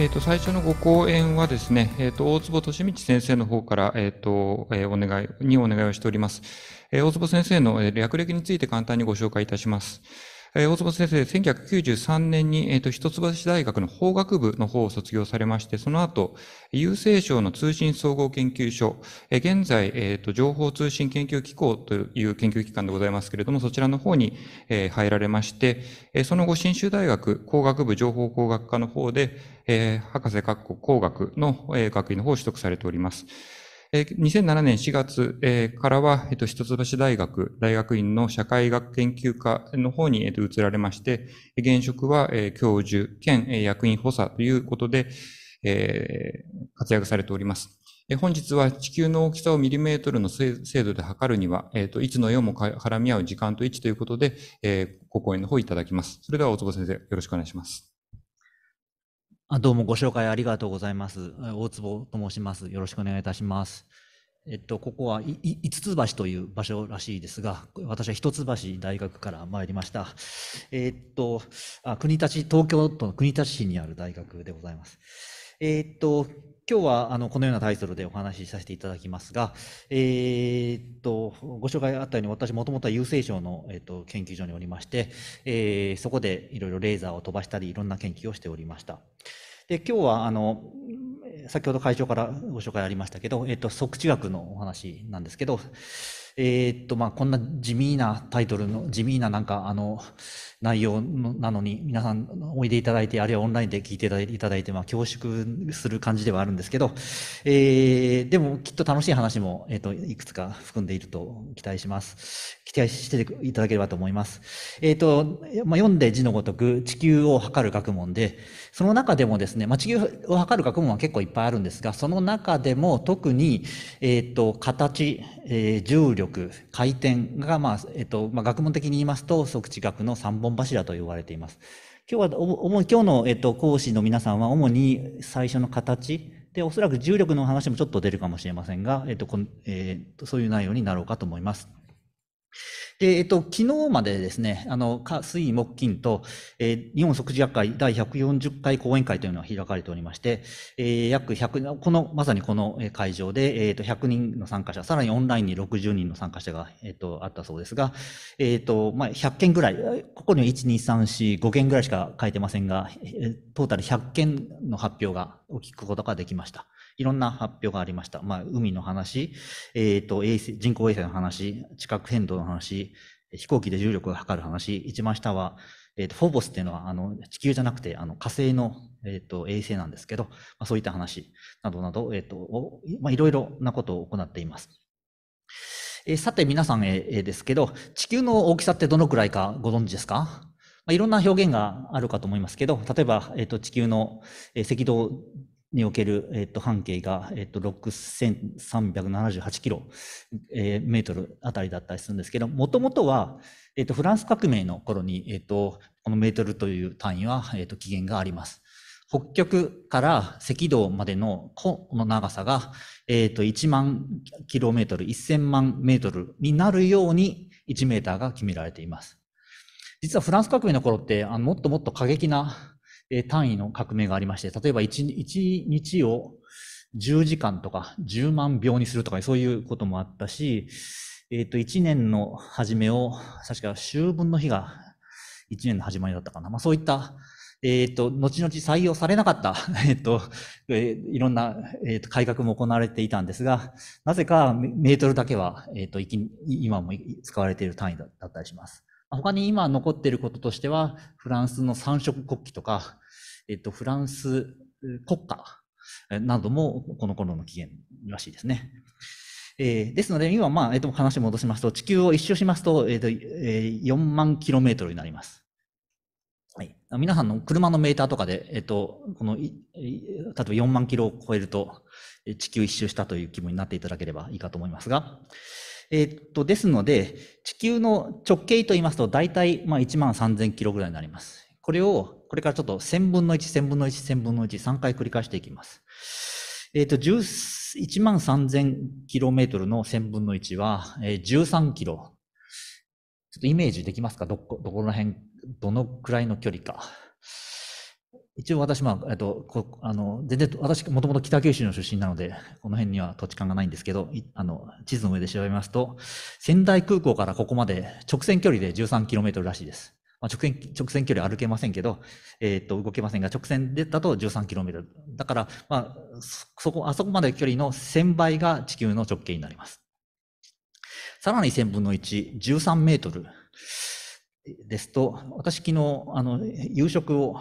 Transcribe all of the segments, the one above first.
えーと、最初のご講演はですね、えーと、と大坪利道先生の方から、えーとえー、お願いにお願いをしております。えー、大坪先生の略歴について簡単にご紹介いたします。えー、大坪先生、1993年に、えーと、一橋大学の法学部の方を卒業されまして、その後、郵政省の通信総合研究所、えー、現在、えーと、情報通信研究機構という研究機関でございますけれども、そちらの方に、えー、入られまして、えー、その後、信州大学工学部情報工学科の方で、えー、博士各国工学の、えー、学位の方を取得されております。2007年4月からは、一橋大学大学院の社会学研究科の方に移られまして、現職は教授兼役員補佐ということで、活躍されております。本日は地球の大きさをミリメートルの精度で測るには、えっ、ー、と、いつの世も絡み合う時間と位置ということで、えー、ご講演の方いただきます。それでは大坪先生、よろしくお願いします。あどうもご紹介ありがとうございます。大坪と申します。よろしくお願いいたします。えっと、ここは五つ橋という場所らしいですが、私は一橋大学から参りました。えっと、あ国立、東京都の国立市にある大学でございます。えっと、今日はあのこのようなタイトルでお話しさせていただきますが、えー、っとご紹介あったように私もともとは郵政省の、えー、っと研究所におりまして、えー、そこでいろいろレーザーを飛ばしたりいろんな研究をしておりました。で今日はあの先ほど会長からご紹介ありましたけど、えー、っと即地学のお話なんですけど、えー、っとまあ、こんな地味なタイトルの地味ななんかあの、内容なのに、皆さんおいでいただいて、あるいはオンラインで聞いていただいて、まあ、恐縮する感じではあるんですけど、えー、でもきっと楽しい話も、えっ、ー、と、いくつか含んでいると期待します。期待していただければと思います。えっ、ー、と、まあ、読んで字のごとく、地球を測る学問で、その中でもですね、まあ、地球を測る学問は結構いっぱいあるんですが、その中でも特に、えっ、と、形、えー、重力、回転が、まあ、えっ、と、まあ、学問的に言いますと、即地学の3本本柱と言われています。今日は、主今日の、えっと、講師の皆さんは主に最初の形、で、おそらく重力の話もちょっと出るかもしれませんが、えっと、こえっと、そういう内容になろうかと思います。で、えっと、昨日までですね、あの、水、木、金と、えー、日本即時学会第140回講演会というのが開かれておりまして、えー、約100、この、まさにこの会場で、えっ、ー、と、100人の参加者、さらにオンラインに60人の参加者が、えっ、ー、と、あったそうですが、えっ、ー、と、まあ、100件ぐらい、ここには1、2、3、4、5件ぐらいしか書いてませんが、トータル100件の発表が、聞くことができました。いろんな発表がありました。まあ、海の話、えっ、ー、と衛星、人工衛星の話、地殻変動の話、飛行機で重力が測る話、一番下は、えっ、ー、とフォーボスっていうのはあの地球じゃなくてあの火星の、えっ、ー、と衛星なんですけど、まあ、そういった話などなど、えっ、とまあ、いろいろなことを行っています。えさて皆さんへですけど、地球の大きさってどのくらいかご存知ですかまいろんな表現があるかと思いますけど、例えば、えー、と地球の赤道における、えと、半径が、えっと、6378キロ、えー、メートルあたりだったりするんですけど、もともとは、えっと、フランス革命の頃に、えっと、このメートルという単位は、えっと、起源があります。北極から赤道までの弧の長さが、えっと、1万キロメートル、1000万メートルになるように1メーターが決められています。実はフランス革命の頃って、あのもっともっと過激なえ単位の革命がありまして、例えば 1, 1日を10時間とか10万秒にするとか、そういうこともあったし、えっ、ー、と、1年の初めを、確か秋分の日が1年の始まりだったかな。まあそういった、えっ、ー、と、後々採用されなかった、えっ、ー、と、えー、いろんな、えと、改革も行われていたんですが、なぜかメートルだけは、えっ、と、今も使われている単位だったりします。他に今残っていることとしては、フランスの三色国旗とか、えっと、フランス国歌などもこの頃の起源らしいですね。えー、ですので、今、まあ、えっと、話戻しますと、地球を一周しますと、えっと、4万キロメートルになります。はい。皆さんの車のメーターとかで、えっと、この、例えば4万キロを超えると、地球一周したという気分になっていただければいいかと思いますが、えー、っと、ですので、地球の直径と言いますと、大体、まあ、1万3000キロぐらいになります。これを、これからちょっと1000分の1、1000分の1、1000分の1、3回繰り返していきます。えー、っと、1万3000キロメートルの1000分の1は、えー、13キロ。ちょっとイメージできますかどこ、どこら辺、どのくらいの距離か。一応私、まあ、えっと、こあの、全然、私、もともと北九州の出身なので、この辺には土地勘がないんですけど、あの、地図の上で調べますと、仙台空港からここまで直線距離で 13km らしいです。まあ、直線、直線距離歩けませんけど、えー、っと、動けませんが、直線でだと 13km。だから、まあ、そこ、あそこまで距離の1000倍が地球の直径になります。さらに1000分の1、13メートルですと、私昨日、あの、夕食を、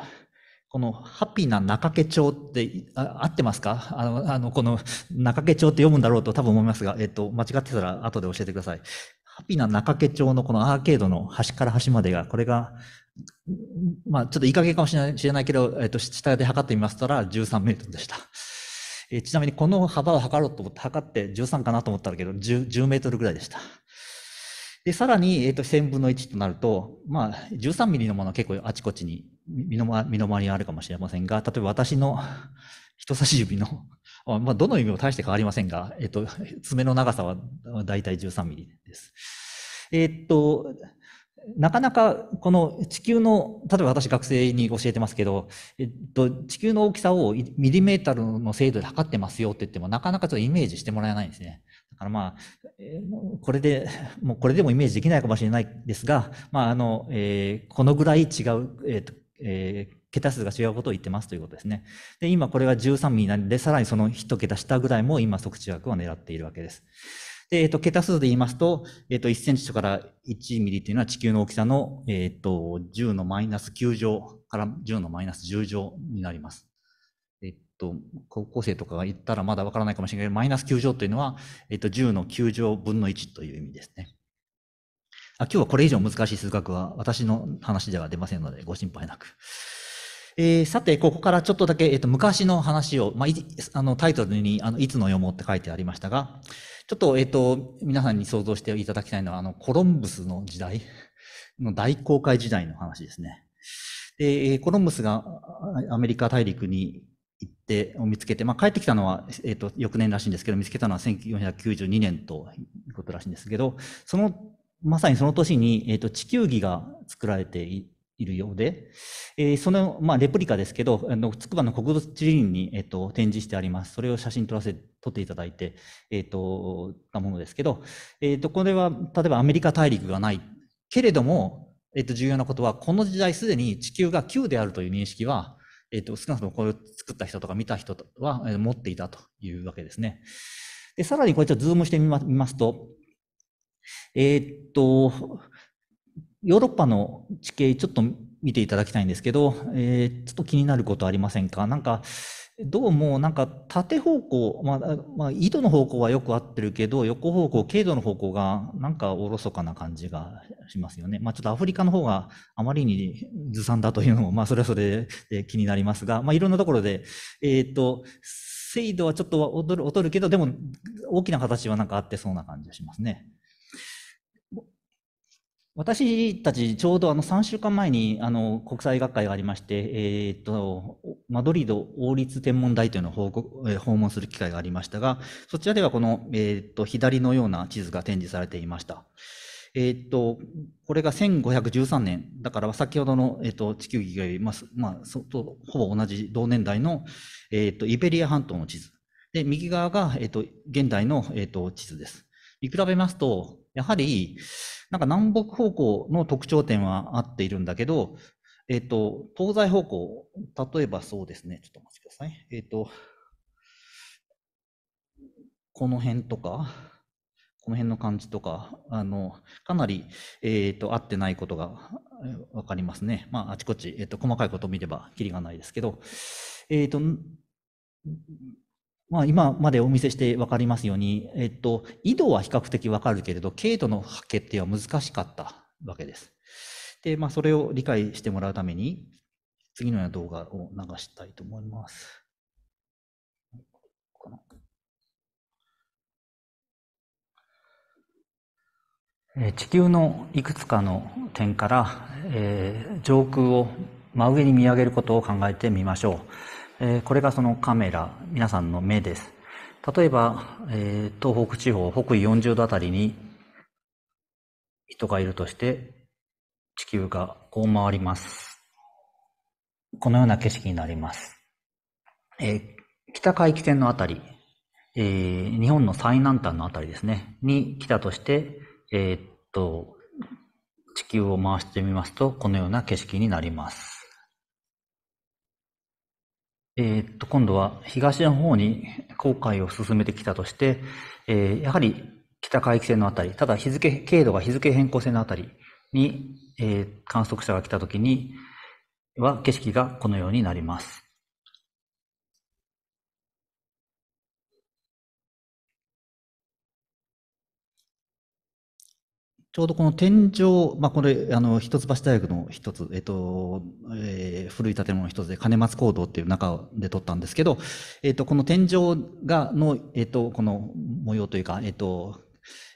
このハッピーな中家町ってあ合ってますかあの、あの、この中家町って読むんだろうと多分思いますが、えっと、間違ってたら後で教えてください。ハッピーな中家町のこのアーケードの端から端までが、これが、まあ、ちょっといい加減かもしれないけど、えっと、下で測ってみましたら13メートルでした。えちなみにこの幅を測ろうと思って、測って13かなと思ったけど10、10メートルぐらいでした。で、さらに、えっ、と、1000分の1となると、まあ、13ミリのものは結構あちこちに身のま、身の回りにあるかもしれませんが、例えば私の 人差し指の、まあ、どの指も大して変わりませんが、えっと、爪の長さはだいたい13ミリです。えっと、なかなかこの地球の、例えば私学生に教えてますけど、えっと、地球の大きさをミリメートルの精度で測ってますよって言っても、なかなかちょっとイメージしてもらえないんですね。だからまあ、えー、これで、もうこれでもイメージできないかもしれないですが、まああの、えー、このぐらい違う、えー、えー、桁数が違うことを言ってますということですね。で、今これが13ミリなんで、さらにその1桁下ぐらいも今測地枠を狙っているわけです。で、えっ、ー、と、桁数で言いますと、えっ、ー、と、1センチから1ミリというのは地球の大きさの、えっ、ー、と、10のマイナス9乗から10のマイナス10乗になります。えっと、高校生とかが言ったらまだわからないかもしれないけど、マイナス9乗というのは、えっと、10の9乗分の1という意味ですね。あ今日はこれ以上難しい数学は私の話では出ませんので、ご心配なく。えー、さて、ここからちょっとだけ、えー、と、昔の話を、まあ、いあのタイトルにあのいつの読もうって書いてありましたが、ちょっと、えー、と、皆さんに想像していただきたいのは、あの、コロンブスの時代の大航海時代の話ですね。で、コロンブスがアメリカ大陸に行って、見つけて、まあ、帰ってきたのは、えっ、ー、と、翌年らしいんですけど、見つけたのは1992年ということらしいんですけど、そのまさにその年に、えーと、地球儀が作られているようで、えー、その、まあ、レプリカですけど、あの筑波の国土地理院に、えーと、展示してあります。それを写真撮らせ撮っていただいて、えーと、たものですけど、えー、とこれは例えばアメリカ大陸がないけれども、えー、と重要なことは、この時代すでに地球が球であるという認識は、えー、と少なくともこれを作った人とか見た人は持っていたというわけですね。でさらにこれちょっとズームしてみますと、えー、っと、ヨーロッパの地形、ちょっと見ていただきたいんですけど、えー、ちょっと気になることありませんかなんか、どうもなんか縦方向、まあ、まあ、緯度の方向はよく合ってるけど、横方向、経度の方向がなんかおろそかな感じがしますよね。まあ、ちょっとアフリカの方があまりにずさんだというのも、まあ、それはそれで気になりますが、まあ、いろんなところで、えー、っと、精度はちょっと劣る劣るけど、でも大きな形はなんかあってそうな感じがしますね。私たち、ちょうどあの3週間前にあの国際学会がありまして、えー、っと、マドリード王立天文台というのを訪問する機会がありましたが、そちらではこの、えー、っと左のような地図が展示されていました。えー、っと、これが1513年、だから先ほどの、えっと、地球儀が言います、まあ、そとほぼ同じ同年代の、えっと、イベリア半島の地図。で、右側が、えっと、現代の、えっと、地図です。見比べますと、やはり、なんか南北方向の特徴点は合っているんだけど、えっ、と、東西方向、例えばそうですね、ちょっとお待ちください。えっ、と、この辺とか、この辺の感じとか、あの、かなり、えっ、と、合ってないことがわかりますね。まあ、あちこち、えっ、と、細かいことを見ればきりがないですけど、えっ、と、まあ、今までお見せして分かりますように、えっと、緯度は比較的分かるけれど、経度の決定は難しかったわけです。で、まあ、それを理解してもらうために、次のような動画を流したいと思います。地球のいくつかの点から、えー、上空を真上に見上げることを考えてみましょう。えー、これがそのカメラ、皆さんの目です。例えば、えー、東北地方、北緯40度あたりに人がいるとして、地球がこう回ります。このような景色になります。えー、北海域線のあたり、えー、日本の最南端のあたりですね、に来たとして、えー、っと、地球を回してみますと、このような景色になります。えー、っと、今度は東の方に航海を進めてきたとして、えー、やはり北海域線のあたり、ただ日付、経度が日付変更線のあたりに、えー、観測者が来たときには景色がこのようになります。ちょうどこの天井、まあ、これ、あの、一橋大学の一つ、えっと、えー、古い建物の一つで、金松講堂っていう中で撮ったんですけど、えっと、この天井が、の、えっと、この模様というか、えっと、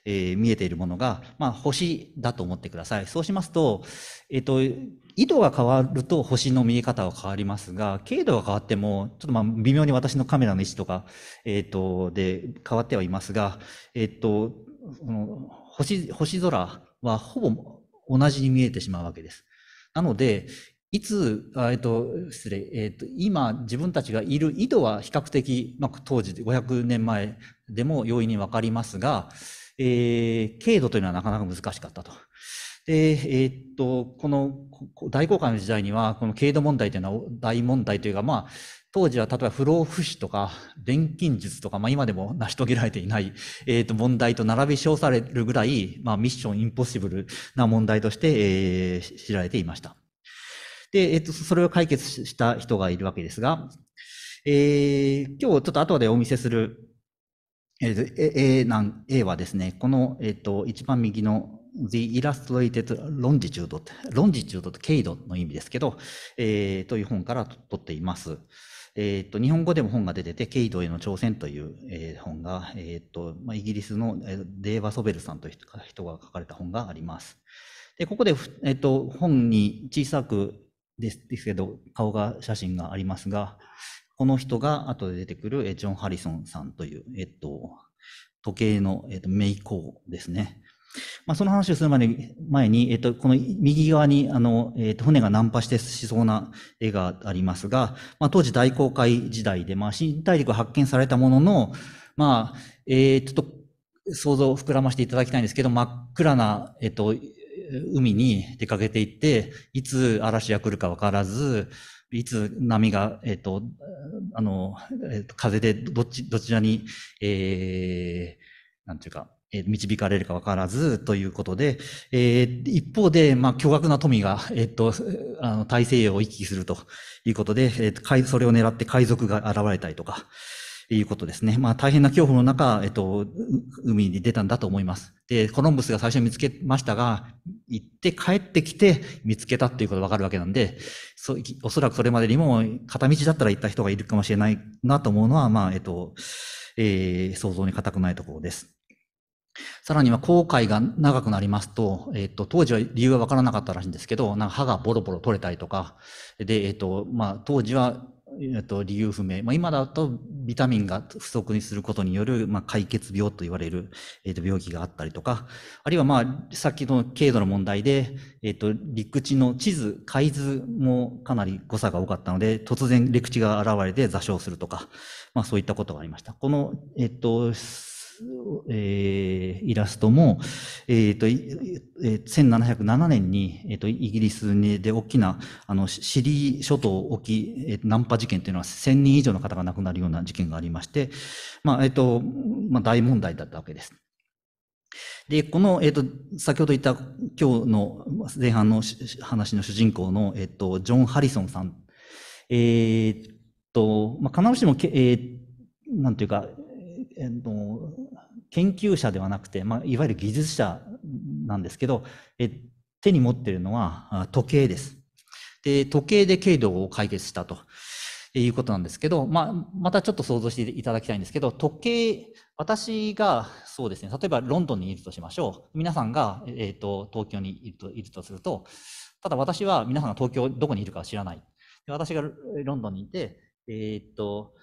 えー、見えているものが、まあ、星だと思ってください。そうしますと、えっ、と、緯度が変わると星の見え方は変わりますが、経度が変わっても、ちょっとまあ微妙に私のカメラの位置とか、えっ、と、で変わってはいますが、えっ、と、その星、星空はほぼ同じに見えてしまうわけです。なので、いつ、えっと、失礼、えっと、今自分たちがいる井戸は比較的、まあ、当時500年前でも容易にわかりますが、えー、軽度というのはなかなか難しかったと。で、えー、っと、この大航海の時代には、この軽度問題というのは大問題というか、まあ、当時は例えば不老不死とか錬金術とか、まあ、今でも成し遂げられていない、えー、と問題と並び称されるぐらい、まあ、ミッションインポッシブルな問題として、えー、知られていました。で、えっ、ー、と、それを解決した人がいるわけですが、えー、今日ちょっと後でお見せする、えー、A, A, A はですね、この、えっ、ー、と、一番右の The Illustrated Longitude, Longitude と c a の意味ですけど、えー、という本から取っています。えっ、ー、と、日本語でも本が出てて、イ度への挑戦という、えー、本が、えっ、ー、と、まあ、イギリスのデーバ・ソベルさんという人が書かれた本があります。で、ここで、えっ、と、本に小さくですですけど、顔が、写真がありますが、この人が後で出てくる、ジョン・ハリソンさんという、えっ、と、時計の、えっと、名工ですね。まあ、その話をする前に、前にえっと、この右側に、あの、えっと、船が難破してしそうな絵がありますが、まあ、当時大航海時代で、まあ、新大陸発見されたものの、まあ、えー、ちょっと想像を膨らませていただきたいんですけど、真っ暗な、えっと、海に出かけていって、いつ嵐が来るかわからず、いつ波が、えっと、あの、えっと、風でどっち、どちらに、えー、なんていうか、導かれるか分からずということで、えー、一方で、まあ、巨額な富が、えっと、あの大西洋を行き来するということで、えっと、それを狙って海賊が現れたりとか、いうことですね。まあ、大変な恐怖の中、えっと、海に出たんだと思います。で、コロンブスが最初に見つけましたが、行って帰ってきて見つけたっていうことが分かるわけなんで、そおそらくそれまでにも片道だったら行った人がいるかもしれないなと思うのは、まあ、えっと、えー、想像に難くないところです。さらには後悔が長くなりますと、えっ、と、当時は理由は分からなかったらしいんですけど、なんか歯がボロボロ取れたりとか、で、えっ、と、まあ、当時は、えっ、と、理由不明。まあ、今だとビタミンが不足にすることによる、まあ、解決病と言われる、えっと、病気があったりとか、あるいはまあ、さっきの軽度の問題で、えっと、陸地の地図、海図もかなり誤差が多かったので、突然陸地が現れて座礁するとか、まあ、そういったことがありました。この、えっと、えー、イラストも、えーとえー、1707年に、えーと、イギリスで大きなあのシリ諸島沖、えー、ナンパ事件というのは1000人以上の方が亡くなるような事件がありまして、まあえーとまあ、大問題だったわけです。で、この、えっ、ー、と、先ほど言った今日の前半の話の主人公の、えっ、ー、と、ジョン・ハリソンさん。えっ、と、まあ、必ずしもけ、えー、なんていうか、えっ、と、研究者ではなくて、まあ、いわゆる技術者なんですけど、え手に持ってるのは時計です。で、時計で経度を解決したということなんですけど、まあ、またちょっと想像していただきたいんですけど、時計、私がそうですね、例えばロンドンにいるとしましょう。皆さんが、えーと、東京にいるといるとすると、ただ私は皆さんが東京どこにいるか知らない。私がロンドンにいて、えっ、ー、と、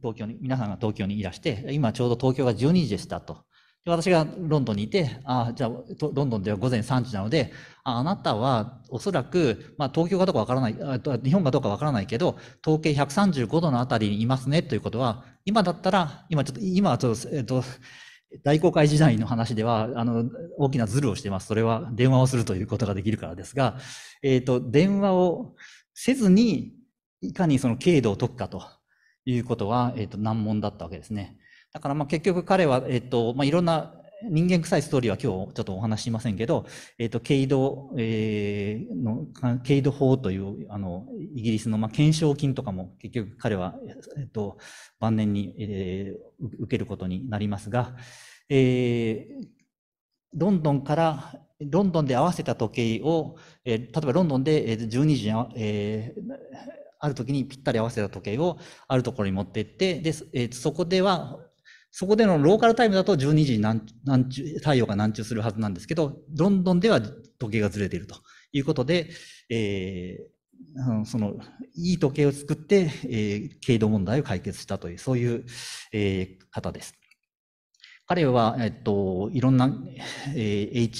東京に、皆さんが東京にいらして、今ちょうど東京が12時でしたと。で私がロンドンにいて、ああ、じゃあ、ロンドンでは午前3時なので、ああなたはおそらく、まあ、東京がどうかわからないあ、日本がどうかわからないけど、統計135度のあたりにいますねということは、今だったら、今ちょっと、今はちょっと、えっと、大航海時代の話では、あの、大きなズルをしてます。それは電話をするということができるからですが、えっ、と、電話をせずに、いかにその経度を解くかと。いうことが、えっ、ー、と、難問だったわけですね。だからまあ結局彼は、えっ、ー、と、まあいろんな人間臭いストーリーは今日ちょっとお話ししませんけど、えっ、ー、と、ケイド、えー、の、ケイド法という、あの、イギリスの、まあ、懸賞金とかも結局彼は、えっ、ー、と、晩年に、えー、受けることになりますが、えー、ロンドンから、ロンドンで合わせた時計を、えー、例えばロンドンで12時に、えー、ある時にぴったり合わせた時計をあるところに持って行って、で、えー、そこでは、そこでのローカルタイムだと12時に何何太陽が南中するはずなんですけど、ロンドンでは時計がずれているということで、えー、その、いい時計を作って、えー、経度問題を解決したという、そういう、えー、方です。彼は、えっと、いろんな、えー、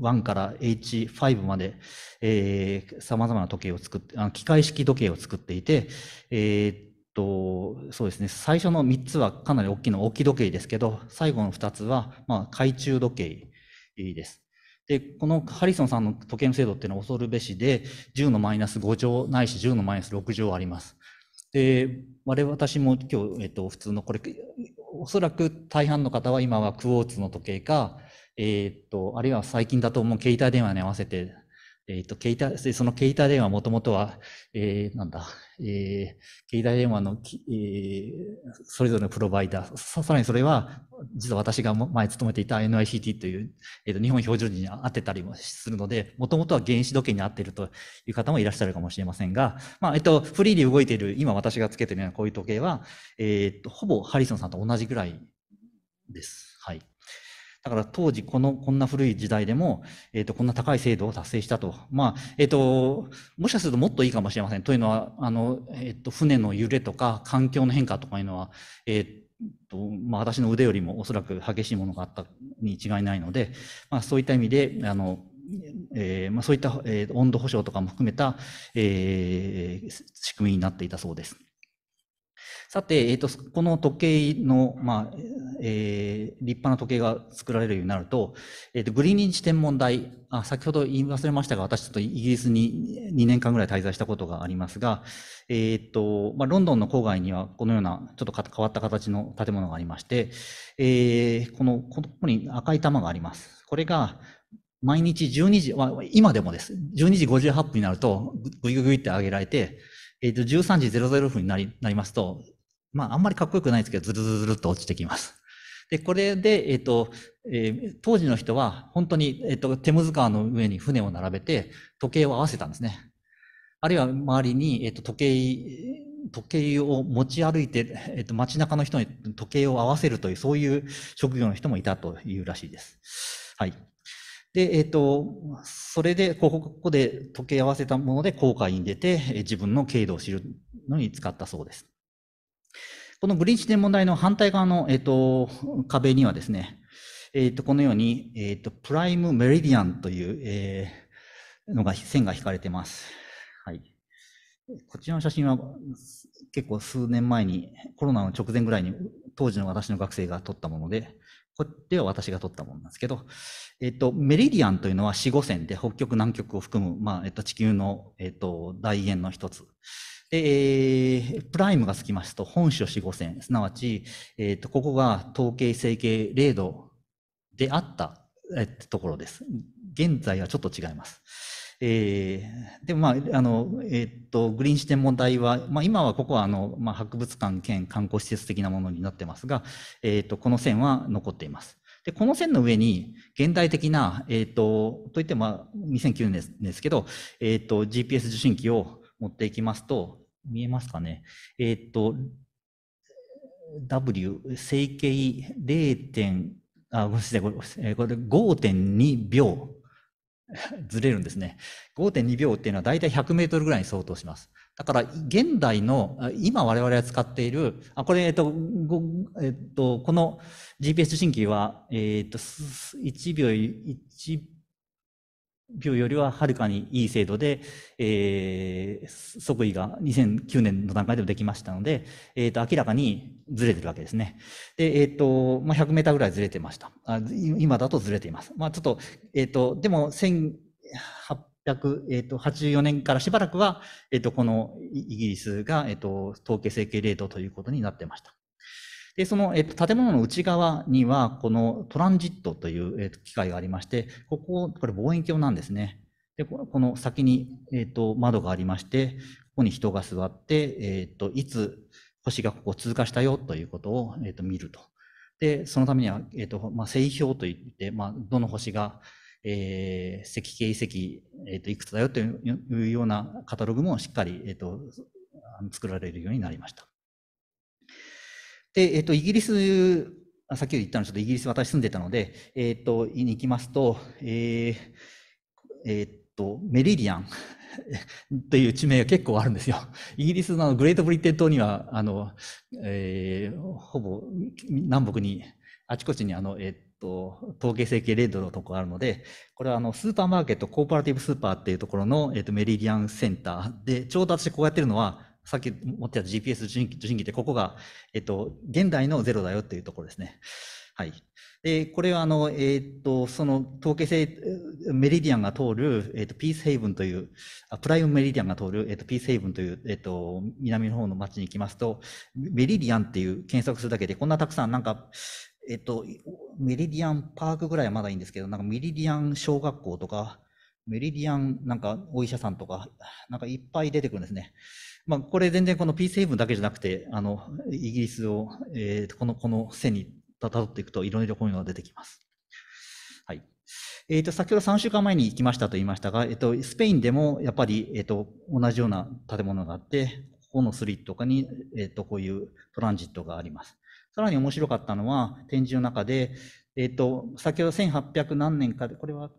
H1 から H5 まで、えー、様々な時計を作って、あの機械式時計を作っていて、えー、っと、そうですね、最初の3つはかなり大きな大き時計ですけど、最後の2つは、まあ、懐中時計です。で、このハリソンさんの時計の精度っていうのは恐るべしで、10のマイナス5乗ないし10のマイナス6乗あります。で、我々私も今日、えっと、普通のこれ、おそらく大半の方は今はクォーツの時計か、えっ、と、あるいは最近だともう携帯電話に合わせて、えっ、と、携帯、その携帯電話もともとは、えー、なんだ、えー、携帯電話の、えー、それぞれのプロバイダー、さらにそれは、実は私が前勤めていた NICT という、えーと、と日本標準時に合ってたりもするので、もともとは原子時計に合っているという方もいらっしゃるかもしれませんが、まあ、えっ、ー、と、フリーに動いている、今私がつけているようなこういう時計は、えっ、ー、と、ほぼハリソンさんと同じぐらいです。はい。だから当時この、こんな古い時代でも、えっ、ー、と、こんな高い精度を達成したと。まあ、えっ、ー、と、もしかするともっといいかもしれません。というのは、あの、えっ、ー、と、船の揺れとか環境の変化とかいうのは、えっ、と、まあ、私の腕よりもおそらく激しいものがあったに違いないので、まあ、そういった意味で、あの、えーまあ、そういった、えー、温度保証とかも含めた、えー、仕組みになっていたそうです。さて、えーと、この時計の、まあえー、立派な時計が作られるようになると,、えーと、グリーニッジ天文台あ先ほど言い忘れましたが私ちょっとイギリスに2年間ぐらい滞在したことがありますが、えーとまあ、ロンドンの郊外にはこのようなちょっと変わった形の建物がありまして、えー、このここに赤い玉があります。これが毎日12時、まあ、今でもです。12時58分になると、ぐいぐいって上げられて、えっ、ー、と、13時00分になり、なりますと、まあ、あんまりかっこよくないですけど、ずるずるずっと落ちてきます。で、これで、えっ、ー、と、えー、当時の人は、本当に、えっ、ー、と、テムズ川の上に船を並べて、時計を合わせたんですね。あるいは周りに、えっ、と、時計、時計を持ち歩いて、えっと、街中の人に時計を合わせるという、そういう職業の人もいたというらしいです。はい。で、えっと、それで、ここここで時計合わせたもので航海に出て、自分の経路を知るのに使ったそうです。このブリン地天文台の反対側の、えっと、壁にはですね、えっと、このように、えっと、プライムメリディアンという、えー、のが、線が引かれてます。はい。こちらの写真は結構数年前に、コロナの直前ぐらいに当時の私の学生が撮ったもので、こっちは私が撮ったものなんですけど、えっと、メリディアンというのは四五線で北極、南極を含む、まあ、えっと、地球の、えっと、大円の一つ。で、えー、プライムがつきますと、本書四五線、すなわち、えっ、ー、と、ここが統計整形0度であった、えー、ところです。現在はちょっと違います。えー、で、まあ、あの、えっ、と、グリーン視点問題は、まあ、今はここは、あの、まあ、博物館兼観光施設的なものになってますが、えっ、と、この線は残っています。で、この線の上に、現代的な、えっ、と、といっても、2009年ですけど、えっ、と、GPS 受信機を持っていきますと、見えますかね。えー、っと、W、整形0点、あ、ごめんなさい、これ、これ5.2秒 ずれるんですね。5.2秒っていうのは大体100メートルぐらいに相当します。だから、現代の、今我々が使っている、あ、これ、えっと、えっと、この GPS 受信機は、えっと、1秒、1秒よりははるかにいい精度で、えー、即位が2009年の段階でもできましたので、えー、と明らかにずれてるわけですね。で、えっ、ー、と、まあ、100メーターぐらいずれてました。あ今だとずれています。まあ、ちょっと、えっ、ー、と、でも、1884年からしばらくは、えっ、ー、と、このイギリスが、えっ、と、統計成形レートということになってました。で、その、えっと、建物の内側には、このトランジットという、えっと、機械がありまして、ここ、これ望遠鏡なんですね。で、この先に、えっと、窓がありまして、ここに人が座って、えっと、いつ星がここ通過したよということを、えっと、見ると。で、そのためには、えっと、まあ、星標といって、まあ、どの星が、えー、石系遺跡、えっと、いくつだよというようなカタログもしっかり、えっと、作られるようになりました。で、えっと、イギリス、あっき言ったのちょっとイギリス私住んでたので、えっと、に行きますと、えー、えっと、メリディアン という地名が結構あるんですよ。イギリスのグレートブリテン島には、あの、えー、ほぼ南北に、あちこちにあの、えっと、統計整形レッドのとこがあるので、これはあの、スーパーマーケット、コーパラティブスーパーっていうところの、えっと、メリディアンセンターで、ちょうど私こうやってるのは、さっき持ってた GPS 受信機受信機ってここが、えっと、現代のゼロだよっていうところですね。はい。で、これはあの、えー、っと、その統計性メリディアンが通る、えー、っと、ピースヘイブンという、あプライムメリディアンが通る、えー、っと、ピースヘイブンという、えっと、南の方の町に行きますと、メリディアンっていう検索するだけで、こんなたくさんなんか、えっと、メリディアンパークぐらいはまだいいんですけど、なんかメリディアン小学校とか、メリディアンなんかお医者さんとか、なんかいっぱい出てくるんですね。まあ、これ全然このピースヘイブンだけじゃなくて、あの、イギリスを、えー、この、この線にたどっていくといろいろこういうのが出てきます。はい。えっ、ー、と、先ほど3週間前に行きましたと言いましたが、えっ、ー、と、スペインでもやっぱり、えっ、ー、と、同じような建物があって、ここのスリットかに、えっ、と、こういうトランジットがあります。さらに面白かったのは、展示の中で、えっ、と、先ほど1800何年かで、これは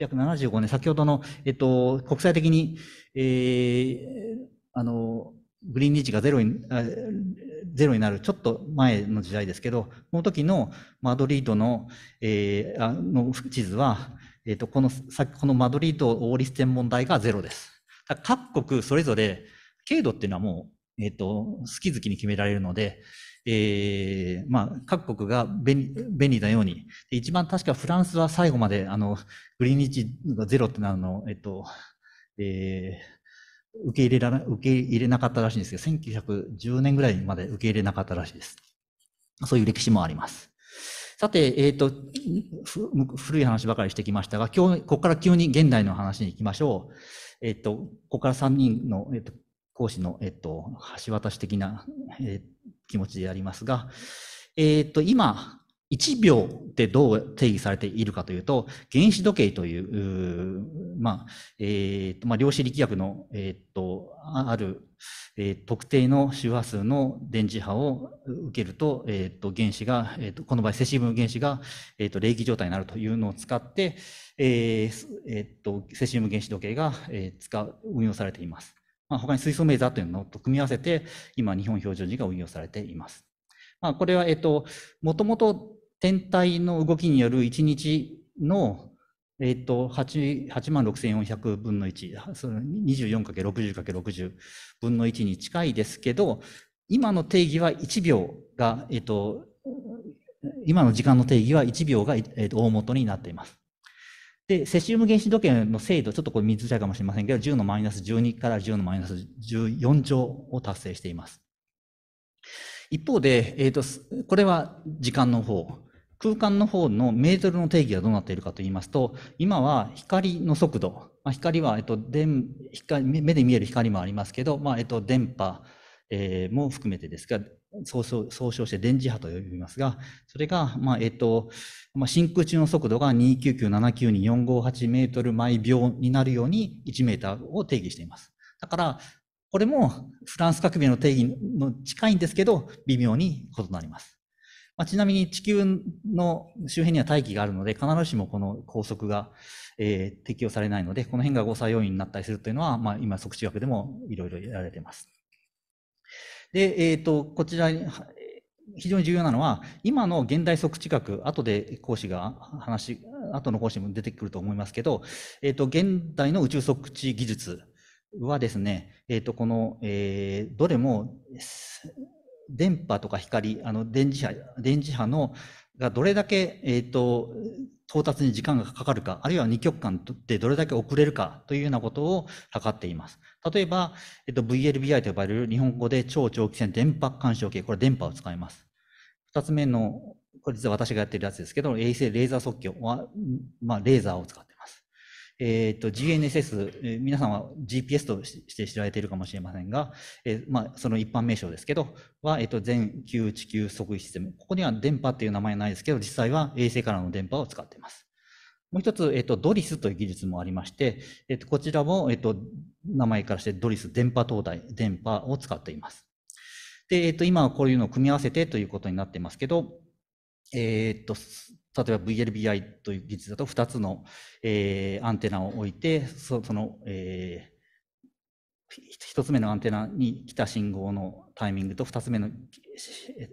1875年、先ほどの、えっ、と、国際的に、えー、あの、グリーンリーチがゼロに、ゼロになるちょっと前の時代ですけど、この時のマドリードの、えー、あの地図は、えっ、ー、と、この、さこのマドリード王立天文台がゼロです。各国それぞれ、経度っていうのはもう、えっ、ー、と、好き好きに決められるので、えー、まあ、各国が便利なように。一番確かフランスは最後まで、あの、グリーンリーチがゼロってなるの、えっ、と、えー、受け入れられ、受け入れなかったらしいんですけど、1910年ぐらいまで受け入れなかったらしいです。そういう歴史もあります。さて、えっ、ー、と、古い話ばかりしてきましたが、今日、ここから急に現代の話に行きましょう。えっ、ー、と、ここから3人の、えっ、ー、と、講師の、えっ、と、橋渡し的な、え気持ちでありますが、えっ、と、今、1秒ってどう定義されているかというと、原子時計という、うまあ、えっ、ー、と、まあ、量子力学の、えっ、ー、と、ある、えー、特定の周波数の電磁波を受けると、えっ、ー、と、原子が、えっ、と、この場合、セシウム原子が、えっ、と、冷気状態になるというのを使って、えっ、と、セシウム原子時計が、え使う、運用されています。まあ、他に水素メーザーというのと組み合わせて、今、日本標準時が運用されています。まあ、これは、えっ、と、もともと天体の動きによる1日の、えっ、ー、と、8, 万6400分の1、その 24×60×60 分の1に近いですけど、今の定義は1秒が、えっ、ー、と、今の時間の定義は1秒が、えー、と大元になっています。で、セシウム原子時計の精度、ちょっとこれ見づらいかもしれませんけど、10のマイナス12から10のマイナス14乗を達成しています。一方で、えっ、ー、と、これは時間の方。空間の方のメートルの定義はどうなっているかと言いますと、今は光の速度、まあ、光は、えっと、電光目で見える光もありますけど、まあ、えっと、電波、えー、も含めてですが、総称総称して電磁波と呼びますが、それが、まあ、えっと、まあ、真空中の速度が299792458メートル毎秒になるように1メーターを定義しています。だから、これもフランス革命の定義の近いんですけど、微妙に異なります。まあ、ちなみに地球の周辺には大気があるので、必ずしもこの高速が、えー、適用されないので、この辺が誤差要因になったりするというのは、まあ、今、測地学でもいろいろやられています。で、えっ、ー、と、こちらに、非常に重要なのは、今の現代測地学、後で講師が話、後の講師も出てくると思いますけど、えっ、ー、と、現代の宇宙測地技術はですね、えっ、ー、と、この、えー、どれも、電波とか光、あの電磁波、電磁波のがどれだけ、えっ、ー、と、到達に時間がかかるか、あるいは二極間でどれだけ遅れるかというようなことを測っています。例えば、えっ、ー、と、VLBI と呼ばれる日本語で超長期線電波干渉計、これ電波を使います。二つ目の、これ実は私がやってるやつですけど、衛星レーザー測距は、まあ、レーザーを使ってえっ、と、GNSS、皆さんは GPS として知られているかもしれませんが、えー、まあ、その一般名称ですけど、は、えっ、と、全球地球測位システム。ここには電波という名前はないですけど、実際は衛星からの電波を使っています。もう一つ、えー、と、ドリスという技術もありまして、えと、こちらも、えと、名前からしてドリス、電波灯台、電波を使っています。で、えと、今はこういうのを組み合わせてということになっていますけど、えと、例えば VLBI という技術だと2つの、えー、アンテナを置いて、その、えー1つ目のアンテナに来た信号のタイミングと2つ目の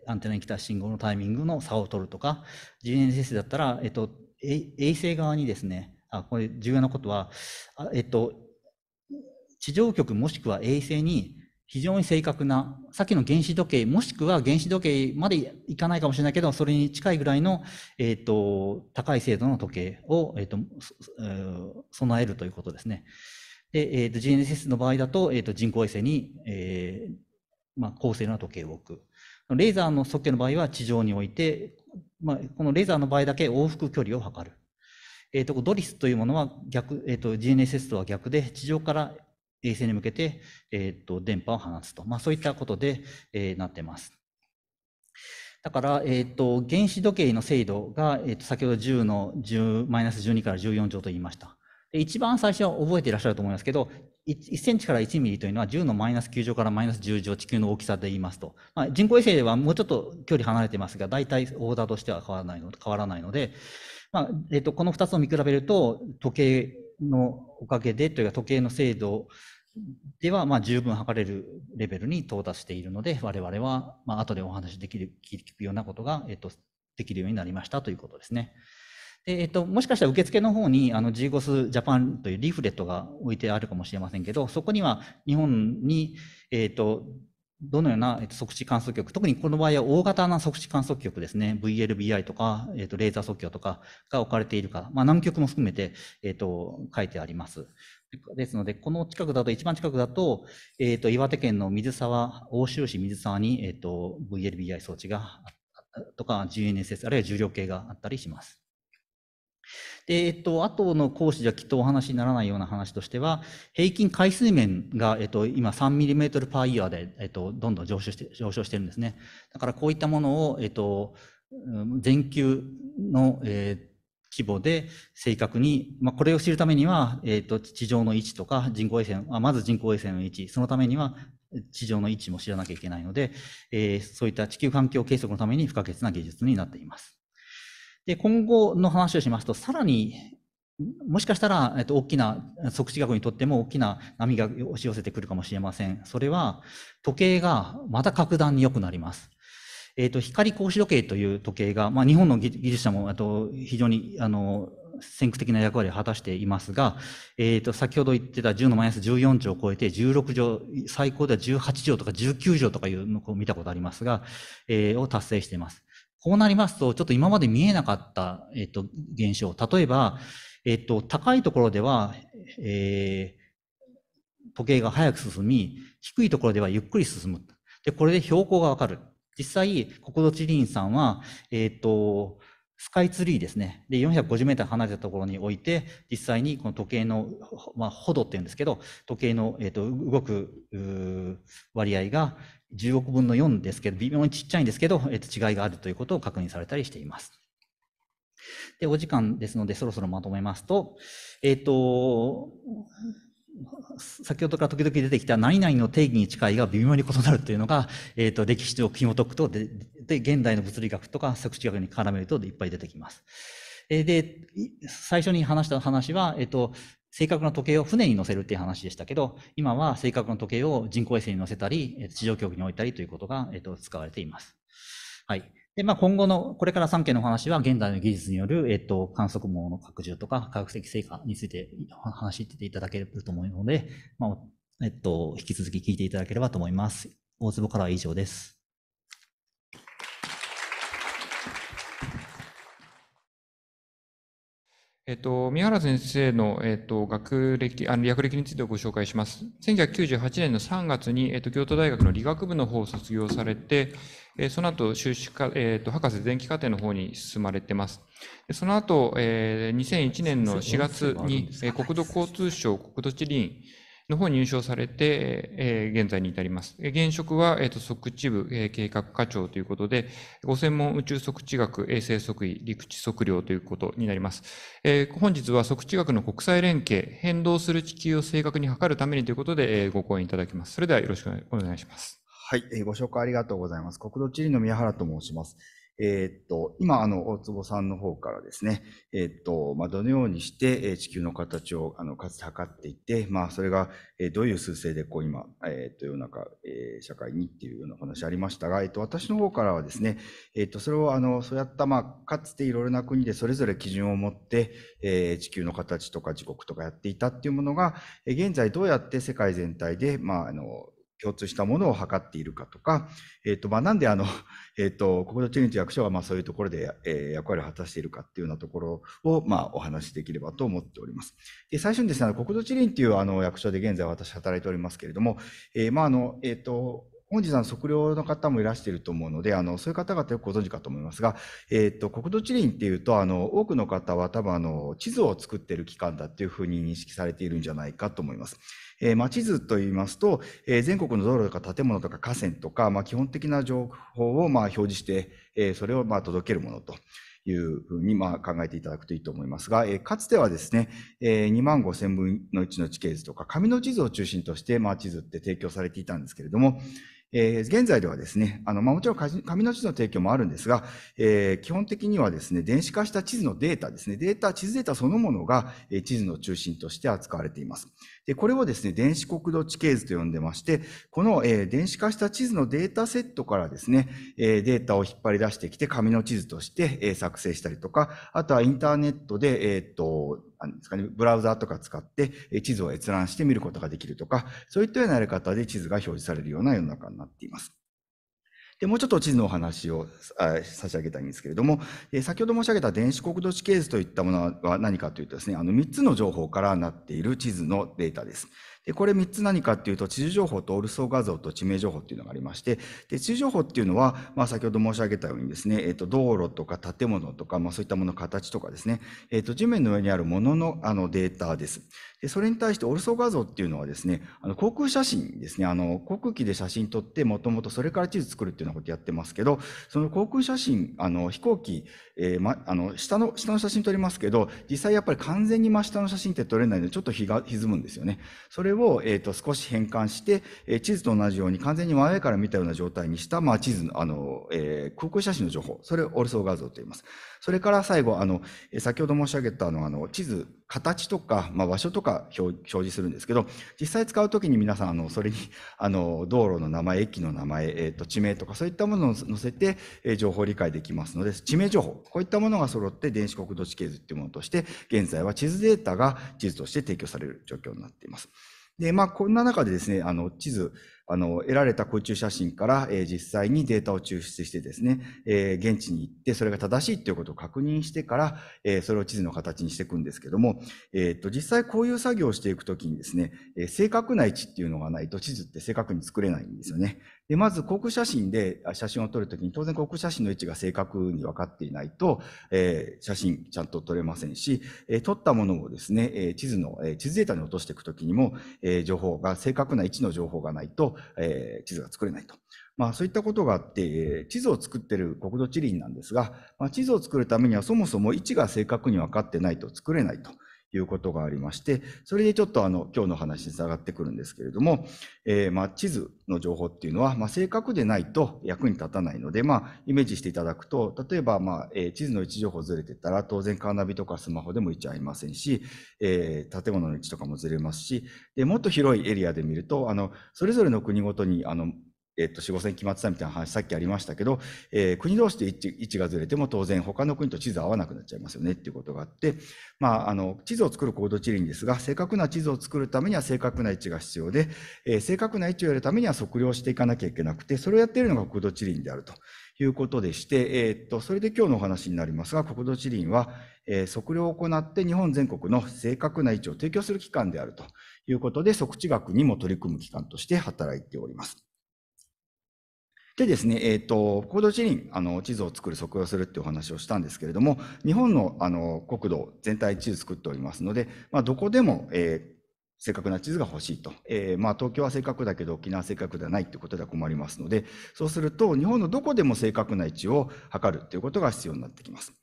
アンテナに来た信号のタイミングの差を取るとか GNSS だったら、えっと、衛星側にですねあこれ重要なことは、えっと、地上局もしくは衛星に非常に正確な、さっきの原子時計、もしくは原子時計までいかないかもしれないけど、それに近いぐらいの、えっ、ー、と、高い精度の時計を、えっ、ー、と、備えるということですね。で、えっ、ー、GNSS の場合だと、えっ、と、人工衛星に、えー、まあ、高性能な時計を置く。レーザーの測定の場合は地上に置いて、まあ、このレーザーの場合だけ往復距離を測る。えっ、と、ドリスというものは逆、えっ、と、GNSS とは逆で、地上から衛星に向けて、えっ、ー、と、電波を放つと。まあ、そういったことで、えー、なってます。だから、えっ、ー、と、原子時計の精度が、えっ、と、先ほど10のマイナス12から14乗と言いました。一番最初は覚えていらっしゃると思いますけど、1センチから1ミリというのは10のマイナス9乗からマイナス10乗地球の大きさで言いますと、まあ、人工衛星ではもうちょっと距離離れてますが、大体オーダーとしては変わらないの変わらないので、まあえー、とこの2つを見比べると、時計のおかげでというか時計の精度では、まあ、十分測れるレベルに到達しているので、我々は、まあ、後でお話しできる、聞くようなことが、えっと、できるようになりましたということですね。で、えっと、もしかしたら受付の方に、あの、GOS ジャパンというリーフレットが置いてあるかもしれませんけど、そこには日本に、えっと、どのような測地観測局、特にこの場合は大型な測地観測局ですね、VLBI とか、えっと、レーザー測距とかが置かれているか、まあ、南極も含めて、えっと、書いてあります。ですので、この近くだと、一番近くだと、えっ、ー、と、岩手県の水沢、奥州市水沢に、えっ、ー、と、VLBI 装置が、とか GNSS、あるいは重量計があったりします。で、えっと、あとの講師じゃきっとお話にならないような話としては、平均海水面が、えっと、今3トルパーイヤーで、えっと、どんどん上昇して、上昇してるんですね。だからこういったものを、えっと、全球の、えっ規模で正確に、まあ、これを知るためには、えっ、ー、と、地上の位置とか人工衛星、まあ、まず人工衛星の位置、そのためには地上の位置も知らなきゃいけないので、えー、そういった地球環境計測のために不可欠な技術になっています。で、今後の話をしますと、さらに、もしかしたら、えっと、大きな、測地学にとっても大きな波が押し寄せてくるかもしれません。それは、時計がまた格段に良くなります。えっ、ー、と、光格子時計という時計が、まあ、日本の技術者も、あと、非常に、あの、先駆的な役割を果たしていますが、えっ、ー、と、先ほど言ってた10のマイナス14兆を超えて16兆、最高では18兆とか19兆とかいうのを見たことありますが、えー、を達成しています。こうなりますと、ちょっと今まで見えなかった、えっ、ー、と、現象。例えば、えっ、と、高いところでは、え時計が速く進み、低いところではゆっくり進む。で、これで標高がわかる。実際、国土地理院さんは、えっ、ー、と、スカイツリーですね。で、450メートル離れたところに置いて、実際にこの時計の、まあ、ほどって言うんですけど、時計の、えーと、動く割合が10億分の4ですけど、微妙にちっちゃいんですけど、えーと、と違いがあるということを確認されたりしています。で、お時間ですので、そろそろまとめますと、えっ、ー、と、先ほどから時々出てきた何々の定義に近いが微妙に異なるというのが、えーと、歴史を紐解くとでで現代の物理学とか作詞学に絡めるといっぱい出てきます。えで最初に話した話は、えーと、正確な時計を船に乗せるっていう話でしたけど今は正確な時計を人工衛星に乗せたり地上局に置いたりということが、えーと使われています。はいで、まあ、今後の、これから3件の話は、現在の技術による、えっと、観測網の拡充とか、科学的成果について話していただけると思うので、まあ、えっと、引き続き聞いていただければと思います。大坪からは以上です。えっと、宮原先生の、えっと、学歴、あの、略歴についてご紹介します。1998年の3月に、えっと、京都大学の理学部の方を卒業されて、えその後、修士課、えっと、博士前期課程の方に進まれてます。その後、えー、2001年の4月に、え国土交通省国土地理院、の方に入賞されて、えー、現在に至ります。現職は、えーと、と測地部、えー、計画課長ということで、ご専門宇宙測地学、衛星測位、陸地測量ということになります。えー、本日は測地学の国際連携、変動する地球を正確に測るためにということで、えー、ご講演いただきます。それではよろしくお願いします。はい、えー、ご紹介ありがとうございます。国土地理の宮原と申します。えー、っと、今、あの、大坪さんの方からですね、えー、っと、まあ、どのようにして、え地球の形を、あの、かつて測っていて、まあ、それが、えどういう数勢で、こう、今、えっと、世の中、え社会にっていうような話ありましたが、えっと、私の方からはですね、えっと、それを、あの、そうやった、まあ、かつていろいろな国でそれぞれ基準を持って、え地球の形とか時刻とかやっていたっていうものが、現在どうやって世界全体で、まあ、あの、共通したものを図っているかとか、えーとまあ、なんであの、えーと、国土地理院役所はまあそういうところで、えー、役割を果たしているかっていうようなところを、まあ、お話しできればと思っております。で最初にです、ね、国土地理院というあの役所で現在私働いておりますけれども、えー、まああのえーと、本日の測量の方もいらしていると思うので、あのそういう方々よくご存知かと思いますが、えーと、国土地理院っていうとあの、多くの方は多分あの地図を作っている機関だというふうに認識されているんじゃないかと思います。えー、町図といいますと、えー、全国の道路とか建物とか河川とか、まあ、基本的な情報をまあ表示して、えー、それをまあ届けるものと。いうふうにまあ考えていただくといいと思いますが、えー、かつてはですね、えー、2万5千分の1の地形図とか、紙の地図を中心として、ま地図って提供されていたんですけれども、えー、現在ではですね、あの、まあ、もちろん紙の地図の提供もあるんですが、えー、基本的にはですね、電子化した地図のデータですね、データ、地図データそのものが、え地図の中心として扱われています。で、これをですね、電子国土地形図と呼んでまして、この、えー、電子化した地図のデータセットからですね、えー、データを引っ張り出してきて、紙の地図として、えー、作成したりとか、あとはインターネットで、えー、っと、なんですかね、ブラウザーとか使って地図を閲覧して見ることができるとか、そういったようなやり方で地図が表示されるような世の中になっています。でもうちょっと地図のお話を差し上げたいんですけれども、え先ほど申し上げた電子国土地形図といったものは何かというとですね、あの3つの情報からなっている地図のデータです。で、これ3つ何かっていうと、地図情報とオルソー画像と地名情報っていうのがありまして、で、地図情報っていうのは、まあ、先ほど申し上げたようにですね、えっ、ー、と、道路とか建物とか、まあ、そういったものの形とかですね、えっ、ー、と、地面の上にあるものの、あの、データです。で、それに対してオルソ画像っていうのはですね、あの航空写真ですね、あの航空機で写真撮って、もともとそれから地図作るっていうようなことやってますけど、その航空写真、あの飛行機、えー、ま、あの下の、下の写真撮りますけど、実際やっぱり完全に真下の写真って撮れないので、ちょっと日が歪むんですよね。それを、えっ、ー、と、少し変換して、えー、地図と同じように完全に真上から見たような状態にした、まあ、地図の、あの、えー、航空写真の情報、それをオルソ画像と言います。それから最後、あの、先ほど申し上げたあの、あの、地図、形とか、まあ、場所とか表示するんですけど、実際使うときに皆さん、あの、それに、あの、道路の名前、駅の名前、えっ、ー、と、地名とか、そういったものを載せて、えー、情報を理解できますので、地名情報、こういったものが揃って電子国土地形図っていうものとして、現在は地図データが地図として提供される状況になっています。で、まあ、こんな中でですね、あの、地図、あの、得られた空中写真から、え実際にデータを抽出してですね、え現地に行って、それが正しいということを確認してから、えそれを地図の形にしていくんですけども、えっと、実際こういう作業をしていくときにですね、え正確な位置っていうのがないと地図って正確に作れないんですよね。で、まず航空写真で写真を撮るときに、当然航空写真の位置が正確に分かっていないと、えー、写真ちゃんと撮れませんし、えー、撮ったものをですね、え地図の、え地図データに落としていくときにも、え情報が、正確な位置の情報がないと、え地図が作れないと。まあ、そういったことがあって、地図を作っている国土地理院なんですが、まあ、地図を作るためにはそもそも位置が正確に分かってないと作れないと。いうことがありまして、それでちょっとあの今日の話につながってくるんですけれども、えー、まあ、地図の情報っていうのは、まあ、正確でないと役に立たないので、まあ、イメージしていただくと、例えば、まあえー、地図の位置情報ずれてたら、当然カーナビとかスマホでも位置合いませんし、えー、建物の位置とかもずれますし、でもっと広いエリアで見ると、あのそれぞれの国ごとにあのえっと、四五戦決まってたみたいな話、さっきありましたけど、えー、国同士で位置位置がずれても当然他の国と地図合わなくなっちゃいますよねっていうことがあって、まあ、あの、地図を作る高度地理院ですが、正確な地図を作るためには正確な位置が必要で、えー、正確な位置をやるためには測量していかなきゃいけなくて、それをやっているのが国土地理院であるということでして、えー、っと、それで今日のお話になりますが、国土地理院は、えー、測量を行って日本全国の正確な位置を提供する機関であるということで、測地学にも取り組む機関として働いております。でですね、えっ、ー、と、国土地理あの地図を作る、測量するっていうお話をしたんですけれども、日本のあの国土全体地図作っておりますので、まあ、どこでも、えー、正確な地図が欲しいと。えー、まあ、東京は正確だけど沖縄は正確ではないってことでは困りますので、そうすると日本のどこでも正確な位置を測るっていうことが必要になってきます。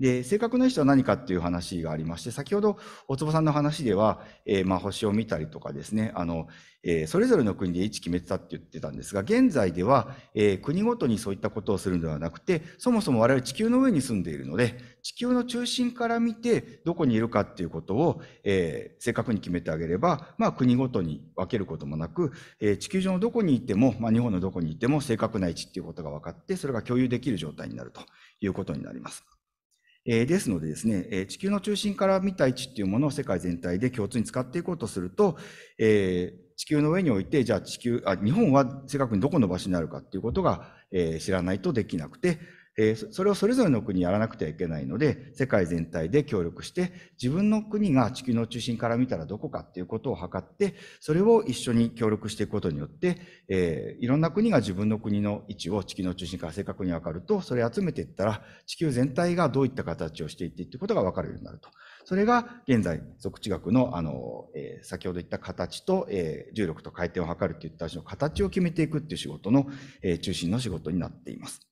で、正確な意思とは何かっていう話がありまして、先ほど大坪さんの話では、えー、まあ、星を見たりとかですね、あの、えー、それぞれの国で位置決めてたって言ってたんですが、現在では、えー、国ごとにそういったことをするのではなくて、そもそも我々地球の上に住んでいるので、地球の中心から見てどこにいるかっていうことを、え正確に決めてあげれば、まあ、国ごとに分けることもなく、え地球上のどこにいても、まあ、日本のどこにいても正確な位置っていうことが分かって、それが共有できる状態になるということになります。えー、ですのでですね、えー、地球の中心から見た位置っていうものを世界全体で共通に使っていこうとすると、えー、地球の上において、じゃあ地球あ、日本は正確にどこの場所にあるかっていうことが、えー、知らないとできなくて、えそれをそれぞれの国やらなくてはいけないので、世界全体で協力して、自分の国が地球の中心から見たらどこかっていうことを測って、それを一緒に協力していくことによって、えー、いろんな国が自分の国の位置を地球の中心から正確に分かると、それ集めていったら、地球全体がどういった形をしていってっていうことが分かるようになると。それが現在、属地学の、あの、えー、先ほど言った形と、えー、重力と回転を測るっていった形を決めていくっていう仕事の、えー、中心の仕事になっています。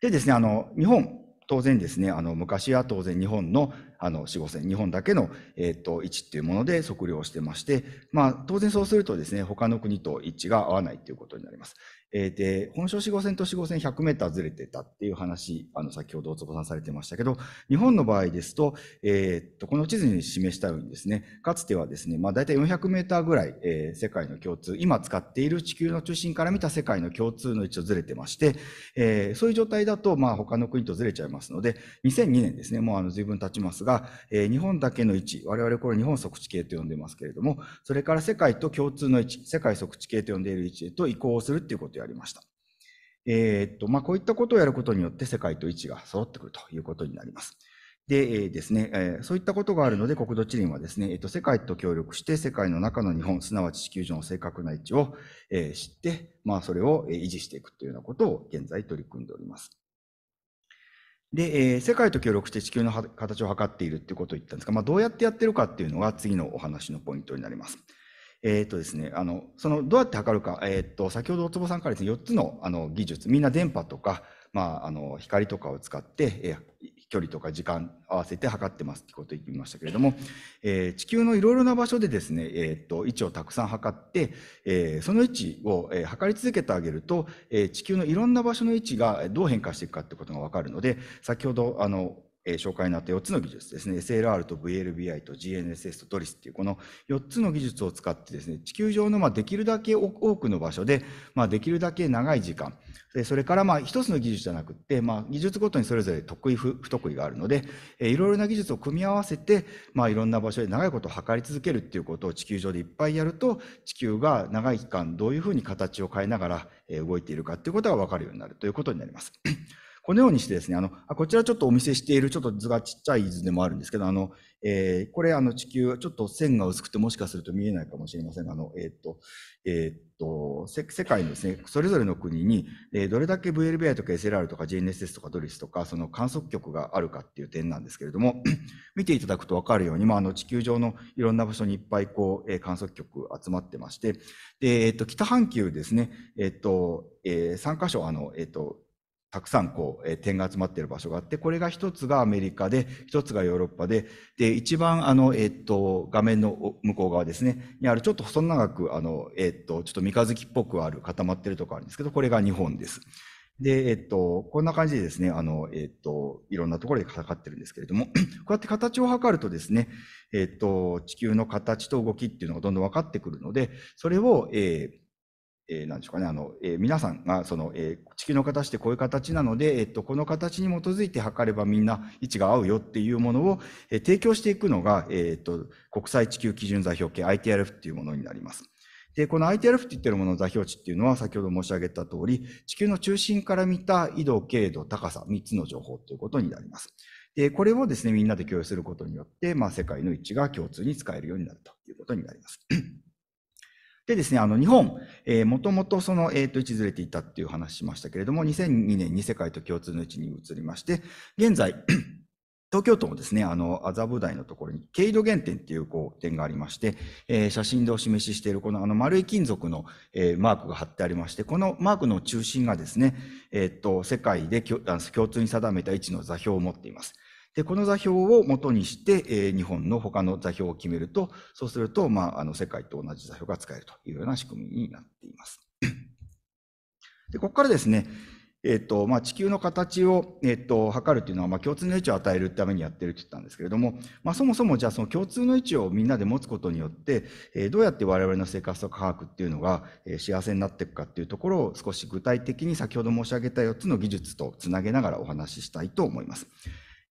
でですね、あの、日本、当然ですね、あの、昔は当然日本の、あの、四五線、日本だけの、えっ、ー、と、位置っていうもので測量してまして、まあ、当然そうするとですね、他の国と一致が合わないということになります。えー、で、本省四号線と四号線100メーターずれてたっていう話、あの、先ほど大坪さんされてましたけど、日本の場合ですと、えー、っと、この地図に示したようにですね、かつてはですね、まあ、大体400メーターぐらい、えー、世界の共通、今使っている地球の中心から見た世界の共通の位置とずれてまして、えー、そういう状態だと、まあ、他の国とずれちゃいますので、2002年ですね、もうあの、随分経ちますが、えー、日本だけの位置、我々これ日本測地形と呼んでますけれども、それから世界と共通の位置、世界測地形と呼んでいる位置へと移行するっていうことをありました。えー、っと、まあ、こういったことをやることによって世界と位置が揃ってくるということになります。で、えー、ですね、えー、そういったことがあるので、国土地理院はですね、えっと、世界と協力して、世界の中の日本、すなわち地球上の正確な位置を、えー、知って、まあ、それを維持していくというようなことを現在取り組んでおります。で、えー、世界と協力して地球の形を測っているということを言ったんですが、まあ、どうやってやってるかっていうのが次のお話のポイントになります。えっ、ー、とですね、あの、その、どうやって測るか、えっ、ー、と、先ほど大坪さんからですね、4つの、あの、技術、みんな電波とか、まあ、あの、光とかを使って、え距離とか時間合わせて測ってますってことを言ってましたけれども、えー、地球のいろいろな場所でですね、えっ、ー、と位置をたくさん測って、えー、その位置を、え測り続けてあげると、え地球のいろんな場所の位置がどう変化していくかってことがわかるので先ほどあのえー、紹介のあった4つの技術ですね、SLR と VLBI と GNSS と DORIS っていうこの4つの技術を使ってですね、地球上のまできるだけ多くの場所で、まあ、できるだけ長い時間、それからまあ一つの技術じゃなくて、まあ、技術ごとにそれぞれ得意不、不得意があるので、えー、いろいろな技術を組み合わせて、まあ、いろんな場所で長いことを測り続けるっていうことを地球上でいっぱいやると、地球が長い期間どういうふうに形を変えながら動いているかっていうことがわかるようになるということになります。このようにしてですね、あの、こちらちょっとお見せしている、ちょっと図がちっちゃい図でもあるんですけど、あの、えー、これ、あの、地球、ちょっと線が薄くてもしかすると見えないかもしれませんが、あの、えー、っと、えー、っと、世界のですね、それぞれの国に、えどれだけ VLBI とか SLR とか GNSS とかドリスとか、その観測局があるかっていう点なんですけれども、見ていただくとわかるように、まあ、あの、地球上のいろんな場所にいっぱい、こう、え観測局集まってまして、で、えっと、北半球ですね、えっと、えー、3箇所、あの、えっと、たくさんこう、えー、点が集まっている場所があって、これが一つがアメリカで、一つがヨーロッパで、で、一番あの、えー、っと、画面の向こう側ですね、にあるちょっと細長く、あの、えー、っと、ちょっと三日月っぽくある固まってるとこあるんですけど、これが日本です。で、えっと、こんな感じでですね、あの、えっと、いろんなところでかかってるんですけれども、こうやって形を測るとですね、えっと、地球の形と動きっていうのがどんどん分かってくるので、それを、えー、えでしょうかね、あの、えー、皆さんが、その、えー、地球の形ってこういう形なので、えっと、この形に基づいて測ればみんな位置が合うよっていうものを、えー、提供していくのが、えっと、国際地球基準座標系 ITRF っていうものになります。で、この ITRF って言ってるものの座標値っていうのは、先ほど申し上げた通り、地球の中心から見た緯度、経度、高さ、3つの情報ということになります。で、これをですね、みんなで共有することによって、まあ、世界の位置が共通に使えるようになるということになります。でですね、あの、日本、えー、もともとその、えっ、ー、と、位置ずれていたっていう話しましたけれども、2002年に世界と共通の位置に移りまして、現在、東京都もですね、あの、麻布台のところに、経度原点っていう、こう、点がありまして、えー、写真でお示ししている、この、あの、丸い金属の、えー、マークが貼ってありまして、このマークの中心がですね、えー、っと、世界で共通に定めた位置の座標を持っています。で、この座標を元にして、え日本の他の座標を決めると、そうすると、まあ、あの、世界と同じ座標が使えるというような仕組みになっています。で、ここからですね、えっ、ー、と、まあ、地球の形を、えっ、ー、と、測るというのは、まあ、共通の位置を与えるためにやってるって言ったんですけれども、まあ、そもそも、じゃあ、その共通の位置をみんなで持つことによって、えー、どうやって我々の生活と科学っていうのが、えー、幸せになっていくかっていうところを少し具体的に先ほど申し上げた4つの技術とつなげながらお話ししたいと思います。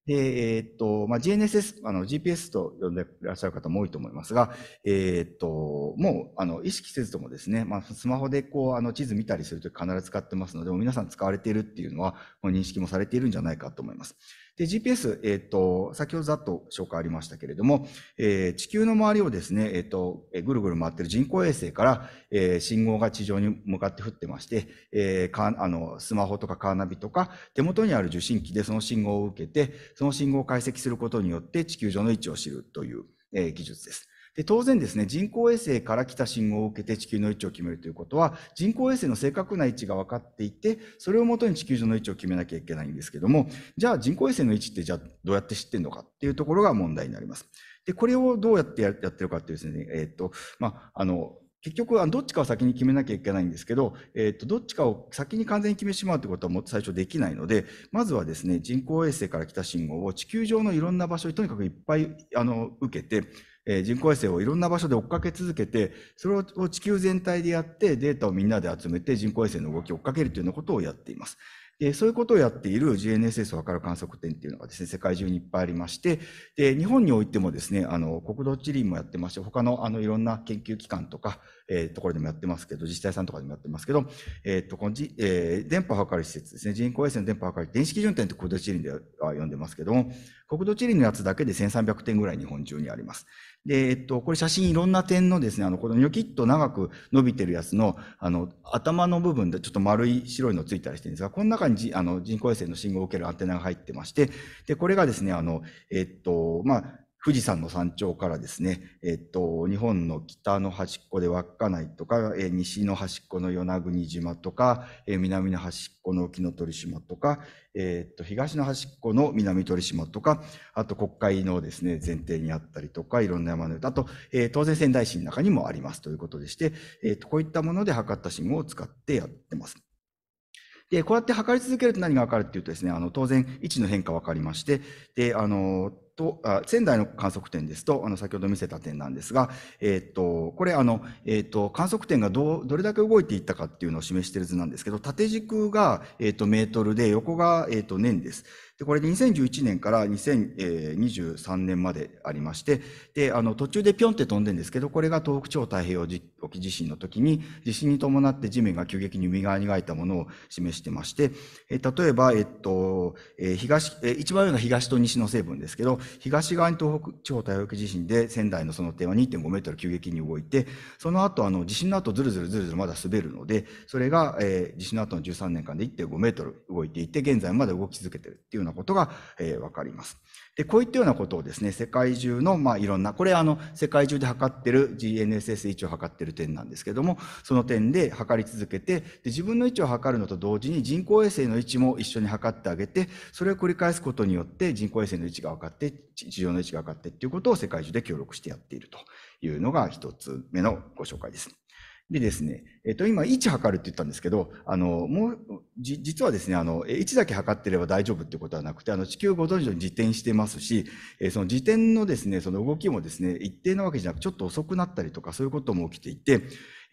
で、えっ、と、まあ、GNSS、あの、GPS と呼んでいらっしゃる方も多いと思いますが、えっ、と、もう、あの、意識せずともですね、まあ、スマホでこう、あの、地図見たりするとき必ず使ってますので、皆さん使われているっていうのは、もう認識もされているんじゃないかと思います。で、GPS、えっ、ー、と、先ほどざっと紹介ありましたけれども、えー、地球の周りをですね、えっ、ー、と、ぐるぐる回ってる人工衛星から、えー、信号が地上に向かって降ってまして、えー、かあのスマホとかカーナビとか、手元にある受信機でその信号を受けて、その信号を解析することによって地球上の位置を知るという、えー、技術です。で当然ですね、人工衛星から来た信号を受けて地球の位置を決めるということは、人工衛星の正確な位置が分かっていて、それをもとに地球上の位置を決めなきゃいけないんですけども、じゃあ人工衛星の位置ってじゃあどうやって知ってるのかっていうところが問題になります。で、これをどうやってやってるかっていうですね、えっ、ー、と、まあ、あの、結局、どっちかを先に決めなきゃいけないんですけど、えっ、ー、と、どっちかを先に完全に決めてしまうということはもう最初できないので、まずはですね、人工衛星から来た信号を地球上のいろんな場所にとにかくいっぱい、あの、受けて、え人工衛星をいろんな場所で追っかけ続けて、それを地球全体でやって、データをみんなで集めて人工衛星の動きを追っかけるというようなことをやっています。でそういうことをやっている GNSS を測る観測点っていうのがですね、世界中にいっぱいありまして、で日本においてもですね、あの国土地理もやってまして、他のあのいろんな研究機関とか、えー、ところでもやってますけど、自治体さんとかでもやってますけど、えー、っとこのじ、えー、電波を測る施設ですね、人工衛星の電波を測る電子基準点って国土地理では呼んでますけども、国土地理のやつだけで1300点ぐらい日本中にあります。で、えっと、これ写真いろんな点のですね、あの、このニョキッと長く伸びてるやつの、あの、頭の部分でちょっと丸い白いのついたりしてるんですが、この中にじあの人工衛星の信号を受けるアンテナが入ってまして、で、これがですね、あの、えっと、まあ、富士山の山頂からですね、えっと、日本の北の端っこで稚内とか、え西の端っこの与那国島とか、え南の端っこの沖ノ鳥島とか、えっと、東の端っこの南鳥島とか、あと国会のですね、前提にあったりとか、いろんな山のあと、えー、当然仙台市の中にもありますということでして、えっと、こういったもので測った信号を使ってやってます。で、こうやって測り続けると何が分かるっていうとですね、あの、当然、位置の変化分かりまして、で、あの、と、あ仙台の観測点ですと、あの、先ほど見せた点なんですが、えっ、ー、と、これ、あの、えっ、ー、と、観測点がどう、どれだけ動いていったかっていうのを示してる図なんですけど、縦軸が、えっ、ー、と、メートルで、横が、えっ、と、年です。で、これ2011年から2023年までありまして、で、あの、途中でピョンって飛んでるんですけど、これが東北地方太平洋沖地震の時に、地震に伴って地面が急激に海側に描いたものを示してまして、え例えば、えっと、え東、え一番上が東と西の成分ですけど、東側に東北地方太平洋沖地震で仙台のその点は2.5メートル急激に動いて、その後、あの、地震の後ずるずるずるずるまだ滑るので、それが、え地震の後の13年間で1.5メートル動いていて、現在まで動き続けてるっていうようななことが、えー、分かります。で、こういったようなことをですね、世界中の、まあ、いろんな、これ、あの、世界中で測ってる GNSS 位置を測ってる点なんですけども、その点で測り続けて、で、自分の位置を測るのと同時に人工衛星の位置も一緒に測ってあげて、それを繰り返すことによって人工衛星の位置が分かって、地上の位置が分かってっていうことを世界中で協力してやっているというのが一つ目のご紹介です。でですね、えっと、今、位置測るって言ったんですけど、あの、もう、じ、実はですね、あの、位置だけ測ってれば大丈夫ってことはなくて、あの、地球ご存知の自転してますし、えその自転のですね、その動きもですね、一定なわけじゃなく、ちょっと遅くなったりとか、そういうことも起きていて、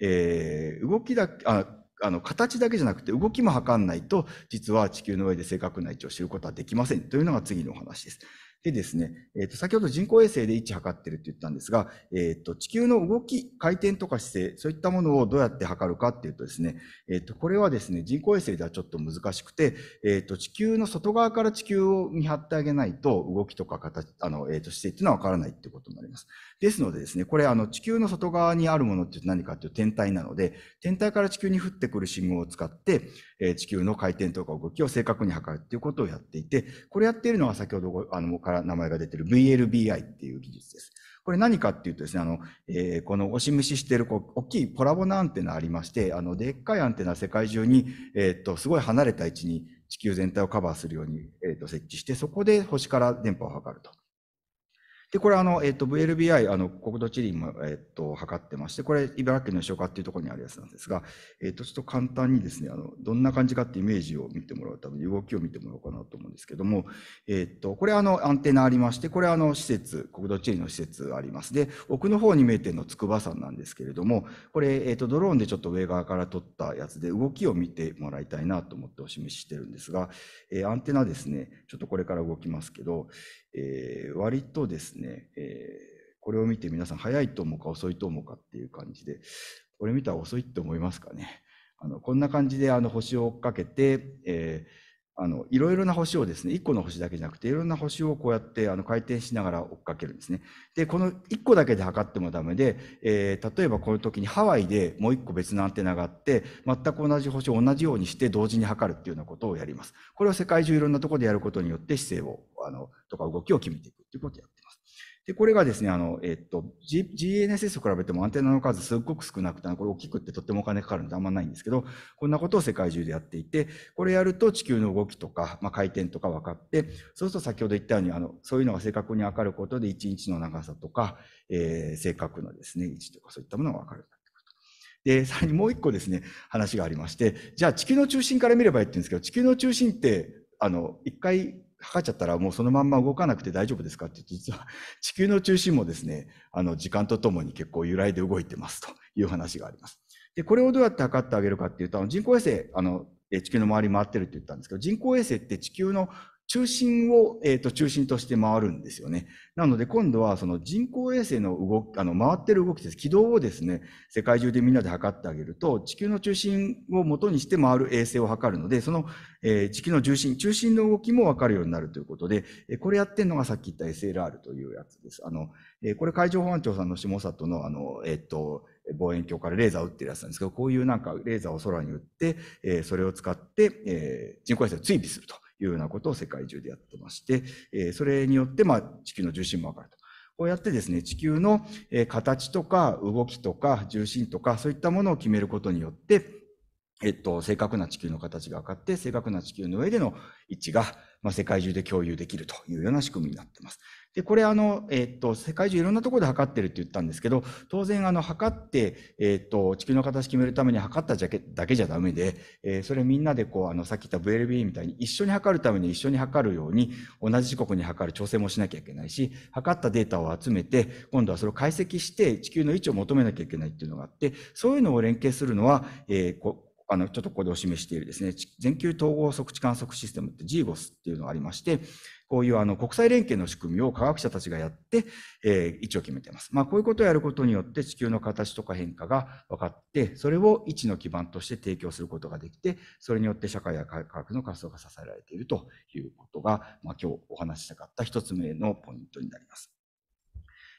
えー、動きだ、あ、あの、形だけじゃなくて、動きも測んないと、実は地球の上で正確な位置を知ることはできませんというのが次のお話です。でですね、えっ、ー、と、先ほど人工衛星で位置測ってるって言ったんですが、えっ、ー、と、地球の動き、回転とか姿勢、そういったものをどうやって測るかっていうとですね、えっ、ー、と、これはですね、人工衛星ではちょっと難しくて、えっと、地球の外側から地球を見張ってあげないと、動きとか形、あの、えっと、姿勢っていうのはわからないっていうことになります。ですのでですね、これ、あの、地球の外側にあるものって何かっていう天体なので、天体から地球に降ってくる信号を使って、え地球の回転とか動きを正確に測るっていうことをやっていて、これやっているのは先ほどあの、から名前が出てる VLBI っていう技術です。これ何かっていうとですね、あの、えー、この押し虫してる、こう、大きいポラボナアンテナありまして、あの、でっかいアンテナ世界中に、えー、っと、すごい離れた位置に地球全体をカバーするように、えー、っと、設置して、そこで星から電波を測ると。で、これ、あの、えっ、ー、と、VLBI、あの、国土地理も、えっ、ー、と、測ってまして、これ、茨城県の吉岡っていうところにあるやつなんですが、えっ、ー、と、ちょっと簡単にですね、あの、どんな感じかってイメージを見てもらうために、動きを見てもらおうかなと思うんですけども、えっと、これ、あの、アンテナありまして、これ、あの、施設、国土地理の施設あります。で、奥の方に見えてるの筑波山なんですけれども、これ、えっと、ドローンでちょっと上側から撮ったやつで、動きを見てもらいたいなと思ってお示ししてるんですが、えアンテナですね、ちょっとこれから動きますけど、えー、割とですね、えー、これを見て皆さん早いと思うか遅いと思うかっていう感じで、これ見たら遅いって思いますかね。あのこんな感じであの星を追っかけて、えーあのいろいろな星をですね1個の星だけじゃなくていろんな星をこうやってあの回転しながら追っかけるんですね。でこの1個だけで測ってもダメで、えー、例えばこの時にハワイでもう1個別のアンテナがあって全く同じ星を同じようにして同時に測るっていうようなことをやります。これは世界中いろんなとこでやることによって姿勢をあのとか動きを決めていくっていうことをやってます。で、これがですね、あの、えっと、G、GNSS と比べてもアンテナの数すっごく少なくて、これ大きくってとってもお金かかるんであんまないんですけど、こんなことを世界中でやっていて、これやると地球の動きとか、まあ、回転とか分かって、そうすると先ほど言ったように、あの、そういうのが正確に分かることで、1日の長さとか、えー、正確なですね、位置とかそういったものが分かる。で、さらにもう一個ですね、話がありまして、じゃあ地球の中心から見ればいいって言うんですけど、地球の中心って、あの、一回かかっちゃったらもうそのまんま動かなくて大丈夫ですかって実は 地球の中心もですね、あの時間とともに結構由来で動いてますという話があります。で、これをどうやって測ってあげるかっていうと、あの人工衛星、あの地球の周り回ってるって言ったんですけど、人工衛星って地球の中心を、えっ、ー、と、中心として回るんですよね。なので、今度はその人工衛星の動き、あの、回ってる動きです。軌道をですね、世界中でみんなで測ってあげると、地球の中心を元にして回る衛星を測るので、その、えー、地球の重心、中心の動きもわかるようになるということで、えこれやってんのがさっき言った SLR というやつです。あの、えこれ海上保安庁さんの下里の、あの、えっ、ー、と、望遠鏡からレーザーを打ってるやつなんですけど、こういうなんかレーザーを空に打って、えー、それを使って、えー、人工衛星を追尾すると。いうようなことを世界中でやってまして、えそれによって、まあ、地球の重心も分かると。こうやってですね、地球の形とか動きとか重心とか、そういったものを決めることによって、えっと、正確な地球の形が分かって、正確な地球の上での位置が、まあ、世界中で共有できるというような仕組みになっています。で、これあの、えっ、と、世界中いろんなところで測ってるって言ったんですけど、当然あの、測って、えっ、と、地球の形決めるために測っただけだけじゃダメで、えー、それみんなでこう、あの、さっき言った VLB みたいに一緒に測るために一緒に測るように、同じ時刻に測る調整もしなきゃいけないし、測ったデータを集めて、今度はそれを解析して地球の位置を求めなきゃいけないっていうのがあって、そういうのを連携するのは、えー、こあの、ちょっとここでお示しているですね、全球統合測地観測システムって GGOS っていうのがありまして、こういうあの国際連携の仕組みを科学者たちがやって、えー、位置を決めています。まあ、こういうことをやることによって地球の形とか変化が分かって、それを位置の基盤として提供することができて、それによって社会や科学の活動が支えられているということが、まあ、今日お話ししたかった一つ目のポイントになります。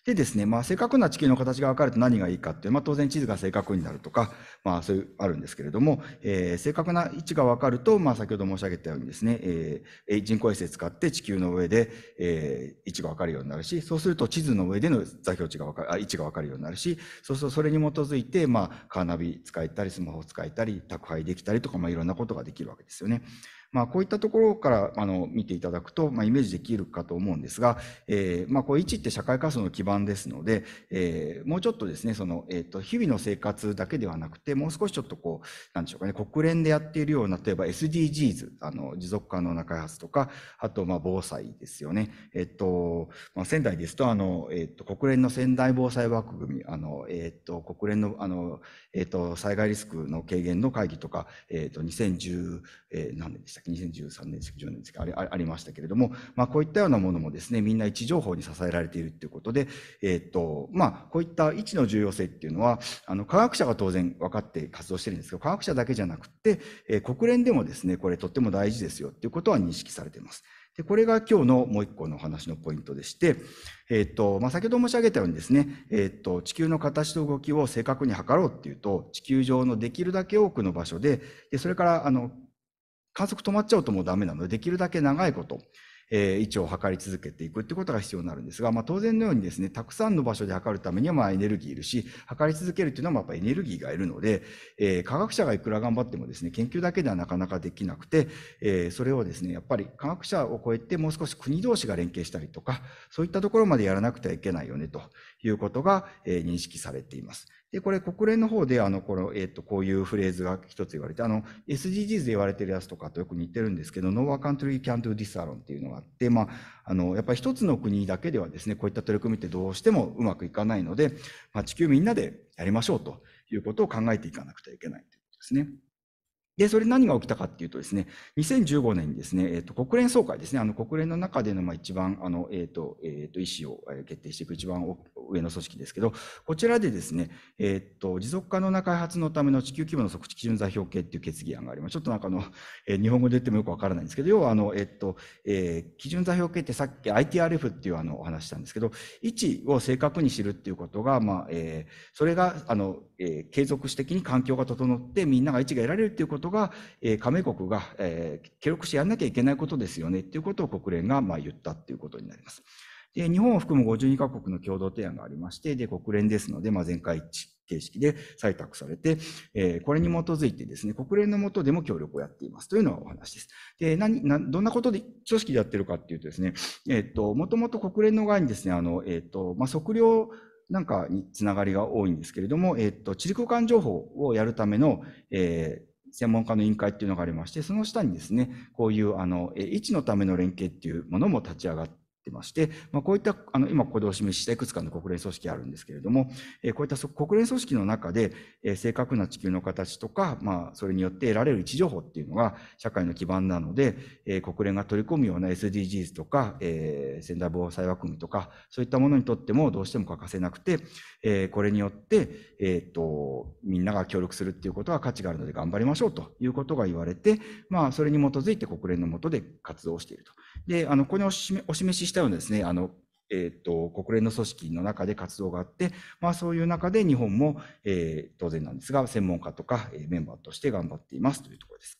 でですね、まあ、正確な地球の形が分かると何がいいかって、まあ、当然地図が正確になるとか、まあ、そういうあるんですけれども、えー、正確な位置が分かると、まあ、先ほど申し上げたようにですね、えー、人工衛星使って地球の上で、えー、位置が分かるようになるし、そうすると地図の上での座標値が分かるあ位置が分かるようになるし、そうするとそれに基づいて、まあ、カーナビ使えたり、スマホ使えたり、宅配できたりとか、まあ、いろんなことができるわけですよね。まあ、こういったところからあの見ていただくと、まあ、イメージできるかと思うんですが、えーまあ、こう1って社会活動の基盤ですので、えー、もうちょっとですねその、えーと、日々の生活だけではなくてもう少しちょっとこうなんでしょうかね国連でやっているような例えば SDGs あの持続可能な開発とかあとまあ防災ですよね、えっ、ー、とまあ、仙台ですとあの、えーと、国連の仙台防災枠組みあの、えーと、と国連のあの、えー、と災害リスクの軽減の会議とか、えー、と2010、えー、何年でしたたっけ、2013年ですか、14年ですか、あありましたけれども、まあ、こういったようなものもですね、みんな位置情報に支えられているということで、えっ、ー、と、まあ、こういった位置の重要性っていうのは、あの、科学者が当然分かって活動してるんですけど、科学者だけじゃなくて、えー、国連でもですね、これとっても大事ですよっていうことは認識されています。で、これが今日のもう一個の話のポイントでして、えっ、ー、と、まあ、先ほど申し上げたようにですね、えっ、ー、と、地球の形と動きを正確に測ろうっていうと、地球上のできるだけ多くの場所で、で、それから、あの、観測止まっちゃうともうダメなので、できるだけ長いこと、えー、位置を測り続けていくってことが必要になるんですが、まあ、当然のようにですね、たくさんの場所で測るためにはまあエネルギーいるし、測り続けるっていうのはやっぱエネルギーがいるので、えー、科学者がいくら頑張ってもですね、研究だけではなかなかできなくて、えー、それをですね、やっぱり科学者を超えてもう少し国同士が連携したりとか、そういったところまでやらなくてはいけないよねということが、えー、認識されています。で、これ国連の方で、あの、この、えっ、ー、と、こういうフレーズが一つ言われて、あの、SDGs で言われてるやつとかとよく似てるんですけど、No country can do this alone っていうのがあって、まあ、あの、やっぱり一つの国だけではですね、こういった取り組みってどうしてもうまくいかないので、まあ、地球みんなでやりましょうということを考えていかなくてはいけないということですね。で、それ何が起きたかっていうとですね、2015年にですね、えっ、ー、と、国連総会ですね、あの、国連の中での、まあ、一番、あの、えっ、ー、と、えっ、ー、と、意思を決定していく一番上の組織ですけど、こちらでですね、えっ、と、持続可能な開発のための地球規模の測地基準座標系っていう決議案があります。ちょっとなんかあの、えー、日本語で言ってもよくわからないんですけど、要はあの、えっ、と、えー、基準座標系ってさっき ITRF っていうあの、お話したんですけど、位置を正確に知るっていうことが、まあ、えー、それが、あの、えー、継続して的に環境が整ってみんなが位置が得られるっていうことことが、えー、加盟国が、えー、協力してやらなきゃいけないことですよねっていうことを国連がまあ言ったっていうことになります。で日本を含む52カ国の共同提案がありまして、で国連ですので、まあ、全会一致形式で採択されて、えー、これに基づいてですね、国連の下でも協力をやっていますというのはお話です。で、何、などんなことで、組織でやってるかっていうとですね、えっ、ー、と、もともと国連の側にですね、あの、えっ、ー、と、まあ、測量、なんかにつながりが多いんですけれども、えっ、と、地理空間情報をやるための、え専門家の委員会っていうのがありまして、その下にですね、こういうあの、位置のための連携っていうものも立ち上がってまして、まあ、こういったあの今ここでお示ししたいくつかの国連組織あるんですけれども、えこういった国連組織の中で、え正確な地球の形とか、まあ、それによって得られる位置情報っていうのが社会の基盤なので、え国連が取り込むような SDGs とか、えー、仙台防災枠組みとかそういったものにとってもどうしても欠かせなくて、えこれによって、えーと、みんなが協力するっていうことは価値があるので頑張りましょうということが言われて、まあ、それに基づいて国連の下で活動していると。であのここにお示ししたようなですね、あのえーと、国連の組織の中で活動があって、まあ、そういう中で日本も、えー、当然なんですが、専門家とか、えー、メンバーとして頑張っていますというところです。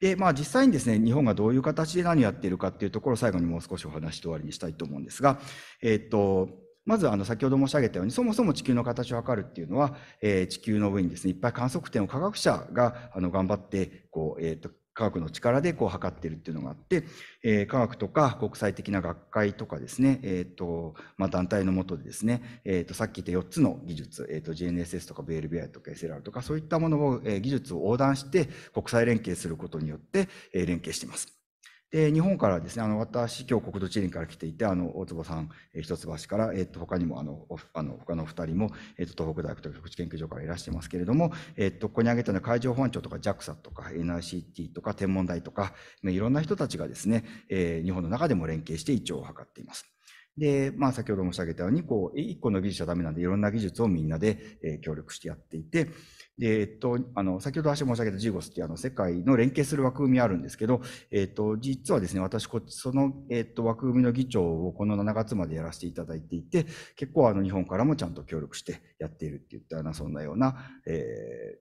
でまあ、実際にですね日本がどういう形で何をやっているかっていうところを最後にもう少しお話し終わりにしたいと思うんですが、えーと、まずあの先ほど申し上げたようにそもそも地球の形を測るっていうのは、えー、地球の上にですねいっぱい観測点を科学者があの頑張ってこう、えーと科学の力でこう測ってるっていうのがあって、えー、科学とか国際的な学会とかですね、えーとまあ、団体のもとでですね、えーと、さっき言った4つの技術、えーと、GNSS とか VLBI とか SLR とかそういったものを、えー、技術を横断して国際連携することによって、えー、連携しています。で日本からですねあの私今日国土地理院から来ていてあの大坪さん、え一橋から、えっと他にもあのあの他の2人も、えっと東北大学という研究所からいらしてますけれども、えっとここに挙げたのは海上保安庁とか JAXA とか NICT とか天文台とかいろんな人たちがですね、えー、日本の中でも連携して一腸を図っています。で、まあ、先ほど申し上げたように、こう、1個の技術はダメなんで、いろんな技術をみんなで、え協力してやっていて、で、えっと、あの、先ほど申し上げたジーゴスっていうあの世界の連携する枠組みあるんですけど、えっと、実はですね、私こ、その、えっと、枠組みの議長をこの7月までやらせていただいていて、結構あの、日本からもちゃんと協力してやっているって言ったような、そんなような、え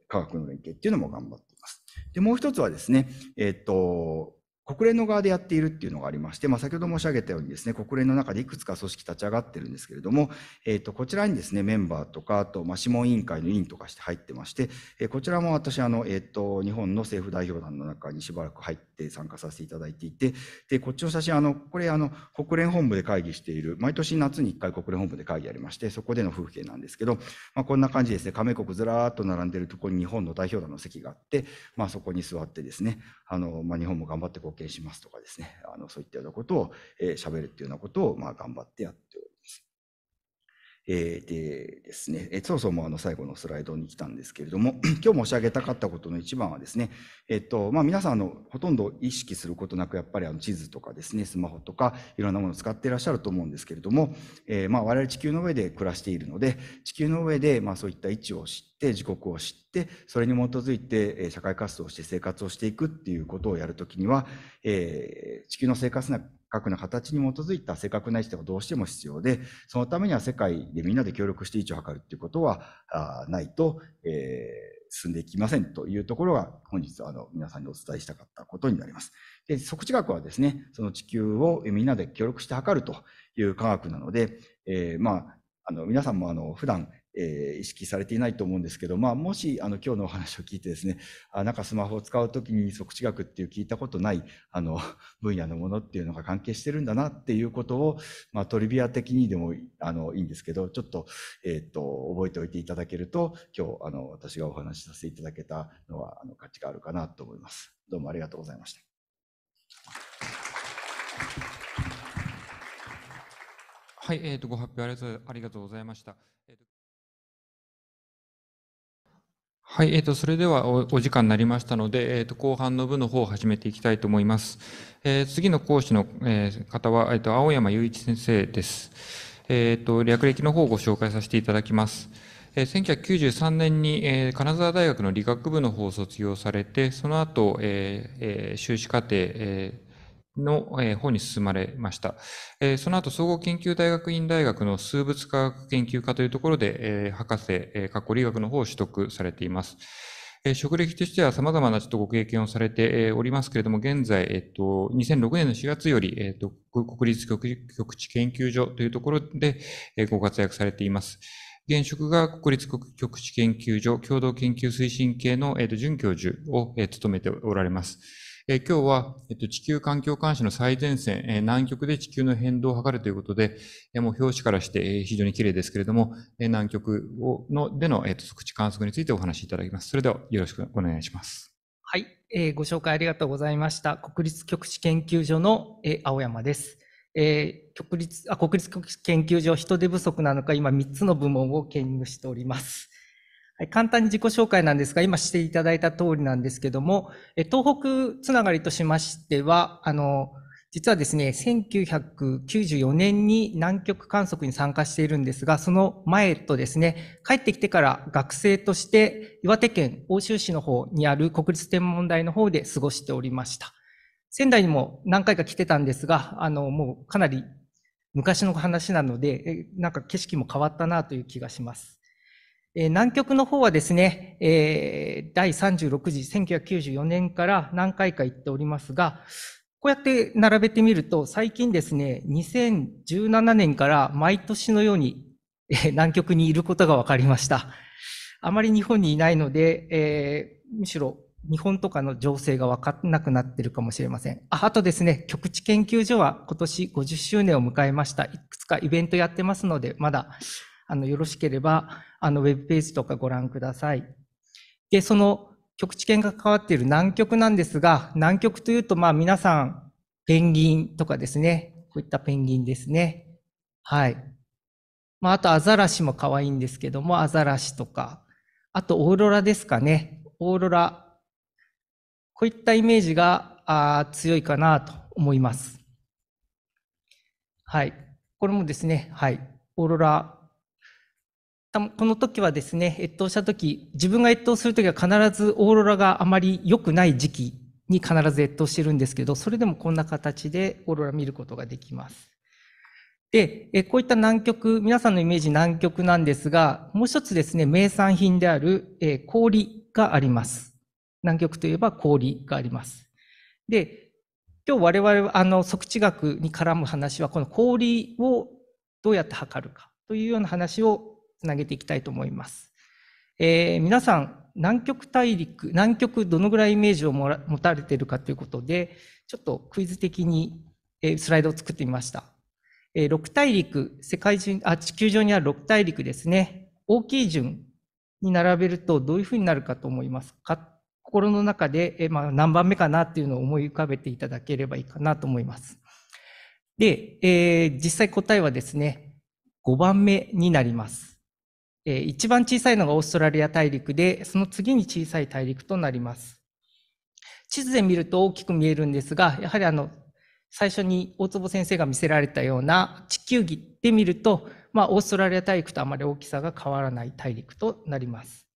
ー、科学の連携っていうのも頑張っています。で、もう一つはですね、えっと、国連の側でやっているっていうのがありまして、まあ、先ほど申し上げたようにですね、国連の中でいくつか組織立ち上がってるんですけれども、えー、と、こちらにですね、メンバーとか、あと、諮問委員会の委員とかして入ってまして、えー、こちらも私、あの、えっ、ー、と、日本の政府代表団の中にしばらく入って参加させていただいていて、で、こっちの写真、あの、これ、あの、国連本部で会議している、毎年夏に1回国連本部で会議ありまして、そこでの風景なんですけど、まあ、こんな感じですね、加盟国ずらーっと並んでるところに日本の代表団の席があって、まあ、そこに座ってですね、あの、まあ、日本も頑張ってこう貢献しますとかですね、あのそういったようなことを喋、えー、るっていうようなことを、まあ、頑張ってやってえー、でですね、えー、そもそもあの最後のスライドに来たんですけれども、今日申し上げたかったことの一番はですね、えっと、まあ、皆さんあの、ほとんど意識することなく、やっぱりあの地図とかですね、スマホとか、いろんなものを使っていらっしゃると思うんですけれども、えー、まあ、我々地球の上で暮らしているので、地球の上で、まあ、そういった位置を知って、時刻を知って、それに基づいて、え社会活動をして生活をしていくっていうことをやるときには、えー、地球の生活の核の形に基づいた正確な意思がどうしても必要で、そのためには世界でみんなで協力して位置を図るということはないと、えー、進んでいきませんというところが本日あの皆さんにお伝えしたかったことになります。で即地学はですね、その地球をみんなで協力して測るという科学なので、えー、まあ、あの皆さんもあの普段えー、意識されていないと思うんですけど、まあ、もしあの今日のお話を聞いてですねあなんかスマホを使う時に即地学っていう聞いたことないあの 分野のものっていうのが関係してるんだなっていうことを、まあ、トリビア的にでもあのいいんですけどちょっと,、えー、と覚えておいていただけると今日あの私がお話しさせていただけたのはあの価値があるかなと思います。どうもありがとうございました。はい、えーと、とご発表ありがとうございました。はい、えー、とそれではお時間になりましたので、えー、と後半の部の方を始めていきたいと思います。えー、次の講師の、えー、方は、えー、と青山雄一先生です。えー、と略歴の方をご紹介させていただきます。え1993年に、え金沢大学の理学部の方を卒業されて、その後、ええー、修士課程、えーの方に進まれました。その後、総合研究大学院大学の数物科学研究科というところで、博士、過去理学の方を取得されています。職歴としては様々なちょっとご経験をされておりますけれども、現在、えっと、2006年の4月より、えっと、国立局地研究所というところでご活躍されています。現職が国立局地研究所共同研究推進系の、えっと、准教授を、務めておられます。え今日は、えっと、地球環境監視の最前線、え南極で地球の変動を図るということで、えもう表紙からして、え非常に綺麗ですけれども、え南極をのでの、えっと、測地観測についてお話しいただきます。それではよろしくお願いします。はい、えー、ご紹介ありがとうございました。国立極地研究所の、え青山です。えー、国立あ国立極地研究所人手不足なのか今3つの部門を兼務しております。簡単に自己紹介なんですが、今していただいた通りなんですけども、東北つながりとしましては、あの、実はですね、1994年に南極観測に参加しているんですが、その前とですね、帰ってきてから学生として岩手県奥州市の方にある国立天文台の方で過ごしておりました。仙台にも何回か来てたんですが、あの、もうかなり昔の話なので、なんか景色も変わったなという気がします。南極の方はですね、第36次1994年から何回か行っておりますが、こうやって並べてみると、最近ですね、2017年から毎年のように、南極にいることが分かりました。あまり日本にいないので、えー、むしろ日本とかの情勢が分かんなくなってるかもしれません。ああとですね、局地研究所は今年50周年を迎えました。いくつかイベントやってますので、まだ、あの、よろしければ、あの、ウェブページとかご覧ください。で、その極地圏が関わっている南極なんですが、南極というと、まあ皆さん、ペンギンとかですね、こういったペンギンですね。はい。まあ、あとアザラシも可愛いんですけども、アザラシとか、あとオーロラですかね。オーロラ。こういったイメージがあ強いかなと思います。はい。これもですね、はい。オーロラこの時はですね、越冬した時、自分が越冬する時は必ずオーロラがあまり良くない時期に必ず越冬してるんですけど、それでもこんな形でオーロラ見ることができます。で、えこういった南極、皆さんのイメージ南極なんですが、もう一つですね、名産品である、え氷があります。南極といえば氷があります。で、今日我々あの測地学に絡む話は、この氷をどうやって測るかというような話をつなげていきたいと思います。えー、皆さん、南極大陸、南極どのぐらいイメージを持たれているかということで、ちょっとクイズ的に、えスライドを作ってみました。えー、6大陸、世界中あ、地球上にある6大陸ですね、大きい順に並べるとどういうふうになるかと思いますか心の中で、えー、まあ、何番目かなっていうのを思い浮かべていただければいいかなと思います。で、えー、実際答えはですね、5番目になります。えー、一番小さいのがオーストラリア大陸で、その次に小さい大陸となります。地図で見ると大きく見えるんですが、やはりあの、最初に大坪先生が見せられたような地球儀で見ると、まあ、オーストラリア大陸とあまり大きさが変わらない大陸となります。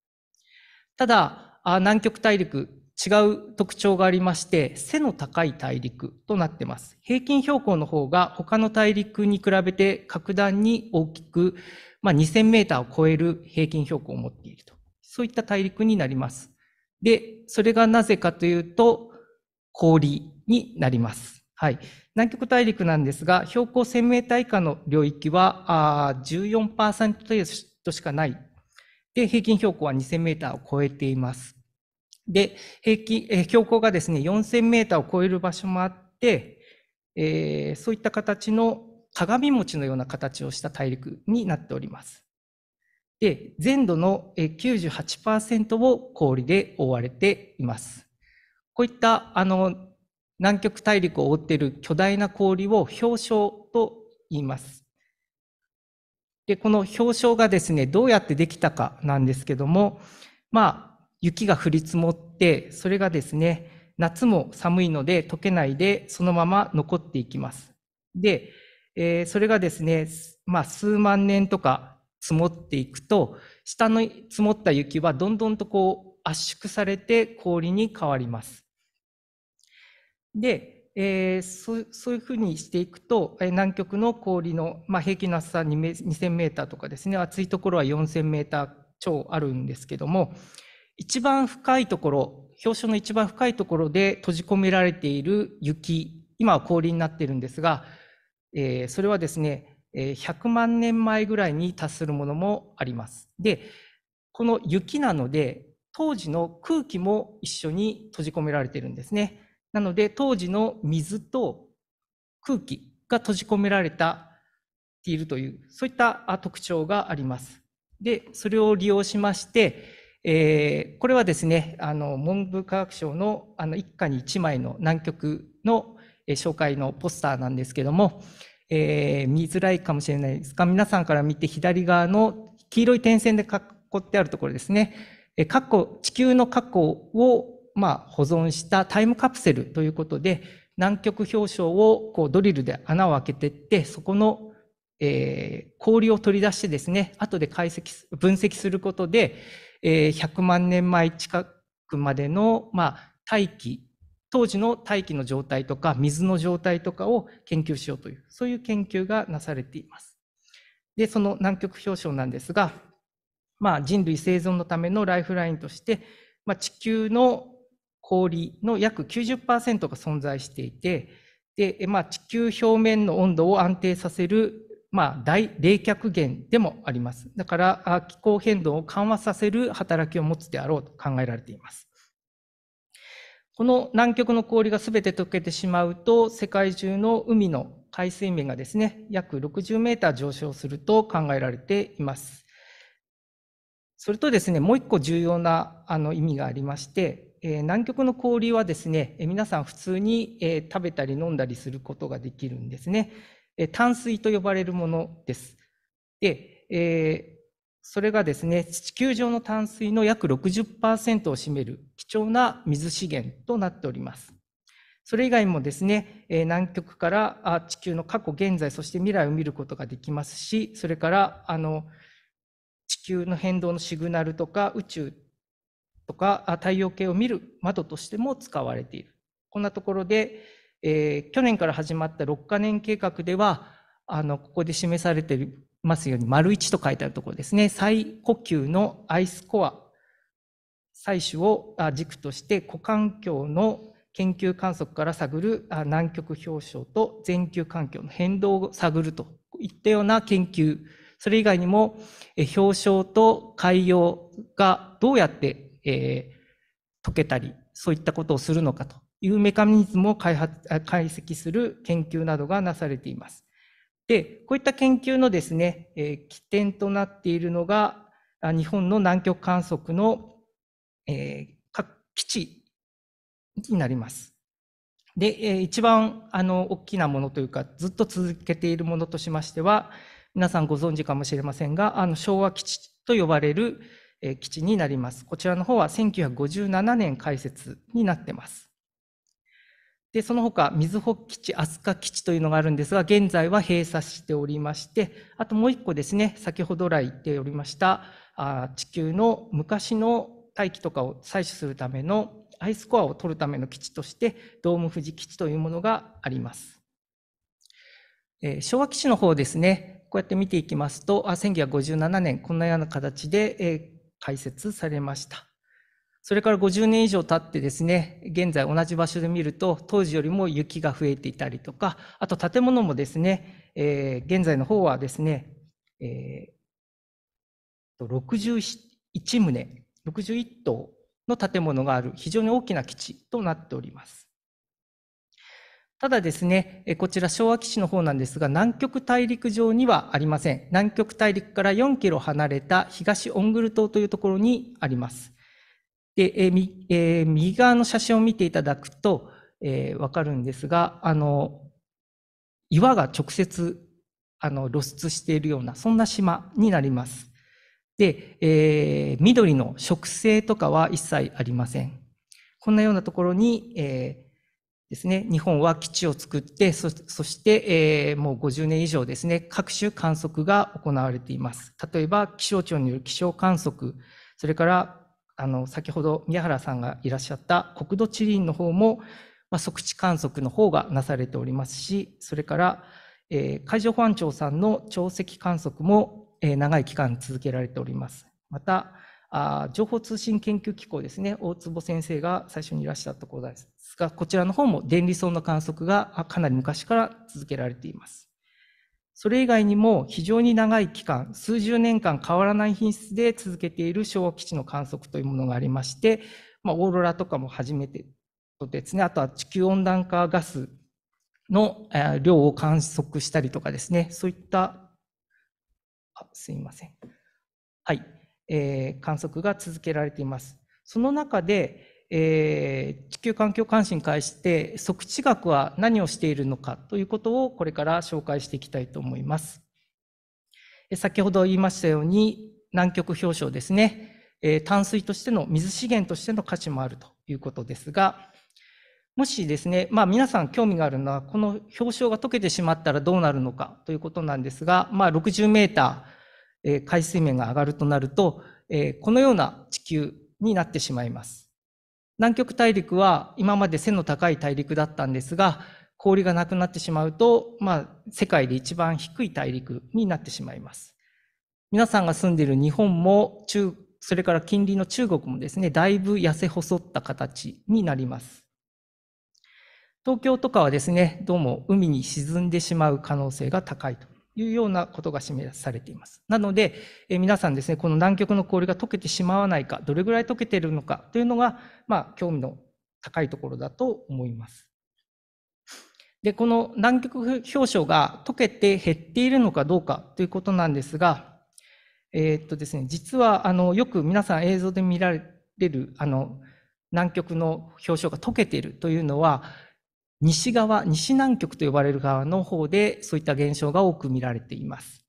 ただ、南極大陸、違う特徴がありまして、背の高い大陸となってます。平均標高の方が他の大陸に比べて格段に大きく、まあ、2000メーターを超える平均標高を持っていると。そういった大陸になります。で、それがなぜかというと、氷になります。はい。南極大陸なんですが、標高1000メーター以下の領域は、あー14%程度しかない。で、平均標高は2000メーターを超えています。で、平均、え標高がですね、4000メーターを超える場所もあって、えー、そういった形の鏡餅のような形をした大陸になっております。で、全土の98%を氷で覆われています。こういったあの南極大陸を覆っている巨大な氷を氷床と言います。で、この氷床がですね、どうやってできたかなんですけども、まあ、雪が降り積もって、それがですね、夏も寒いので溶けないで、そのまま残っていきます。で、えー、それがですね、まあ、数万年とか積もっていくと、下の積もった雪はどんどんとこう圧縮されて氷に変わります。で、えー、そういうふうにしていくと、南極の氷の、まあ、平均の厚さ2000メーターとかですね、厚いところは4000メーター超あるんですけども、一番深いところ、氷床の一番深いところで閉じ込められている雪、今は氷になっているんですが、えー、それはですね、えー、100万年前ぐらいに達するものもあります。で、この雪なので、当時の空気も一緒に閉じ込められてるんですね。なので、当時の水と空気が閉じ込められたているという、そういった特徴があります。で、それを利用しまして、えー、これはですね、あの文部科学省のあの一家に1枚の南極の紹介のポスターなんですけども、えー、見づらいかもしれないですが、皆さんから見て左側の黄色い点線で囲ってあるところですね、過去、地球の過去を、まあ、保存したタイムカプセルということで、南極氷床をこうドリルで穴を開けていって、そこの、えー、氷を取り出してですね、後で解析、分析することで、えー、100万年前近くまでの、まあ、大気当時の大気の状態とか水の状態とかを研究しようというそういう研究がなされています。でその南極氷床なんですが、まあ、人類生存のためのライフラインとして、まあ、地球の氷の約90%が存在していてで、まあ、地球表面の温度を安定させるまあ、大冷却源でもあります。だから気候変動を緩和させる働きを持つであろうと考えられています。この南極の氷が全て溶けてしまうと、世界中の海の海水面がですね、約60メーター上昇すると考えられています。それとですね、もう一個重要なあの意味がありまして、えー、南極の氷はですね、えー、皆さん普通に、えー、食べたり飲んだりすることができるんですね。え淡水と呼ばれるものです。で、えそれがですね、地球上の淡水の約60%を占める貴重な水資源となっております。それ以外もですね、南極から地球の過去、現在、そして未来を見ることができますし、それからあの地球の変動のシグナルとか宇宙とか太陽系を見る窓としても使われている。こんなところで、えー、去年から始まった6カ年計画では、あのここで示されていますように、丸1と書いてあるところですね、最呼吸のアイスコア採取を軸として股環境の研究観測から探る南極氷床と全球環境の変動を探るといったような研究それ以外にも氷床と海洋がどうやって、えー、溶けたりそういったことをするのかというメカニズムを開発解析する研究などがなされています。でこういった研究のですね、えー、起点となっているのが日本の南極観測のえー、各基地になります。で、えー、一番あの大きなものというか、ずっと続けているものとしましては、皆さんご存知かもしれませんが、あの昭和基地と呼ばれる、えー、基地になります。こちらの方は1957年開設になってます。で、その他、瑞穂基地、飛鳥基地というのがあるんですが、現在は閉鎖しておりまして、あともう一個ですね、先ほど来言っておりました、あ地球の昔の大気とかを採取するためのアイスコアを取るための基地としてドーム富士基地というものがあります。えー、昭和基地の方ですねこうやって見ていきますとあ1957年こんなような形で、えー、開設されました。それから50年以上経ってですね、現在同じ場所で見ると、当時よりも雪が増えていたりとか、あと建物もですね、えー、現在の方はですね、えー、61棟61棟の建物がある非常に大きな基地となっております。ただですね、こちら昭和基地の方なんですが、南極大陸上にはありません。南極大陸から4キロ離れた東オングル島というところにあります。で、ええ右側の写真を見ていただくと、えー、わかるんですが、あの、岩が直接、あの、露出しているような、そんな島になります。で、えー、緑の植生とかは一切ありません。こんなようなところに、えー、ですね、日本は基地を作って、そして、えー、もう50年以上ですね、各種観測が行われています。例えば、気象庁による気象観測、それから、あの、先ほど宮原さんがいらっしゃった国土地理院の方も、まあ、測地観測の方がなされておりますし、それから、えー、海上保安庁さんの潮汐観測も長い期間続けられております。また、情報通信研究機構ですね、大坪先生が最初にいらっしゃったところですが、こちらの方も電離層の観測がかなり昔から続けられています。それ以外にも非常に長い期間、数十年間変わらない品質で続けている昭和基地の観測というものがありまして、まあ、オーロラとかも初めてとですね、あとは地球温暖化ガスの量を観測したりとかですね、そういったあすいません。はい、えー、観測が続けられています。その中で、えー、地球環境関心に関して測地学は何をしているのかということをこれから紹介していきたいと思います。先ほど言いましたように南極氷床ですね、えー、淡水としての水資源としての価値もあるということですが、もしですね、まあ、皆さん興味があるのは、この表彰が溶けてしまったらどうなるのかということなんですが、まあ、60メーター、えー、海水面が上がるとなると、えー、このような地球になってしまいます。南極大陸は今まで背の高い大陸だったんですが、氷がなくなってしまうと、まあ、世界で一番低い大陸になってしまいます。皆さんが住んでいる日本も、それから近隣の中国もですね、だいぶ痩せ細った形になります。東京とかはですね、どうも海に沈んでしまう可能性が高いというようなことが示されています。なので、え皆さんですね、この南極の氷が溶けてしまわないか、どれぐらい溶けているのかというのが、まあ、興味の高いところだと思います。で、この南極氷床が溶けて減っているのかどうかということなんですが、えー、っとですね、実はあのよく皆さん映像で見られるあの南極の氷床が溶けているというのは、西側、西南極と呼ばれる側の方でそういった現象が多く見られています。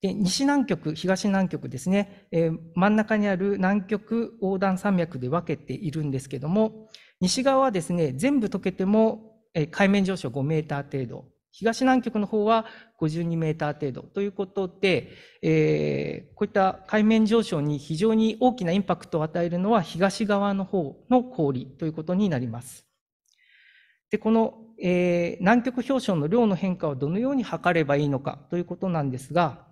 で西南極、東南極ですね、えー、真ん中にある南極横断山脈で分けているんですけども、西側はですね、全部溶けても、えー、海面上昇5メーター程度、東南極の方は52メーター程度ということで、えー、こういった海面上昇に非常に大きなインパクトを与えるのは東側の方の氷ということになります。でこの、えー、南極氷床の量の変化をどのように測ればいいのかということなんですが、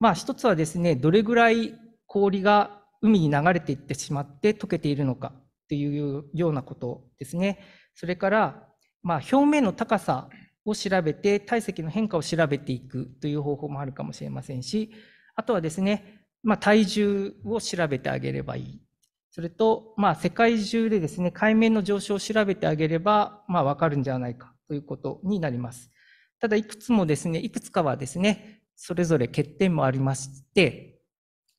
まあ、一つはですねどれぐらい氷が海に流れていってしまって溶けているのかというようなことですね。それから、まあ、表面の高さを調べて体積の変化を調べていくという方法もあるかもしれませんしあとはですね、まあ、体重を調べてあげればいいそれと、まあ、世界中でですね、海面の上昇を調べてあげれば、まあ、わかるんじゃないかということになります。ただ、いくつもですね、いくつかはですね、それぞれ欠点もありまして、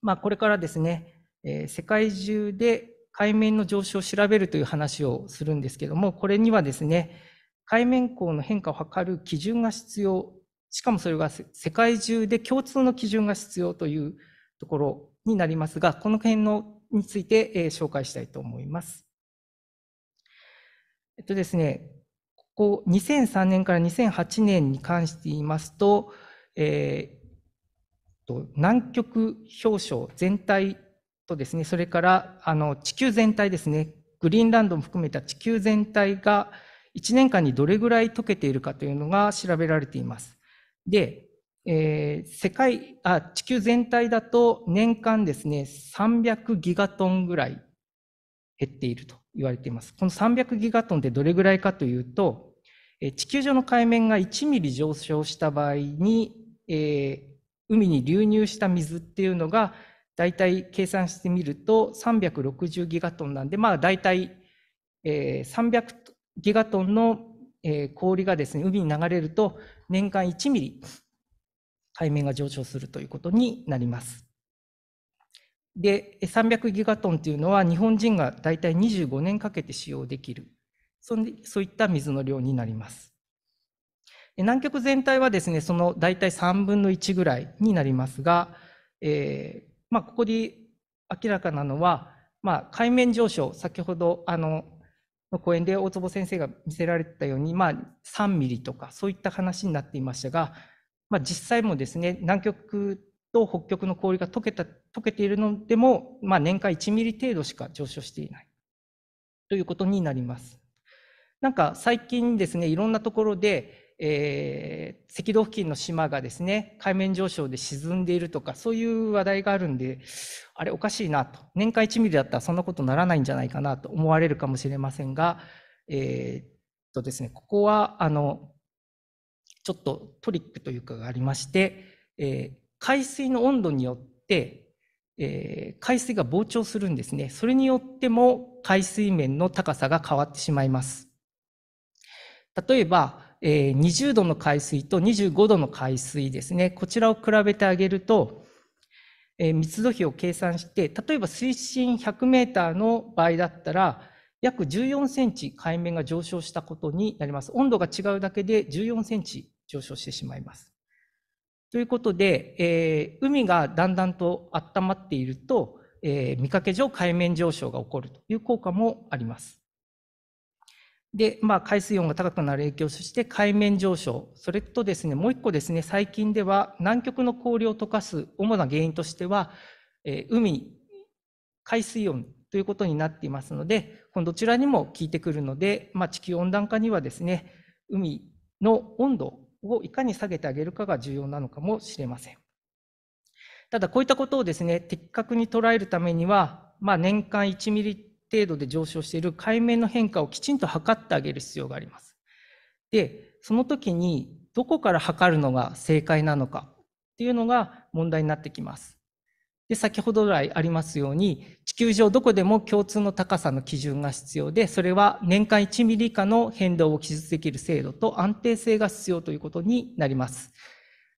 まあ、これからですね、えー、世界中で海面の上昇を調べるという話をするんですけども、これにはですね、海面高の変化を測る基準が必要、しかもそれが世界中で共通の基準が必要というところになりますが、この辺のについて、え紹介したいと思います。えっとですね、ここ2003年から2008年に関して言いますと、えー、と南極氷床全体とですね、それからあの地球全体ですね、グリーンランドも含めた地球全体が1年間にどれぐらい溶けているかというのが調べられています。で、えー、世界あ地球全体だと年間ですね300ギガトンぐらい減っていると言われています。この300ギガトンってどれぐらいかというと、えー、地球上の海面が1ミリ上昇した場合に、えー、海に流入した水っていうのが大体計算してみると360ギガトンなんでまあ大体、えー、300ギガトンの、えー、氷がですね海に流れると年間1ミリ海面が上昇するということになります。で、300ギガトンというのは日本人がだいたい25年かけて使用できる、そそういった水の量になります。南極全体はですね、そのだいたい3分の1ぐらいになりますが、えー、まあ、ここで明らかなのは、まあ、海面上昇、先ほどあのの講演で大坪先生が見せられたように、まあ、3ミリとかそういった話になっていましたが、まあ、実際もですね南極と北極の氷が溶けた溶けているのでも、まあ、年間1ミリ程度しか上昇していないということになります。なんか最近ですねいろんなところで、えー、赤道付近の島がですね海面上昇で沈んでいるとかそういう話題があるんであれおかしいなと年間1ミリだったらそんなことならないんじゃないかなと思われるかもしれませんが、えー、とですねここはあのちょっとトリックというかがありまして、えー、海水の温度によって、えー、海水が膨張するんですね。それによっても海水面の高さが変わってしまいます。例えば、えー、20度の海水と25度の海水ですね。こちらを比べてあげると、え密度比を計算して、例えば水深100 m の場合だったら、約14センチ海面が上昇したことになります。温度が違うだけで14センチ上昇してしまいます。ということで、えー、海がだんだんと温まっていると、えー、見かけ上海面上昇が起こるという効果もあります。で、まあ、海水温が高くなる影響そして海面上昇、それとですね、もう一個ですね、最近では南極の氷を溶かす主な原因としては、えー、海、海水温ということになっていますので、このどちらにも効いてくるので、まあ、地球温暖化にはですね、海の温度をいかに下げてあげるかが重要なのかもしれません。ただ、こういったことをですね、的確に捉えるためには、まあ、年間1ミリ程度で上昇している海面の変化をきちんと測ってあげる必要があります。で、その時にどこから測るのが正解なのかっていうのが問題になってきます。で先ほど来ありますように地球上どこでも共通の高さの基準が必要でそれは年間1ミリ以下の変動を記述できる精度と安定性が必要ということになります。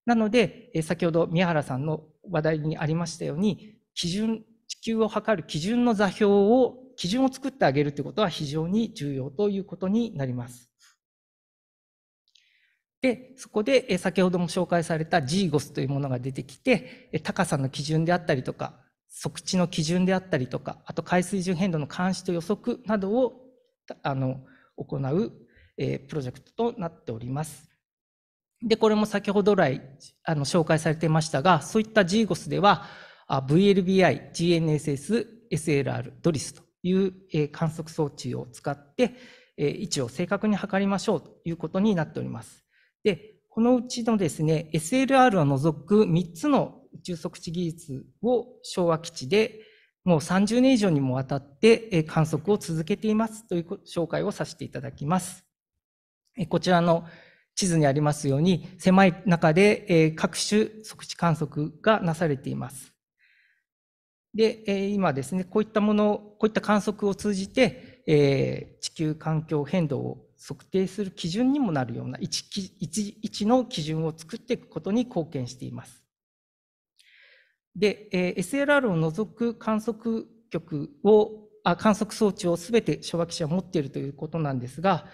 なので先ほど宮原さんの話題にありましたように基準地球を測る基準の座標を基準を作ってあげるということは非常に重要ということになります。で、そこで先ほども紹介された GOS というものが出てきて、高さの基準であったりとか、測地の基準であったりとか、あと海水準変動の監視と予測などをあの行う、えプロジェクトとなっております。で、これも先ほど来あの紹介されていましたが、そういった GOS では、VLBI、GNSS、SLR、ドリスという観測装置を使って、位置を正確に測りましょうということになっております。で、このうちのですね、SLR を除く3つの宇宙測地技術を昭和基地でもう30年以上にもわたって観測を続けていますという紹介をさせていただきます。こちらの地図にありますように狭い中で各種測地観測がなされています。で、今ですね、こういったもの、こういった観測を通じて地球環境変動を測定する基準にもなるような 1, 1, 1の基準を作っていくことに貢献しています。で、えー、SLR を除く観測局をあ観測装置をすべて昭和基地は持っているということなんですが、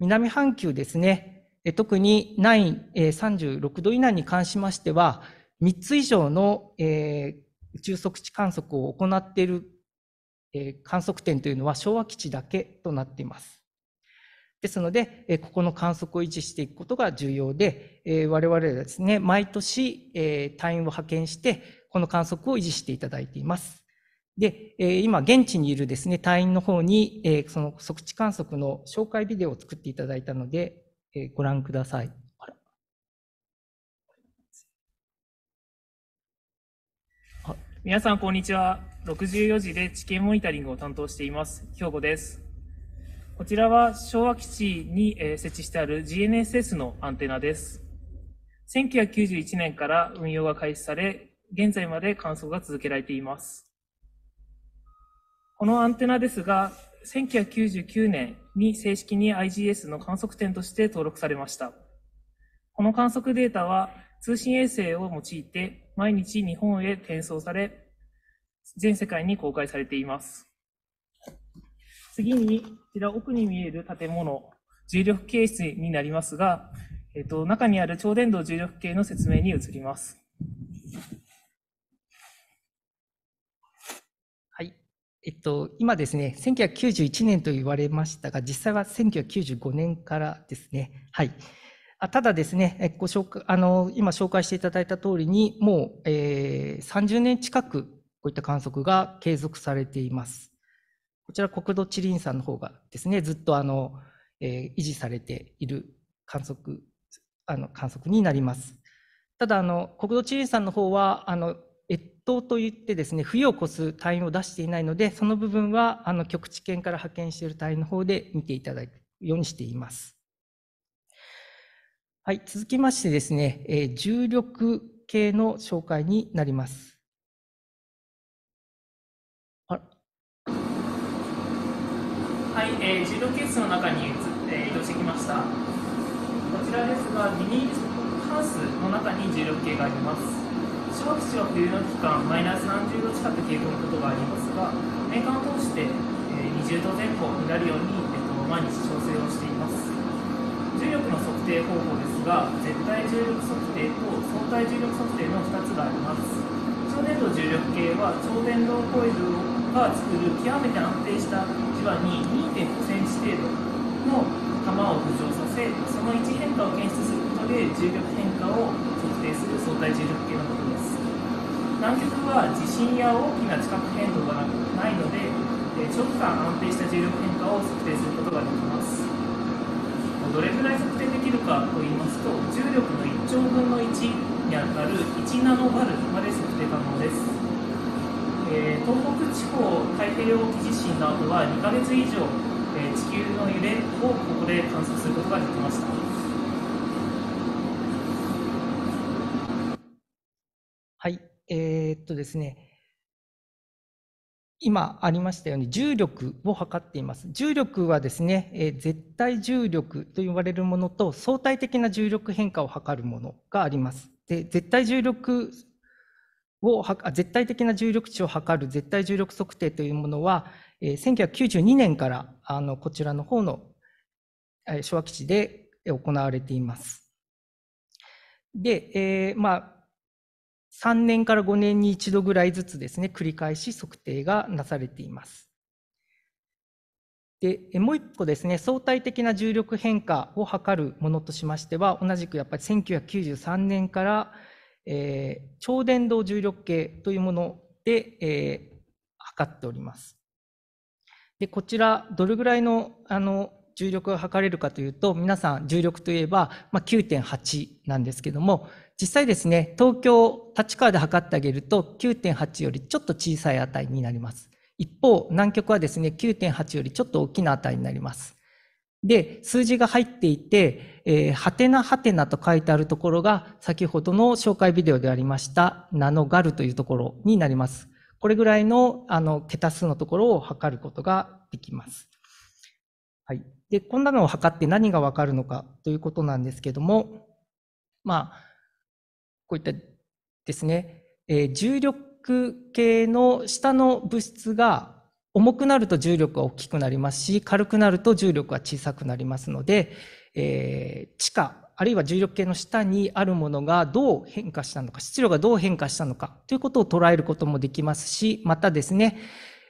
南半球ですね、え特に9、え36度以内に関しましては、3つ以上の、えー、宇宙測地観測を行っている、えー、観測点というのは昭和基地だけとなっています。ですので、えここの観測を維持していくことが重要で、え我々はですね、毎年、え隊員を派遣して、この観測を維持していただいています。で、え今、現地にいるですね、隊員の方に、えその測地観測の紹介ビデオを作っていただいたので、えご覧ください。皆さん、こんにちは。64時で地形モニタリングを担当しています。兵庫です。こちらは昭和基地に設置してある GNSS のアンテナです。1991年から運用が開始され、現在まで観測が続けられています。このアンテナですが、1999年に正式に IGS の観測点として登録されました。この観測データは通信衛星を用いて毎日日本へ転送され、全世界に公開されています。次に、こちら奥に見える建物、重力形質になりますが、えっと、中にある超電導重力系の説明に移ります。はい。えっと、今ですね、1991年と言われましたが、実際は1995年からですね。はい。ただですね、ご紹介あの今紹介していただいた通りに、もう、えー、30年近くこういった観測が継続されています。こちら国土地理院さんの方がですね、ずっとあの、えー、維持されている観測あの観測になります。ただあの、国土地理院さんの方はあの越冬といってですね、冬を越す隊員を出していないので、その部分はあの局地圏から派遣している隊員の方で見ていただくようにしています。はい、続きましてですね、えー、重力系の紹介になります。はい、えー、柔道ケースの中に移、って移動してきましたこちらですがミニハウスの中に重力計があります小学生は冬の期間マイナス30度近く冷え込むことがありますがメーカーを通して、えー、20度前後になるように、えっと毎日調整をしています重力の測定方法ですが絶対重力測定と相対重力測定の2つがあります超電導重力計は超電導コイルが作る極めて安定した場に2.5センチ程度の弾を浮上させその位置変化を検出することで重力変化を測定する相対重力計のことです南極は地震や大きな地殻変動がないので長期間安定した重力変化を測定することができますどれぐらい測定できるかと言いますと重力の1兆分の1にあたる1ナノバルまで測定可能ですえー、東北地方太平洋沖地震の後は2か月以上、えー、地球の揺れをここで観測することができましたはいえー、っとですね今ありましたように重力を測っています重力はですね、え絶対重力と呼ばれるものと相対的な重力変化を測るものがありますで絶対重力を絶対的な重力値を測る絶対重力測定というものは、1992年からあのこちらの方の昭和基地で行われています。で、えー、まあ3年から5年に1度ぐらいずつですね繰り返し測定がなされています。でもう一個ですね相対的な重力変化を測るものとしましては同じくやっぱり1993年からえー、超伝導重力計というもので、えー、測っております。でこちらどれぐらいのあの重力が測れるかというと皆さん重力といえば、まあ、9.8なんですけども実際ですね東京立川で測ってあげると9.8よりちょっと小さい値になります。一方南極はですね9.8よりちょっと大きな値になります。で、数字が入っていて、えー、はてなはてなと書いてあるところが、先ほどの紹介ビデオでありました、ナノガルというところになります。これぐらいの、あの、桁数のところを測ることができます。はい。で、こんなのを測って何がわかるのかということなんですけども、まあ、こういったですね、えー、重力系の下の物質が重くなると重力は大きくなりますし、軽くなると重力は小さくなりますので、えー、地下、あるいは重力系の下にあるものがどう変化したのか、質量がどう変化したのかということを捉えることもできますし、またですね、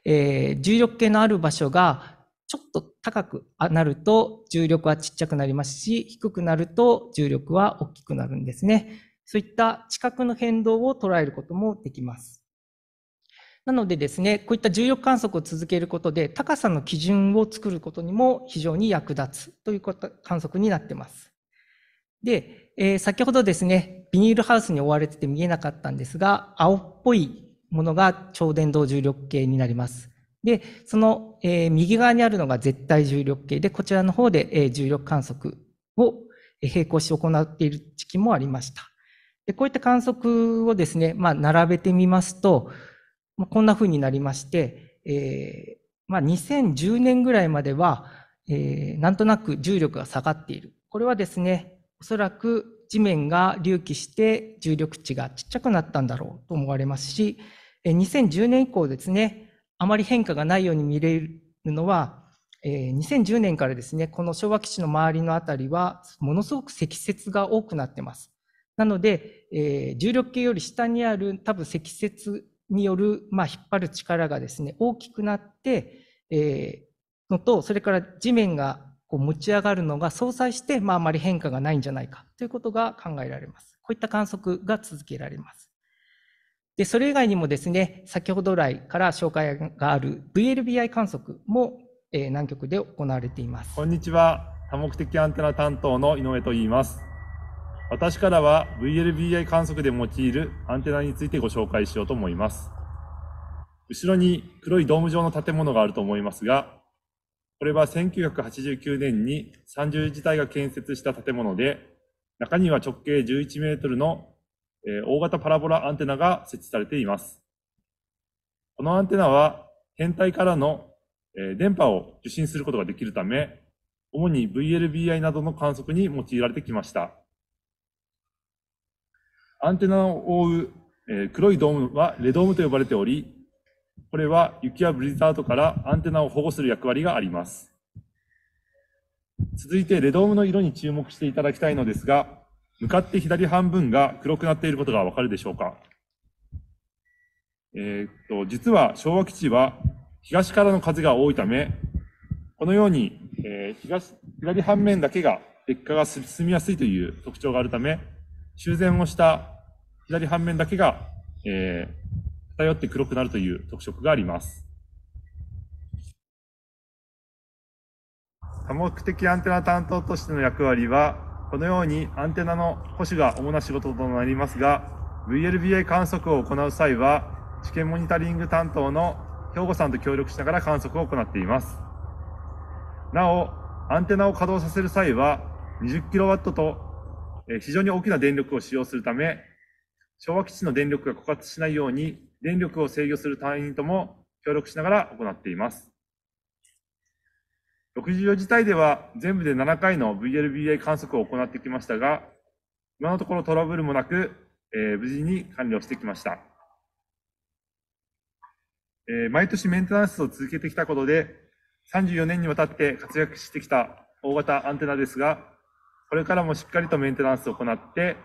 えー、重力系のある場所がちょっと高くなると重力はちっちゃくなりますし、低くなると重力は大きくなるんですね。そういった地殻の変動を捉えることもできます。なのでですね、こういった重力観測を続けることで、高さの基準を作ることにも非常に役立つという観測になってます。で、えー、先ほどですね、ビニールハウスに覆われてて見えなかったんですが、青っぽいものが超伝導重力計になります。で、その、えー、右側にあるのが絶対重力計で、こちらの方で、えー、重力観測を並行して行っている時期もありました。でこういった観測をですね、まあ、並べてみますと、まあ、こんな風になりまして、えー、まあ、2010年ぐらいまでは、えー、なんとなく重力が下がっている。これはですね、おそらく地面が隆起して重力値がちっちゃくなったんだろうと思われますし、2010年以降ですね、あまり変化がないように見れるのは、2010年からですね、この昭和基地の周りのあたりは、ものすごく積雪が多くなってます。なので、重力計より下にある多分積雪による、まあ、引っ張る力がですね、大きくなって、えー、のと、それから地面がこう持ち上がるのが相殺して、まあ、あまり変化がないんじゃないかということが考えられます。こういった観測が続けられます。で、それ以外にもですね、先ほど来から紹介がある VLBI 観測も、えー、南極で行われています。こんにちは。多目的アンテナ担当の井上と言います。私からは VLBI 観測で用いるアンテナについてご紹介しようと思います。後ろに黒いドーム状の建物があると思いますが、これは1989年に30自体が建設した建物で、中には直径11メートルの大型パラボラアンテナが設置されています。このアンテナは天体からの電波を受信することができるため、主に VLBI などの観測に用いられてきました。アンテナを覆う、え黒いドームはレドームと呼ばれており、これは雪やブリザードからアンテナを保護する役割があります。続いてレドームの色に注目していただきたいのですが、向かって左半分が黒くなっていることがわかるでしょうか。えー、っと、実は昭和基地は東からの風が多いため、このように、えー、東、左半面だけが劣化が進みやすいという特徴があるため、修繕をした左半面だけが、えー、偏って黒くなるという特色があります。多目的アンテナ担当としての役割は、このようにアンテナの保守が主な仕事となりますが、VLBA 観測を行う際は、試験モニタリング担当の兵庫さんと協力しながら観測を行っています。なお、アンテナを稼働させる際は、20kW と非常に大きな電力を使用するため、昭和基地の電力が枯渇しないように、電力を制御する隊員とも協力しながら行っています。64時隊では全部で7回の VLBA 観測を行ってきましたが、今のところトラブルもなく、えー、無事に完了してきました。えー、毎年メンテナンスを続けてきたことで、34年にわたって活躍してきた大型アンテナですが、これからもしっかりとメンテナンスを行って、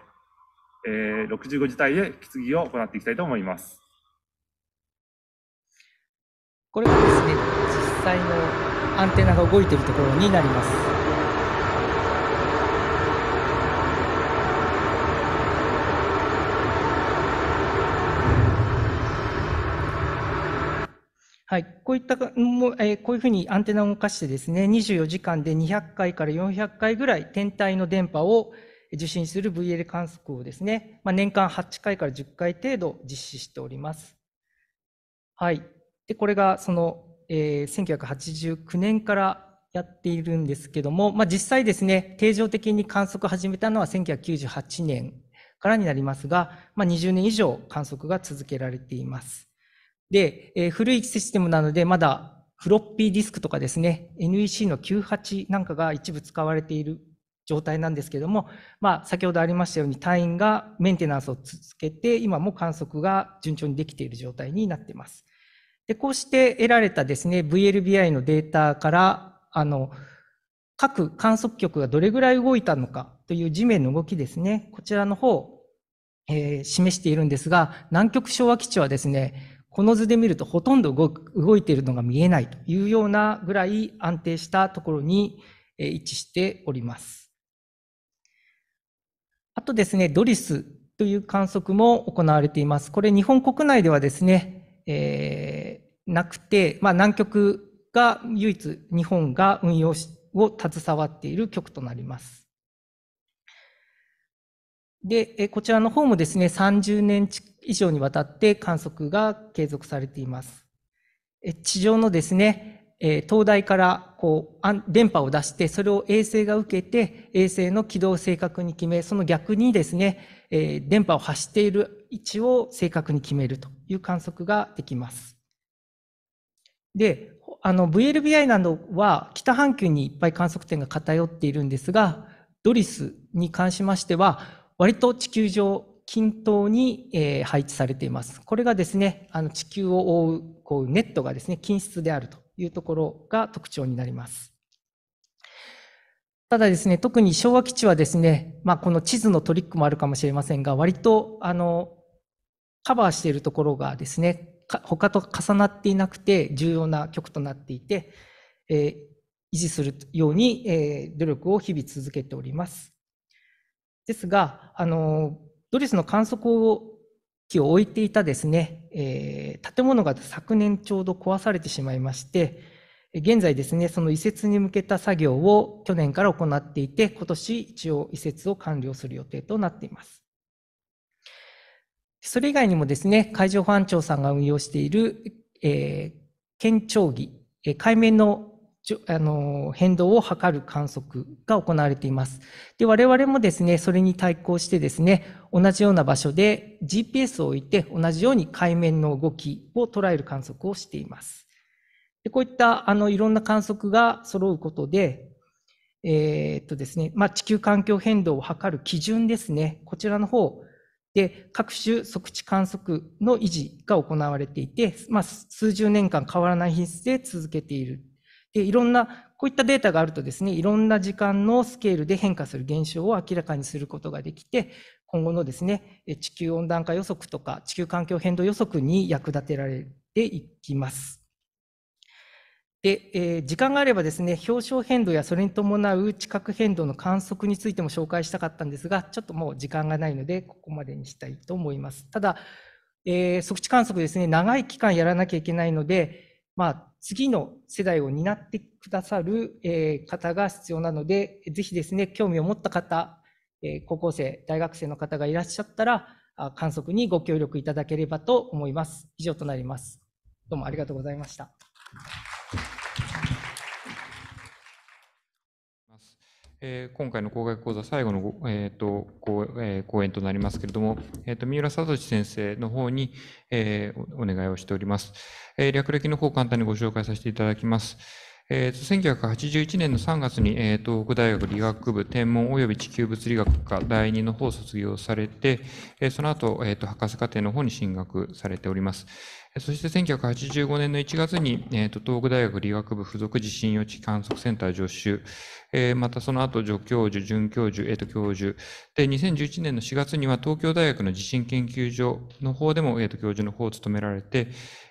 えー、65次体へ引き継ぎを行っていきたいと思います。これがですね、実際のアンテナが動いているところになります。はい、こういったも、えー、こういうふうにアンテナを動かしてですね、24時間で200回から400回ぐらい天体の電波を受信する VL 観測をですね、まあ、年間8回から10回程度実施しております。はい。で、これがその、えー、1989年からやっているんですけども、まあ、実際ですね、定常的に観測を始めたのは1998年からになりますが、まあ、20年以上観測が続けられています。で、えー、古いシステムなので、まだフロッピーディスクとかですね、NEC の98なんかが一部使われている状態なんですけども、まあ、先ほどありましたように隊員がメンテナンスを続けて、今も観測が順調にできている状態になっています。で、こうして得られたですね、VLBI のデータから、あの、各観測局がどれぐらい動いたのかという地面の動きですね、こちらの方、えー、示しているんですが、南極昭和基地はですね、この図で見るとほとんど動く動いているのが見えないというようなぐらい安定したところに位置しております。あとですね、ドリスという観測も行われています。これ日本国内ではですね、えー、なくて、まあ、南極が唯一日本が運用を携わっている局となります。で、こちらの方もですね、30年近以上にわたって観測が継続されています。地上のですね、灯台からこう電波を出して、それを衛星が受けて、衛星の軌道を正確に決め、その逆にですね、電波を発している位置を正確に決めるという観測ができます。で、あの VLBI などは北半球にいっぱい観測点が偏っているんですが、ドリスに関しましては、割と地球上均等に、え配置されています。これがですね、あの地球を覆うこうネットがですね、均質であるというところが特徴になります。ただですね、特に昭和基地はですね、まあ、この地図のトリックもあるかもしれませんが、割とあのカバーしているところがですね、他と重なっていなくて重要な局となっていて、えー、維持するように、えー、努力を日々続けております。ですが、あのドレスの観測機を置いていたですね、えー、建物が昨年ちょうど壊されてしまいまして、現在ですね、その移設に向けた作業を去年から行っていて、今年一応移設を完了する予定となっています。それ以外にもですね、海上保安庁さんが運用している、えー、県庁儀、海面のあの変動を測る観測が行われています。で、我々もですね、それに対抗してですね、同じような場所で GPS を置いて同じように海面の動きを捉える観測をしています。でこういったあのいろんな観測が揃うことで、えー、っとですね、まあ、地球環境変動を測る基準ですね、こちらの方で、各種測地観測の維持が行われていて、まあ、数十年間変わらない品質で続けているでいろんなこういったデータがあるとですねいろんな時間のスケールで変化する現象を明らかにすることができて今後のですね地球温暖化予測とか地球環境変動予測に役立てられていきます。で、えー、時間があればですね表彰変動やそれに伴う地殻変動の観測についても紹介したかったんですがちょっともう時間がないのでここまでにしたいと思います。ただ、えー、測地観測ですね長い期間やらなきゃいけないのでまあ、次の世代を担ってくださる、えー、方が必要なので、ぜひですね、興味を持った方、えー、高校生、大学生の方がいらっしゃったら、あ観測にご協力いただければと思います。以上となります。どうもありがとうございました。えー、今回の工学講座最後の、えーと講えー、講演となりますけれども、えーと、三浦聡先生の方に、えー、お願いをしております、えー、略歴の方を簡単にご紹介させていただきます。えーと、1981年の3月に、えー、東北大学理学部天文及び地球物理学科第2の方を卒業されて、えー、その後、えーと博士課程の方に進学されております。そして1985年の1月に、えーと、東北大学理学部附属地震予知観測センター助手、えー、またその後助教授、准教授、えーと、教授、で、2011年の4月には東京大学の地震研究所の方でも、えーと、と教授の方を務められて、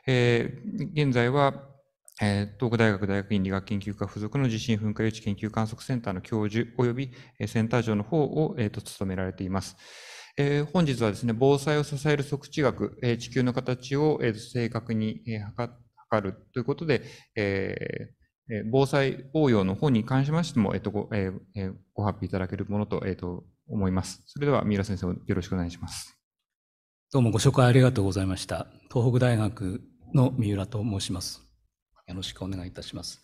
えー、現在は、えー、東北大学大学院理学研究科附属の地震噴火予知研究観測センターの教授及びセンター長の方を、えー、と務められています。えー、本日はですね、防災を支える測地学、えー、地球の形を、えー、正確に、えー、測るということで、えー、防災応用の方に関しましても、えーとごえー、ご発表いただけるものと,、えー、と思います。それでは三浦先生、よろしくお願いします。どうもご紹介ありがとうございました。東北大学の三浦と申します。よろしくお願いいたします。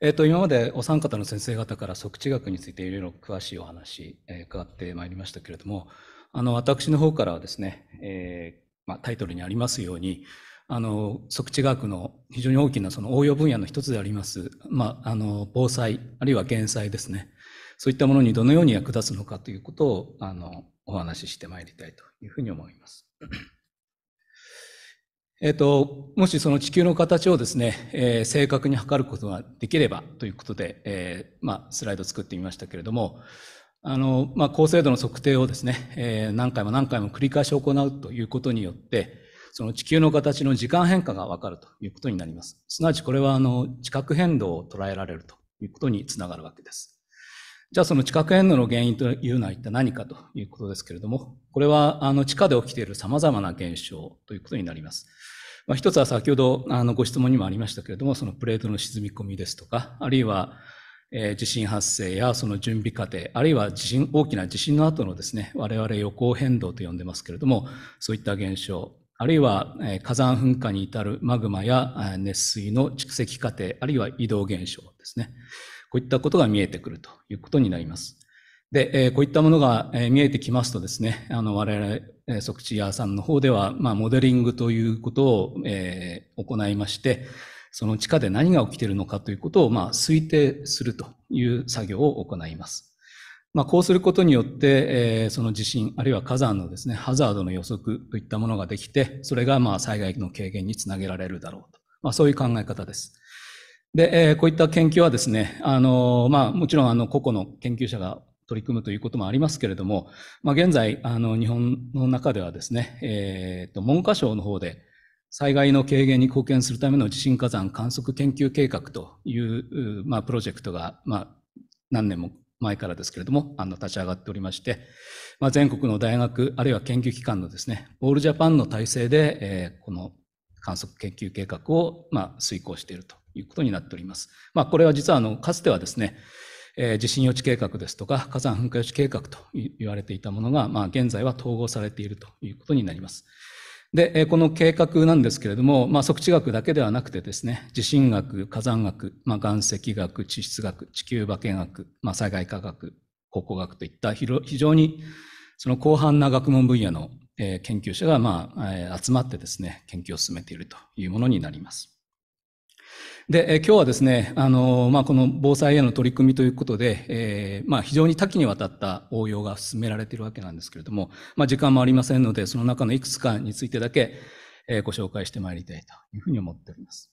えーと今までお三方の先生方から測地学についていろいろ詳しいお話、えー、伺ってまいりましたけれども、あの、私の方からはですね、えー、まあ、タイトルにありますように、あの、即地学の非常に大きなその応用分野の一つであります、まあ、あの、防災、あるいは減災ですね。そういったものにどのように役立つのかということを、あの、お話ししてまいりたいというふうに思います。えっ、と、もしその地球の形をですね、えー、正確に測ることができればということで、えー、まあ、スライド作ってみましたけれども、あの、まあ、高精度の測定をですね、えー、何回も何回も繰り返し行うということによって、その地球の形の時間変化がわかるということになります。すなわちこれは、あの、地殻変動を捉えられるということにつながるわけです。じゃあその地殻変動の原因というのは一体何かということですけれども、これは、あの、地下で起きている様々な現象ということになります。まあ、一つは先ほど、あの、ご質問にもありましたけれども、そのプレートの沈み込みですとか、あるいは、えー、地震発生やその準備過程、あるいは地震、大きな地震の後のですね、我々予行変動と呼んでますけれども、そういった現象、あるいは火山噴火に至るマグマや熱水の蓄積過程、あるいは移動現象ですね。こういったことが見えてくるということになります。で、こういったものが見えてきますとですね、あの、我々、即地屋さんの方では、まあ、モデリングということを行いまして、その地下で何が起きているのかということを、まあ、推定するという作業を行います。まあ、こうすることによって、えー、その地震、あるいは火山のですね、ハザードの予測といったものができて、それがまあ災害の軽減につなげられるだろうと。まあ、そういう考え方です。で、えー、こういった研究はですね、あの、まあ、もちろんあの、個々の研究者が取り組むということもありますけれども、まあ、現在、あの、日本の中ではですね、えー、と、文科省の方で、災害の軽減に貢献するための地震火山観測研究計画という、まあ、プロジェクトが、まあ、何年も前からですけれども、あの、立ち上がっておりまして、まあ、全国の大学、あるいは研究機関のですね、オールジャパンの体制で、えー、この観測研究計画を、まあ、遂行しているということになっております。まあ、これは実は、あの、かつてはですね、えー、地震予知計画ですとか、火山噴火予知計画と言われていたものが、まあ、現在は統合されているということになります。で、この計画なんですけれども、まあ、測地学だけではなくてですね、地震学、火山学、まあ、岩石学、地質学、地球化学、まあ、災害科学、考古学といった非常にその広範な学問分野の研究者がまあ集まってですね、研究を進めているというものになります。で、え今日はですね、あのまあ、この防災への取り組みということで、えー、まあ、非常に多岐にわたった応用が進められているわけなんですけれども、まあ、時間もありませんので、その中のいくつかについてだけ、えー、ご紹介してまいりたいというふうに思っております。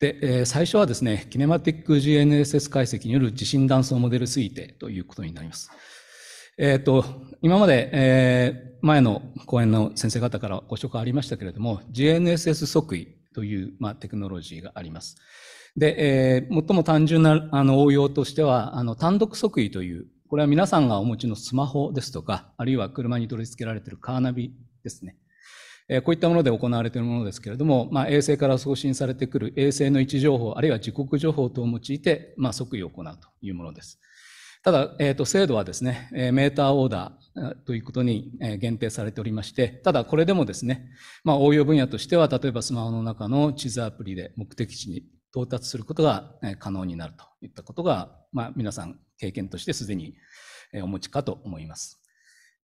で、えー、最初はですね、キネマティック GNSS 解析による地震断層モデル推定ということになります。えっ、と、今まで、え前の講演の先生方からご紹介ありましたけれども、GNSS 即位という、まあ、テクノロジーがあります。で、えー、最も単純なあの応用としては、あの単独測位という、これは皆さんがお持ちのスマホですとか、あるいは車に取り付けられているカーナビですね。えー、こういったもので行われているものですけれども、まあ、衛星から送信されてくる衛星の位置情報、あるいは時刻情報等を用いて、まあ、測位を行うというものです。ただ、えーと、精度はですね、メーターオーダー、ということに限定されておりまして、ただこれでもですね、まあ応用分野としては、例えばスマホの中の地図アプリで目的地に到達することが可能になるといったことが、まあ皆さん経験としてすでにお持ちかと思います。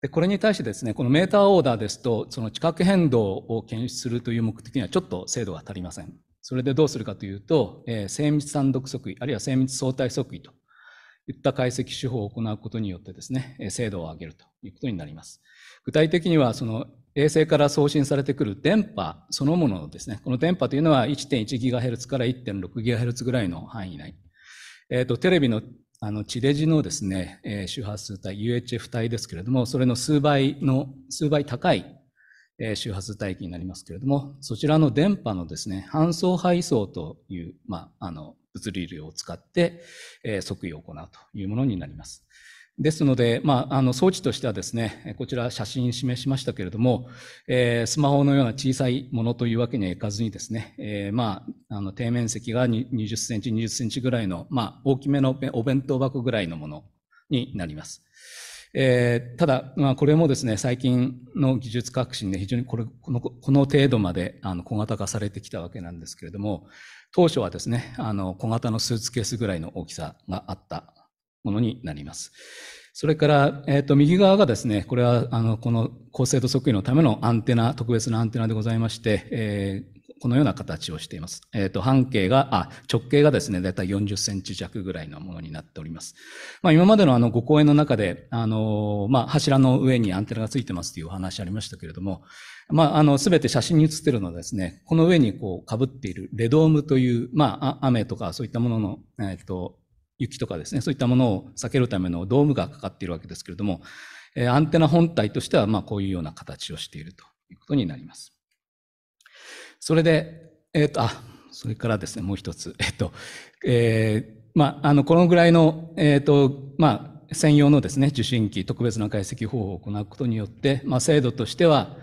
で、これに対してですね、このメーターオーダーですと、その地殻変動を検出するという目的にはちょっと精度が足りません。それでどうするかというと、えー、精密単独測位、あるいは精密相対測位といった解析手法を行うことによってですね、精度を上げるということになります。具体的には、その衛星から送信されてくる電波そのものですね、この電波というのは 1.1GHz から 1.6GHz ぐらいの範囲内。えっ、ー、と、テレビのあの、地デジのですね、え周波数帯、UHF 帯ですけれども、それの数倍の、数倍高い、え周波数帯域になりますけれども、そちらの電波のですね、搬送配送という、まあ、あの、物流量を使って、え測位を行うというものになります。ですので、まあ、あの装置としてはですね、こちら写真示しましたけれども、えー、スマホのような小さいものというわけにはいかずにですね、えー、まあ、あの、底面積が20センチ、20センチぐらいの、まあ、大きめのお弁当箱ぐらいのものになります。えー、ただ、まあ、これもですね、最近の技術革新で非常にこれ、このこの程度まであの小型化されてきたわけなんですけれども、当初はですね、あの、小型のスーツケースぐらいの大きさがあったものになります。それから、えっ、ー、と、右側がですね、これは、あの、この高精度測位のためのアンテナ、特別なアンテナでございまして、えー、このような形をしています。えっ、ー、と、半径が、あ、直径がですね、だいたい40センチ弱ぐらいのものになっております。まあ、今までのあの、ご講演の中で、あの、まあ、柱の上にアンテナがついてますというお話ありましたけれども、まあ、あの、すべて写真に写ってるのはですね、この上にこう、被っているレドームという、まあ、雨とかそういったものの、えっ、ー、と、雪とかですね、そういったものを避けるためのドームがかかっているわけですけれども、えー、アンテナ本体としては、まあ、こういうような形をしているということになります。それで、えっ、ー、と、あ、それからですね、もう一つ。えっ、ー、と、えー、まあ、あの、このぐらいの、えっ、ー、と、まあ、専用のですね、受信機、特別な解析方法を行うことによって、まあ、精度としては、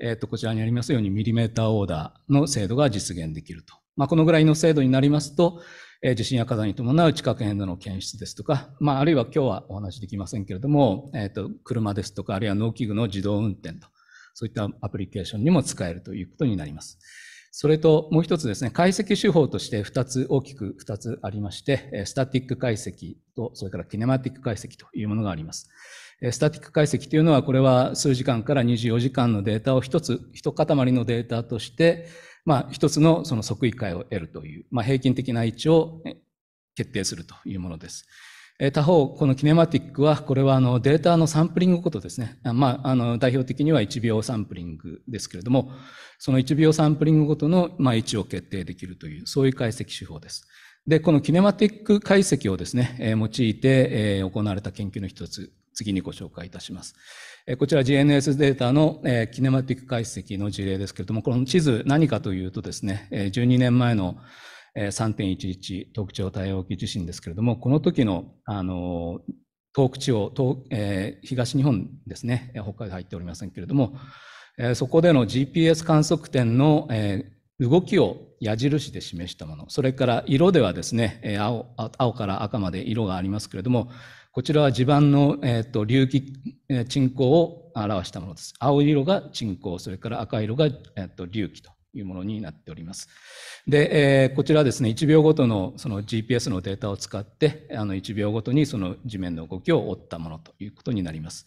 えっ、と、こちらにありますように、ミリメーターオーダーの精度が実現できると。まあ、このぐらいの精度になりますと、えー、地震や火山に伴う地殻変動の検出ですとか、まあ、あるいは今日はお話できませんけれども、えっ、ー、と、車ですとか、あるいは農機具の自動運転と、そういったアプリケーションにも使えるということになります。それともう一つですね、解析手法として二つ、大きく二つありまして、スタティック解析と、それからキネマティック解析というものがあります。スタティック解析というのは、これは数時間から24時間のデータを一つ、一塊のデータとして、まあ、一つのその即位解を得るという、まあ、平均的な位置を決定するというものです。他方、このキネマティックは、これはあのデータのサンプリングことですね。まあ、あの代表的には1秒サンプリングですけれども、その1秒サンプリングごとの、まあ、位置を決定できるという、そういう解析手法です。で、このキネマティック解析をですね、用いて、行われた研究の一つ、次にご紹介いたします。こちら GNS データの、キネマティック解析の事例ですけれども、この地図何かというとですね、12年前の3.11東北地方太地震ですけれども、この時のあの東北地方東、えー、東日本ですね、北海道入っておりませんけれども、えー、そこでの GPS 観測点の、えー、動きを矢印で示したもの、それから色ではですね、えー、青青から赤まで色がありますけれども、こちらは地盤の、えーと、隆起、えー、沈降を表したものです。青色が沈降、それから赤色が、えーと隆起というものになっております。で、えー、こちらですね、1秒ごとのその GPS のデータを使って、あの1秒ごとにその地面の動きを追ったものということになります。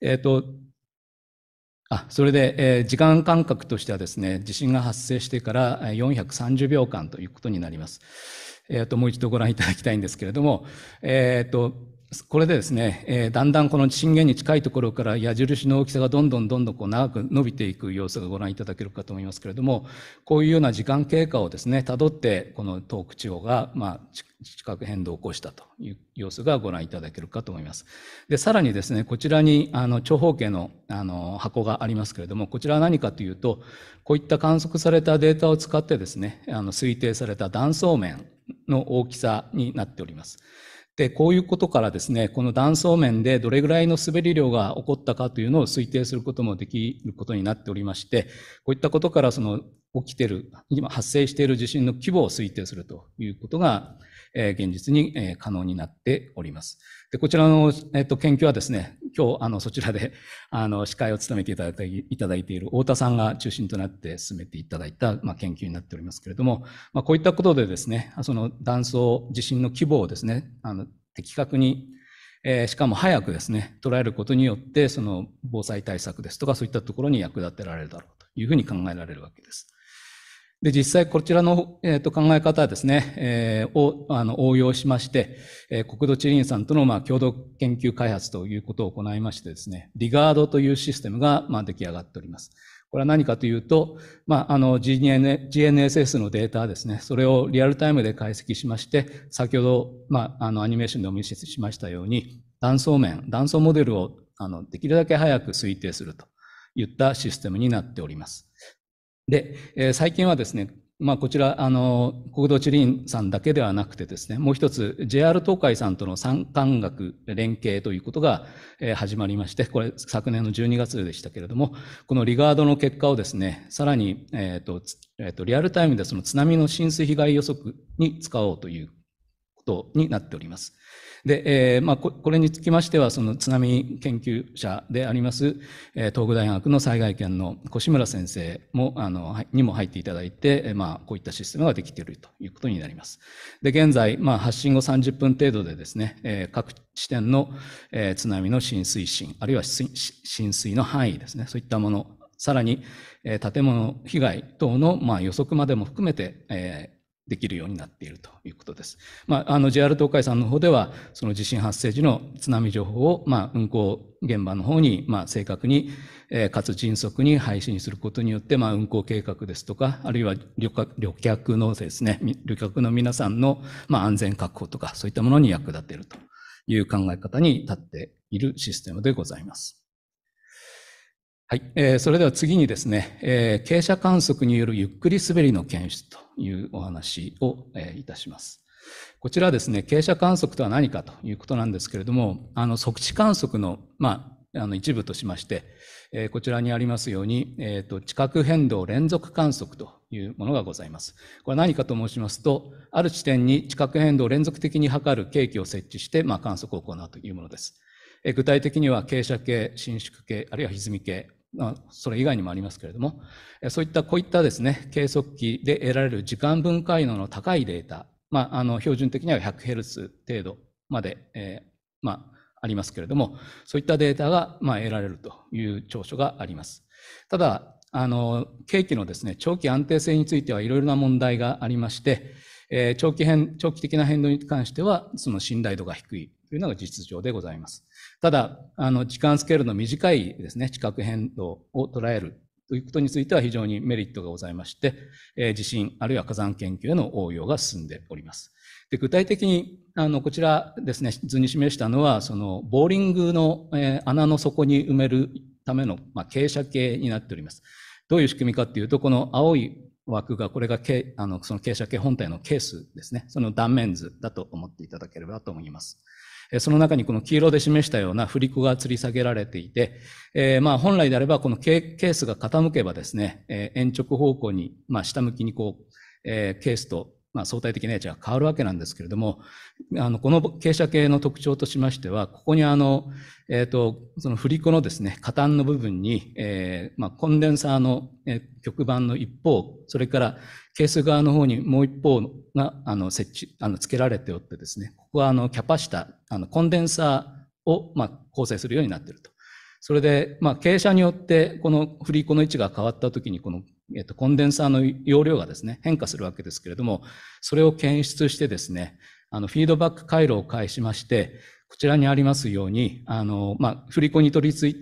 えっ、ー、と、あ、それで、えー、時間間隔としてはですね、地震が発生してから430秒間ということになります。えっ、ー、と、もう一度ご覧いただきたいんですけれども、えっ、と、これでですね、えー、だんだんこの震源に近いところから矢印の大きさがどんどんどんどんこう長く伸びていく様子がご覧いただけるかと思いますけれども、こういうような時間経過をですね、たどって、この東北地方が、まあ、地殻変動を起こしたという様子がご覧いただけるかと思います。で、さらにですね、こちらに、あの、長方形の、あの、箱がありますけれども、こちらは何かというと、こういった観測されたデータを使ってですね、あの、推定された断層面の大きさになっております。で、こういうことからですね、この断層面でどれぐらいの滑り量が起こったかというのを推定することもできることになっておりまして、こういったことからその起きてる、今発生している地震の規模を推定するということが、え現実に可能になっております。で、こちらの、えっと、研究はですね、今日、あの、そちらで、あの、司会を務めていただいいただいている太田さんが中心となって進めていただいた、まあ、研究になっておりますけれども、まあ、こういったことでですね、その断層、地震の規模をですね、あの、的確に、えー、しかも早くですね、捉えることによって、その防災対策ですとか、そういったところに役立てられるだろうというふうに考えられるわけです。で、実際こちらの、えー、と考え方ですね、えー、をあの応用しまして、えー、国土地理院さんとの、まあ、共同研究開発ということを行いましてですね、リガードというシステムが、まあ、出来上がっております。これは何かというと、まあ、あの GNSS のデータですね、それをリアルタイムで解析しまして、先ほど、まあ、あのアニメーションでお見せしましたように、断層面、断層モデルをあのできるだけ早く推定するといったシステムになっております。で、えー、最近はですね、まあ、こちら、あの、国土地理院さんだけではなくてですね、もう一つ、JR 東海さんとの参観学連携ということが、え始まりまして、これ、昨年の12月でしたけれども、このリガードの結果をですね、さらに、えっ、ー、と、えっ、ー、と、リアルタイムでその津波の浸水被害予測に使おうということになっております。で、えーまあ、これにつきましては、その津波研究者であります、えー、東北大学の災害研の越村先生もあのにも入っていただいて、まあ、こういったシステムができているということになります。で、現在、まあ、発信後30分程度でですね、えー、各地点の、えー、津波の浸水深、あるいは浸水の範囲ですね、そういったもの、さらに、えー、建物被害等の、まあ、予測までも含めて、えーできるようになっているということです。まあ、あの JR 東海さんの方では、その地震発生時の津波情報を、まあ、運行現場の方に、まあ、正確に、えー、かつ迅速に配信することによって、まあ、運行計画ですとか、あるいは旅客旅客のですね、旅客の皆さんの、まあ、安全確保とか、そういったものに役立てるという考え方に立っているシステムでございます。はい、えー、それでは次にですね、えー、傾斜観測によるゆっくり滑りの検出というお話を、えー、いたします。こちらはですね、傾斜観測とは何かということなんですけれども、あの測地観測の、まあ、あの一部としまして、えー、こちらにありますように、えーと、地殻変動連続観測というものがございます。これは何かと申しますと、ある地点に地殻変動を連続的に測る計器を設置して、まあ、観測を行うというものです。え具体的には傾斜系、伸縮系、あるいは歪み系、まあ、それ以外にもありますけれども、そういったこういったですね、計測器で得られる時間分解能の高いデータ、まあ、あの標準的には 100Hz 程度まで、えー、まあ、ありますけれども、そういったデータが、まあ、得られるという長所があります。ただ、あの、景気のですね、長期安定性についてはいろいろな問題がありまして、えー、長期変、長期的な変動に関しては、その信頼度が低いというのが実情でございます。ただ、あの、時間スケールの短いですね、地殻変動を捉えるということについては非常にメリットがございまして、え地震あるいは火山研究への応用が進んでおります。で具体的に、あの、こちらですね、図に示したのは、その、ボーリングの、え穴の底に埋めるための、まあ、傾斜形になっております。どういう仕組みかっていうと、この青い枠が、これが、あの、その傾斜形本体のケースですね、その断面図だと思っていただければと思います。その中にこの黄色で示したような振り子が吊り下げられていて、えー、まあ本来であればこのケースが傾けばですね、えー、延直方向に、まあ下向きにこう、えー、ケースとまあ、相対的な位置が変わるわけなんですけれども、あの、この傾斜系の特徴としましては、ここにあの、えっ、ー、と、その振り子のですね、加担の部分に、えー、まあ、コンデンサーの、え極板の一方、それから係数側の方にもう一方が、あの、設置、あの、付けられておってですね、ここはあの、キャパシタ、あの、コンデンサーを、まあ、構成するようになっていると。それで、まあ、傾斜によって、この振り子の位置が変わったときに、このえっと、コンデンサーの容量がですね、変化するわけですけれども、それを検出してですね、あの、フィードバック回路を介しまして、こちらにありますように、あの、まあ、振り子に取り付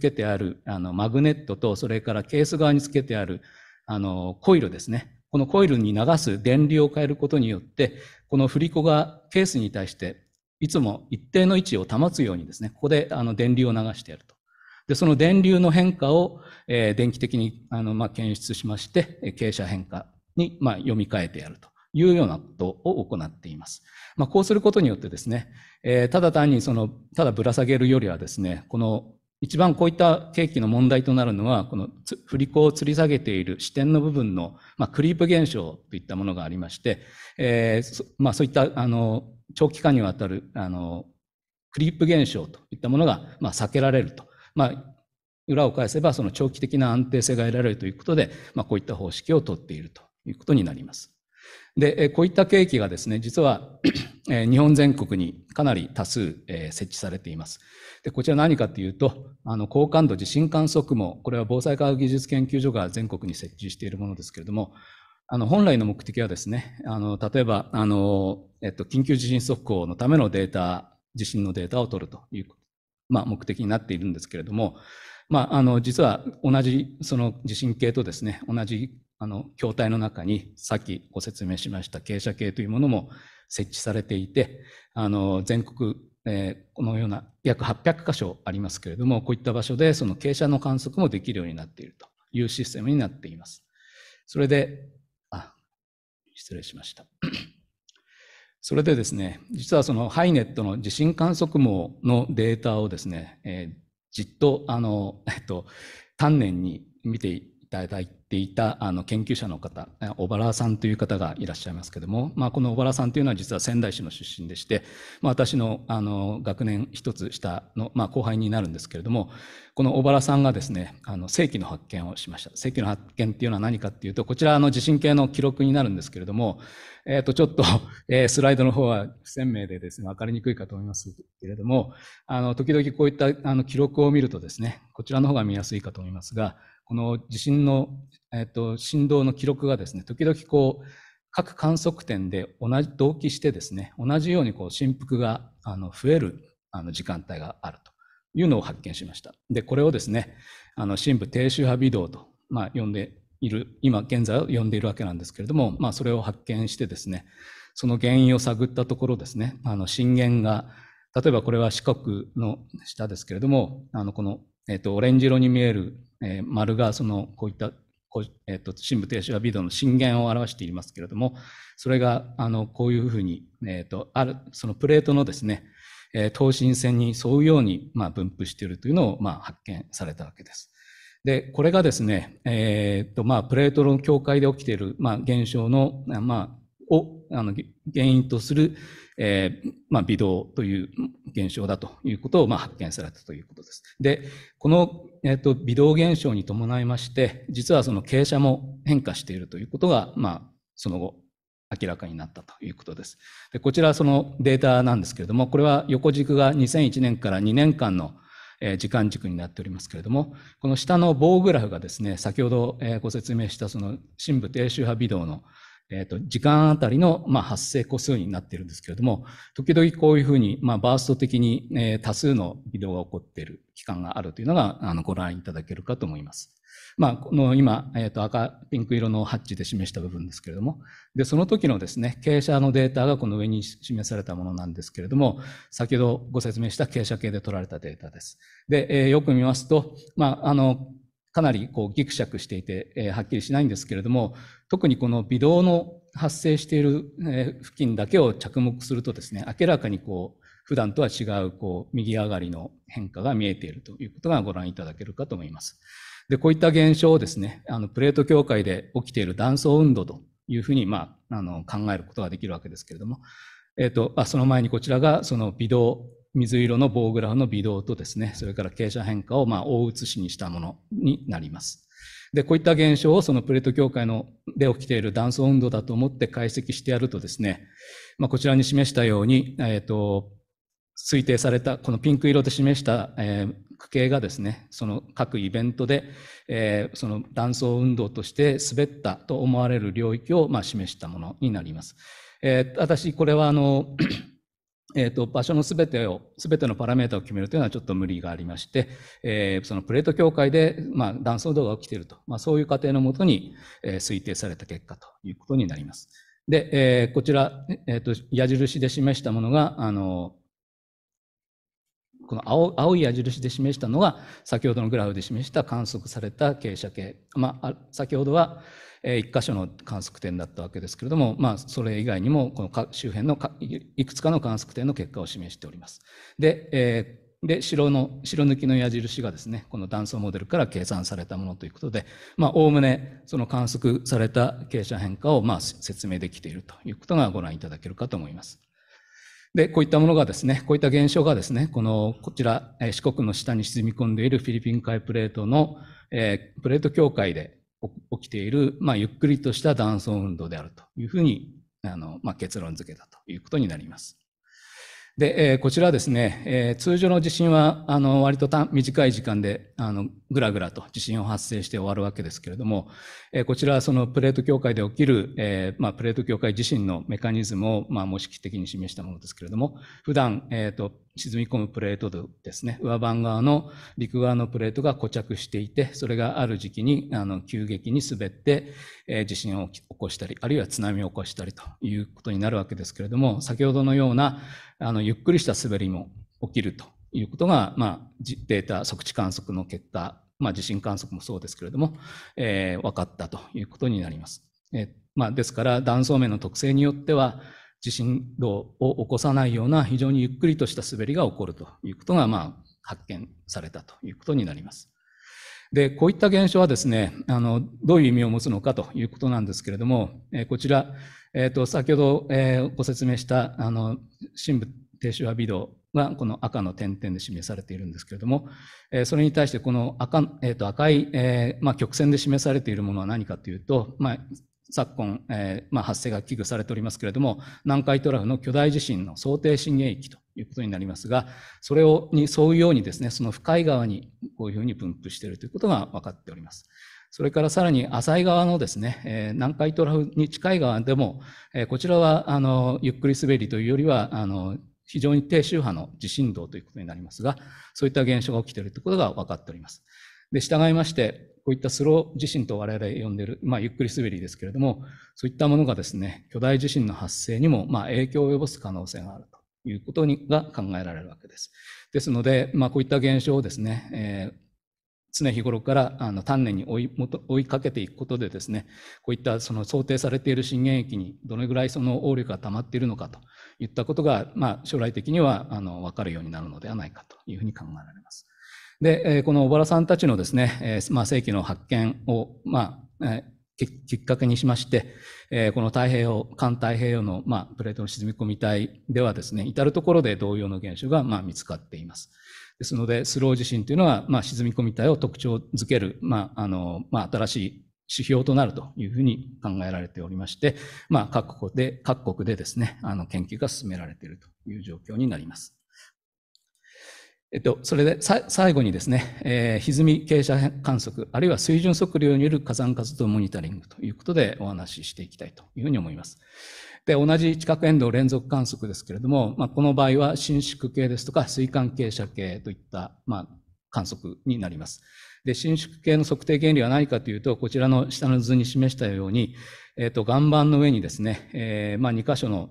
けてある、あの、マグネットと、それからケース側につけてある、あの、コイルですね。このコイルに流す電流を変えることによって、この振り子がケースに対して、いつも一定の位置を保つようにですね、ここであの電流を流してやると。で、その電流の変化を、えー、電気的に、あの、まあ、検出しまして、傾斜変化に、まあ、読み替えてやるというようなことを行っています。まあ、こうすることによってですね、えー、ただ単にその、ただぶら下げるよりはですね、この一番こういった景気の問題となるのは、この振り子を吊り下げている支点の部分の、まあ、クリープ現象といったものがありまして、えーまあ、そういったあの長期間にわたるあのクリープ現象といったものが、まあ、避けられるとまあ、裏を返せばその長期的な安定性が得られるということで、まあ、こういった方式をとっているということになります。で、こういった契機がですね、実は 日本全国にかなり多数設置されています。で、こちら何かというと、あの、高感度地震観測網、これは防災科学技術研究所が全国に設置しているものですけれども、あの、本来の目的はですね、あの、例えば、あの、えっと、緊急地震速報のためのデータ、地震のデータを取るということまあ、目的になっているんですけれども、まあ、あの実は同じその地震計とですね同じあの筐体の中にさっきご説明しました傾斜計というものも設置されていてあの全国、えー、このような約800箇所ありますけれどもこういった場所でその傾斜の観測もできるようになっているというシステムになっています。それであ失礼しました。それでですね、実はそのハイネットの地震観測網のデータをですね、えー、じっと、あの、えっと、丹念に見てただいていたあの研究者の方、小原さんという方がいらっしゃいますけども、まあ、この小原さんというのは実は仙台市の出身でして、まあ、私のあの学年一つ下の、まあ、後輩になるんですけれども、この小原さんがですね、あの世紀の発見をしました。世紀の発見っていうのは何かっていうと、こちらの地震計の記録になるんですけれども、えっ、ー、と、ちょっと、えー、スライドの方は不鮮明でですね、わかりにくいかと思いますけれども、あの、時々こういったあの記録を見るとですね、こちらの方が見やすいかと思いますが、この地震の、えっと、振動の記録がですね、時々こう、各観測点で同じ、同期してですね、同じようにこう振幅があの増えるあの時間帯があるというのを発見しました。で、これをですね、あの深部低周波微動と、まあ、呼んでいる、今現在を呼んでいるわけなんですけれども、まあ、それを発見してですね、その原因を探ったところですね、あの震源が、例えばこれは四国の下ですけれども、あのこの、えっ、と、オレンジ色に見えるえー、丸がそのこういったえーと、深部停止は微ドの震源を表していますけれどもそれがあのこういうふうに、えーと、あるそのプレートのですね、えー、等身線に沿うように、まあ、分布しているというのを、まあ、発見されたわけです。でこれがですね、えーとまあ、プレートの境界で起きている、まあ、現象の、まあ、をあの原因とする、えー、まあ、微動という現象だということを、まあ、発見されたということです。で、この、えー、と、微動現象に伴いまして、実はその傾斜も変化しているということが、まあ、その後、明らかになったということです。でこちら、そのデータなんですけれども、これは横軸が2001年から2年間の時間軸になっておりますけれども、この下の棒グラフがですね、先ほどご説明したその深部低周波微動のえっ、ー、と、時間あたりの、まあ、発生個数になっているんですけれども、時々こういうふうに、まあ、バースト的に、えー、多数の移動が起こっている期間があるというのが、あの、ご覧いただけるかと思います。まあ、この今、えっ、ー、と、赤、ピンク色のハッチで示した部分ですけれども、で、その時のですね、傾斜のデータがこの上に示されたものなんですけれども、先ほどご説明した傾斜系で取られたデータです。で、えー、よく見ますと、まあ、あの、かなりこうギクシャクしていて、えー、はっきりしないんですけれども、特にこの微動の発生している、え付近だけを着目するとですね、明らかにこう、普段とは違う、こう、右上がりの変化が見えているということがご覧いただけるかと思います。で、こういった現象をですね、あの、プレート境界で起きている断層運動というふうに、まあ、あの、考えることができるわけですけれども、えっ、ー、と、あ、その前にこちらが、その微動、水色の棒グラフの微動とですね、それから傾斜変化を、まあ、大写しにしたものになります。で、こういった現象をそのプレート境界ので起きている断層運動だと思って解析してやるとですね、まあ、こちらに示したように、えっ、ー、と、推定された、このピンク色で示した、えー、区形がですね、その各イベントで、えー、その断層運動として滑ったと思われる領域を、まあ、示したものになります。えー、私、これはあのえーと、場所のすべてを、すべてのパラメータを決めるというのはちょっと無理がありまして、えー、そのプレート境界で、まあ、断層動が起きていると、まあ、そういう過程のもとに、えー、推定された結果ということになります。で、えー、こちら、えーと、矢印で示したものが、あのこの青青い矢印で示したのが、先ほどのグラフで示した観測された傾斜系。まあ、先ほどは、えー、1箇所の観測点だったわけですけれども、まあ、それ以外にもこの周辺のいくつかの観測点の結果を示しております。で、えーで白の白抜きの矢印がですねこの断層モデルから計算されたものということでおおむねその観測された傾斜変化をまあ説明できているということがご覧いただけるかと思います。で、こういったものがですね、こういった現象がですね、この、こちら、四国の下に沈み込んでいるフィリピン海プレートの、えー、プレート境界で、起きている、まあ、ゆっくりとした断層運動であるというふうにあの、まあ、結論付けたということになります。で、えー、こちらですね、えー、通常の地震は、あの、割と短い時間で、あの、ぐらぐらと地震を発生して終わるわけですけれども、えー、こちらはそのプレート境界で起きる、えまあ、プレート境界自身のメカニズムを、まあ、模式的に示したものですけれども、普段、えっ、と、沈み込むプレートですね、上番側の陸側のプレートが固着していて、それがある時期に、あの、急激に滑って、え地震を起こしたり、あるいは津波を起こしたりということになるわけですけれども、先ほどのような、あの、ゆっくりした滑りも起きるということが、まあ、データ測地観測の結果、まあ、地震観測もそうですけれども、えー、分かったということになります。えー、まあ、ですから、断層面の特性によっては、地震動を起こさないような非常にゆっくりとした滑りが起こるということが、まあ、発見されたということになります。で、こういった現象はですね、あの、どういう意味を持つのかということなんですけれども、えこちら、えー、と、先ほど、えー、ご説明した、あの、深部低周波微動がこの赤の点々で示されているんですけれども、えそれに対してこの赤,、えー、と赤い、えまあ、曲線で示されているものは何かというと、まあ、昨今、えまあ、発生が危惧されておりますけれども南海トラフの巨大地震の想定震源域ということになりますがそれをに沿うようにですねその深い側にこういうふうに分布しているということが分かっております。それからさらに浅い側のですね、えー、南海トラフに近い側でも、えー、こちらはあのゆっくり滑りというよりはあの非常に低周波の地震動ということになりますが、そういった現象が起きているということが分かっております。で、従いまして、こういったスロー地震と我々呼んでいる、まあ、ゆっくり滑りですけれども、そういったものがですね、巨大地震の発生にも、まあ、影響を及ぼす可能性があるということにが考えられるわけです。ですので、まあ、こういった現象をですね、えー、常日頃からあの丹念に追い追いかけていくことでですね、こういったその想定されている震源域にどれぐらいその応力が溜まっているのかといったことが、まあ、将来的にはあの分かるようになるのではないかというふうに考えられます。で、この小原さんたちのですね、まあ、世紀の発見を、まあ、きっかけにしまして、この太平洋、環太平洋の、まあ、プレートの沈み込み帯ではですね、至るところで同様の現象が、まあ、見つかっています。ですので、スロー地震というのは、まあ、沈み込み体を特徴づける、まあ、あの、まあ、新しい指標となるというふうに考えられておりまして、まあ、各国で、各国でですね、あの、研究が進められているという状況になります。えっと、それで最後にですね、えー、歪み傾斜観測、あるいは水準測量による火山活動モニタリングということでお話ししていきたいというふうに思います。で、同じ地殻変動連続観測ですけれども、まあ、この場合は伸縮系ですとか水管傾斜系といった、まあ、観測になります。で、伸縮系の測定原理は何かというと、こちらの下の図に示したように、えっ、ー、と、岩盤の上にですね、えー、まあ、2箇所の、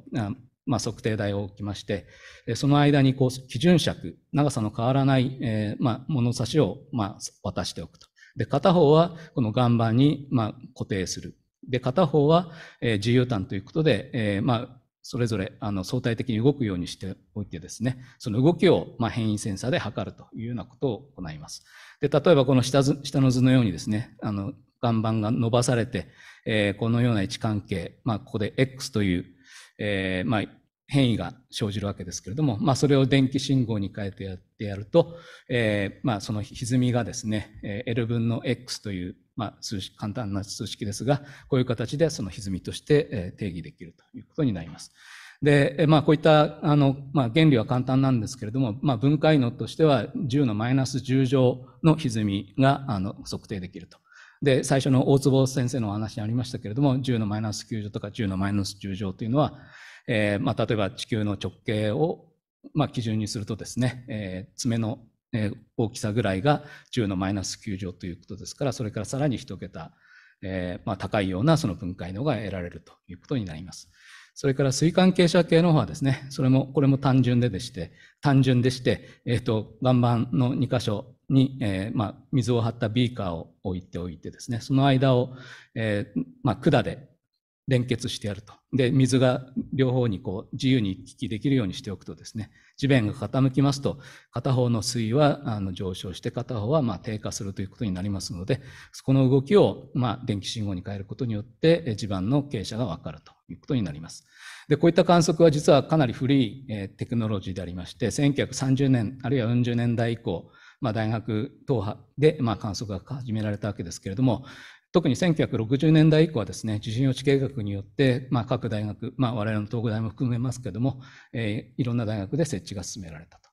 まあ、測定台を置きまして、その間にこう基準尺、長さの変わらない、えー、まあ、物差しを、まあ、渡しておくと。で、片方はこの岩盤に、まあ、固定する。で、片方は、えー、自由端ということで、えー、まあ、それぞれあの相対的に動くようにしておいてですね、その動きを、まあ、変異センサーで測るというようなことを行います。で、例えばこの下図下の図のようにですね、あの、岩盤が伸ばされて、えー、このような位置関係、まあ、ここで X という、えー、まあ、変異が生じるわけですけれども、まあ、それを電気信号に変えてやってやると、えー、まあ、その歪みがですね、L 分の X という、まあ、数式、簡単な数式ですが、こういう形でその歪みとして定義できるということになります。で、まあ、こういった、あの、まあ、原理は簡単なんですけれども、まあ、分解能としては10のマイナス10乗の歪みが、あの、測定できると。で、最初の大坪先生のお話にありましたけれども、10のマイナス9乗とか10のマイナス10乗というのは、えー、まあ、例えば地球の直径を、まあ、基準にするとですね、えー、爪の大きさぐらいが10のマイナス9乗ということですから、それからさらに1桁、えー、まあ、高いようなその分解能が得られるということになります。それから水管傾斜系の方はですね、それも、これも単純ででして、単純でして、えっ、ー、と、岩盤の2箇所に、えー、まあ、水を張ったビーカーを置いておいてですね、その間を、えー、まあ、管で連結してやると。で、水が両方にこう、自由に行き来できるようにしておくとですね、地面が傾きますと、片方の水位はあの上昇して、片方はま低下するということになりますので、そこの動きをま電気信号に変えることによって、地盤の傾斜がわかるということになります。で、こういった観測は実はかなり古い、テクノロジーでありまして、1930年、あるいは40年代以降、まあ、大学等派で、まあ、観測が始められたわけですけれども、特に1960年代以降はですね、地震予知計画によって、まあ、各大学、まあ、我々の東北大も含めますけども、えー、いろんな大学で設置が進められたと。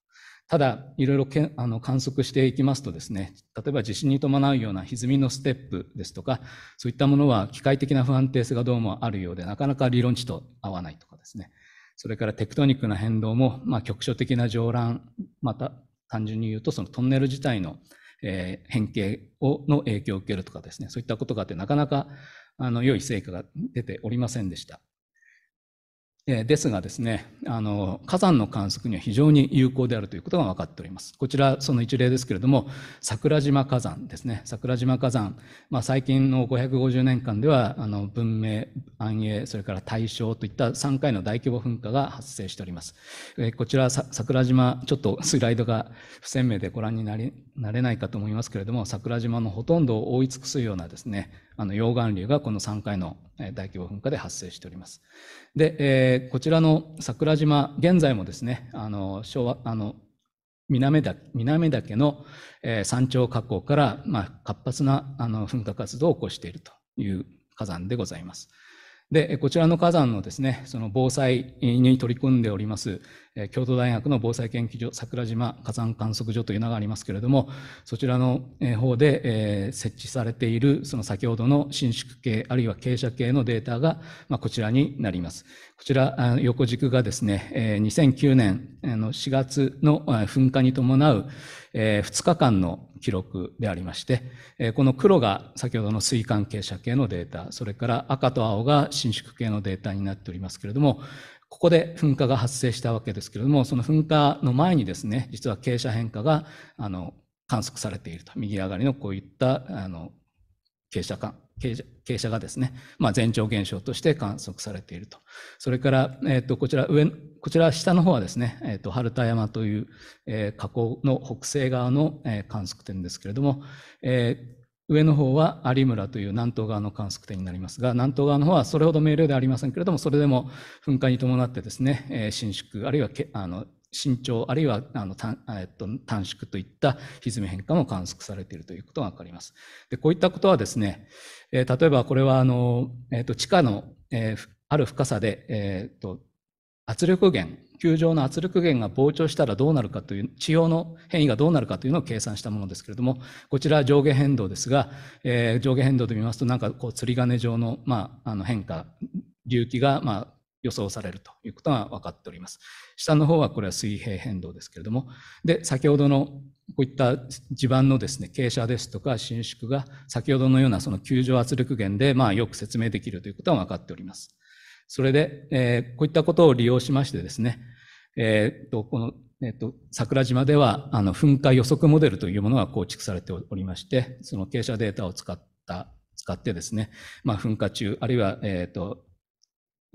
ただ、いろいろけあの観測していきますとですね、例えば地震に伴うような歪みのステップですとか、そういったものは機械的な不安定性がどうもあるようで、なかなか理論値と合わないとかですね、それからテクトニックな変動も、まあ、局所的な上乱、また単純に言うとそのトンネル自体のえー、変形をの影響を受けるとかですね、そういったことがあって、なかなかあの良い成果が出ておりませんでした。ですがですね、あの、火山の観測には非常に有効であるということが分かっております。こちら、その一例ですけれども、桜島火山ですね。桜島火山。まあ、最近の550年間では、あの、文明、安永、それから大正といった3回の大規模噴火が発生しております。えこちら、桜島、ちょっとスライドが不鮮明でご覧になりなれないかと思いますけれども、桜島のほとんどを覆い尽くすようなですね、あの溶岩流がこの3回の大規模噴火で発生しております。で、えー、こちらの桜島、現在もですね、あの昭和あの南岳の、え山頂火口から、まあ、活発なあの噴火活動を起こしているという火山でございます。で、こちらの火山のですね、その防災に取り組んでおります、京都大学の防災研究所桜島火山観測所というのがありますけれども、そちらの方で設置されている、その先ほどの伸縮系、あるいは傾斜系のデータが、まこちらになります。こちら、横軸がですね、2009年の4月の噴火に伴う2日間の記録でありまして、この黒が先ほどの水関係者系のデータ、それから赤と青が伸縮系のデータになっておりますけれども、ここで噴火が発生したわけですけれども、その噴火の前にですね、実は傾斜変化があの観測されていると、右上がりのこういったあの傾斜感傾斜がですね、まあ、前兆現象として観測されていると。それから、えっ、ー、と、こちら上、こちら下の方はですね、えっ、ー、と、春田山という、えー、河口の北西側の、えー、観測点ですけれども、えー上の方は有村という南東側の観測点になりますが、南東側の方はそれほど明瞭ではありませんけれども、それでも噴火に伴ってですね、えー、伸縮、あるいはけあの伸長あるいはあの短,、えっと、短縮といった歪み変化も観測されているということが分かります。でこういったことはですね、えー、例えばこれはあの、えーと、地下の、えー、ある深さで、えーと、と圧力源、球状の圧力源が膨張したらどうなるかという、地表の変異がどうなるかというのを計算したものですけれども、こちらは上下変動ですが、えー、上下変動で見ますと、なんかこう、釣り鐘状の,、まあ、あの変化、隆起が、まあ、予想されるということが分かっております。下の方はこれは水平変動ですけれども、で、先ほどの、こういった地盤のですね、傾斜ですとか伸縮が先ほどのようなその球状圧力源で、まあよく説明できるということは分かっております。それで、えー、こういったことを利用しましてですね、えー、っと、この、えー、っと、桜島では、あの、噴火予測モデルというものが構築されておりまして、その傾斜データを使った、使ってですね、まあ噴火中、あるいは、えっと、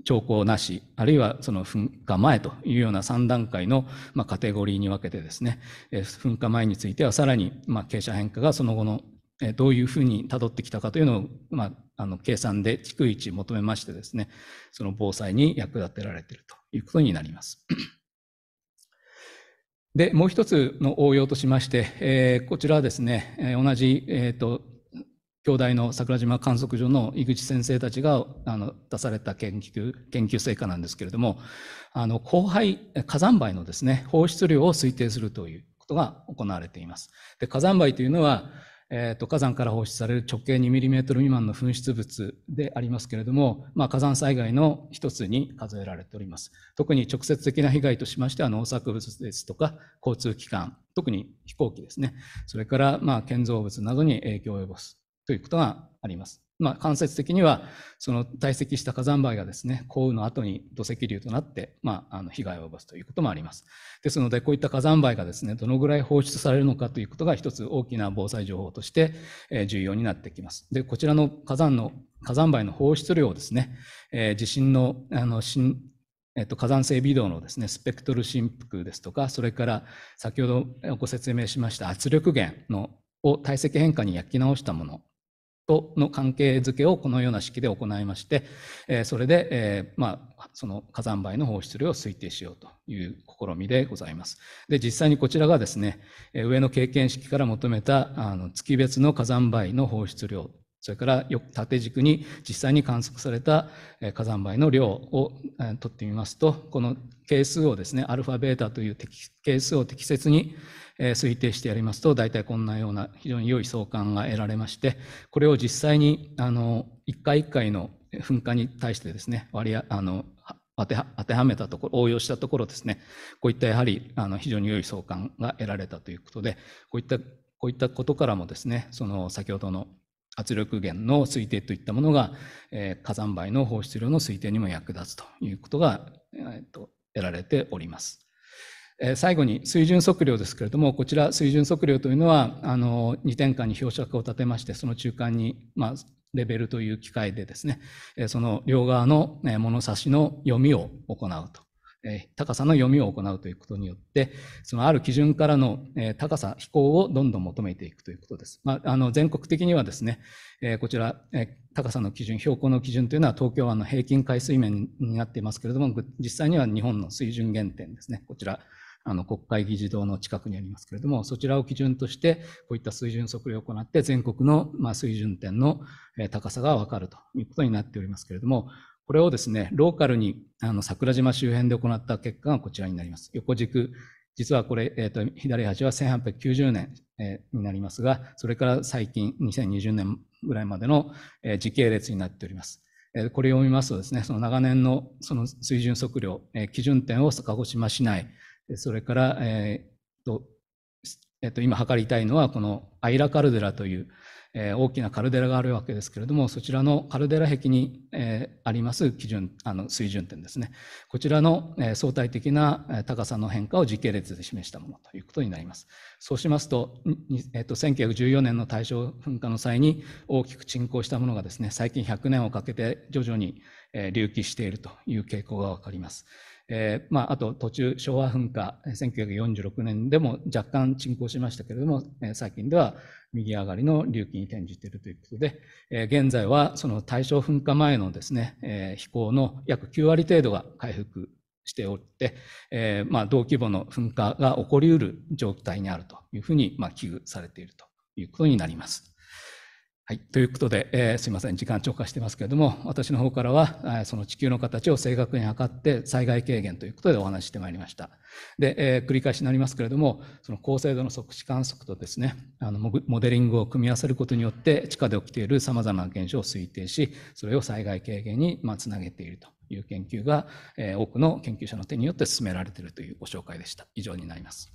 兆候なし、あるいはその噴火前というような3段階の、まあ、カテゴリーに分けてですね、え噴火前についてはさらに、まあ、傾斜変化がその後の、えどういうふうにたどってきたかというのを、まあ、あの計算で逐一求めましてですね、その防災に役立てられているということになります。で、もう一つの応用としまして、えー、こちらはですね、同じ、えーと京大の桜島観測所の井口先生たちがあの出された研究、研究成果なんですけれども、あの、荒廃、火山灰のですね、放出量を推定するということが行われています。で、火山灰というのは、えーと、火山から放出される直径 2mm 未満の噴出物でありますけれども、まあ、火山災害の一つに数えられております。特に直接的な被害としましては農作物ですとか交通機関、特に飛行機ですね、それからまあ建造物などに影響を及ぼすということがあります。まあ、間接的には、その堆積した火山灰がですね、降雨の後に土石流となって、まあ、あの被害を及ぼすということもあります。ですので、こういった火山灰がですね、どのぐらい放出されるのかということが一つ大きな防災情報として重要になってきます。で、こちらの火山の、火山灰の放出量をですね、えー、地震の、あの、えっと、火山性微動のですね、スペクトル振幅ですとか、それから先ほどご説明しました圧力源のを体積変化に焼き直したものとの関係づけをこのような式で行いまして、えそれで、えまあ、その火山灰の放出量を推定しようという試みでございます。で、実際にこちらがですね、上の経験式から求めたあの月別の火山灰の放出量、それから縦軸に実際に観測された火山灰の量を取ってみますと、この係数をですね、アルファベータという係数を適切にえー、推定してやりますと大体こんなような非常に良い相関が得られましてこれを実際にあの1回1回の噴火に対してですね割あの当てはめたところ応用したところですねこういったやはりあの非常に良い相関が得られたということでこういったこういったことからもですねその先ほどの圧力源の推定といったものが、えー、火山灰の放出量の推定にも役立つということが、えー、と得られております。最後に水準測量ですけれども、こちら水準測量というのは、あの、2点間に表尺を立てまして、その中間に、まあ、レベルという機械でですね、その両側の物差しの読みを行うと。高さの読みを行うということによって、そのある基準からの高さ、飛行をどんどん求めていくということです。まあ、あの全国的にはですね、こちら、高さの基準、標高の基準というのは東京湾の平均海水面になっていますけれども、実際には日本の水準原点ですね、こちら、あの国会議事堂の近くにありますけれども、そちらを基準として、こういった水準測量を行って、全国の、ま水準点の高さがわかるということになっておりますけれども、これをですね、ローカルにあの桜島周辺で行った結果がこちらになります。横軸、実はこれ、えーと、左端は1890年、えー、になりますが、それから最近、2020年ぐらいまでの、えー、時系列になっております。えー、これを見ますとですね、その長年のその水準測量、え基準点を鹿児島市内、それから、えーとえー、と今測りたいのはこのアイラカルデラという、えー、大きなカルデラがあるわけですけれどもそちらのカルデラ壁に、えー、あります基準あの水準点ですねこちらの、えー、相対的な高さの変化を時系列で示したものということになりますそうしますと,、えーと、と1914年の大正噴火の際に大きく沈降したものがですね最近100年をかけて徐々に隆起しているという傾向が分かります。えー、まあ、あと途中昭和噴火1946年でも若干沈降しましたけれども、えー、最近では右上がりの隆起に転じているということで、えー、現在はその大正噴火前のですね、え飛行の約9割程度が回復しておって、えまあ、同規模の噴火が起こりうる状態にあるというふうに、まあ、危惧されているということになります。はい。ということで、えー、すいません。時間超過してますけれども、私の方からは、えー、その地球の形を正確に測って災害軽減ということでお話ししてまいりました。で、えー、繰り返しになりますけれども、その高精度の測地観測とですね、あの、モデリングを組み合わせることによって、地下で起きている様々な現象を推定し、それを災害軽減に、まあ、つなげているという研究が、えー、多くの研究者の手によって進められているというご紹介でした。以上になります。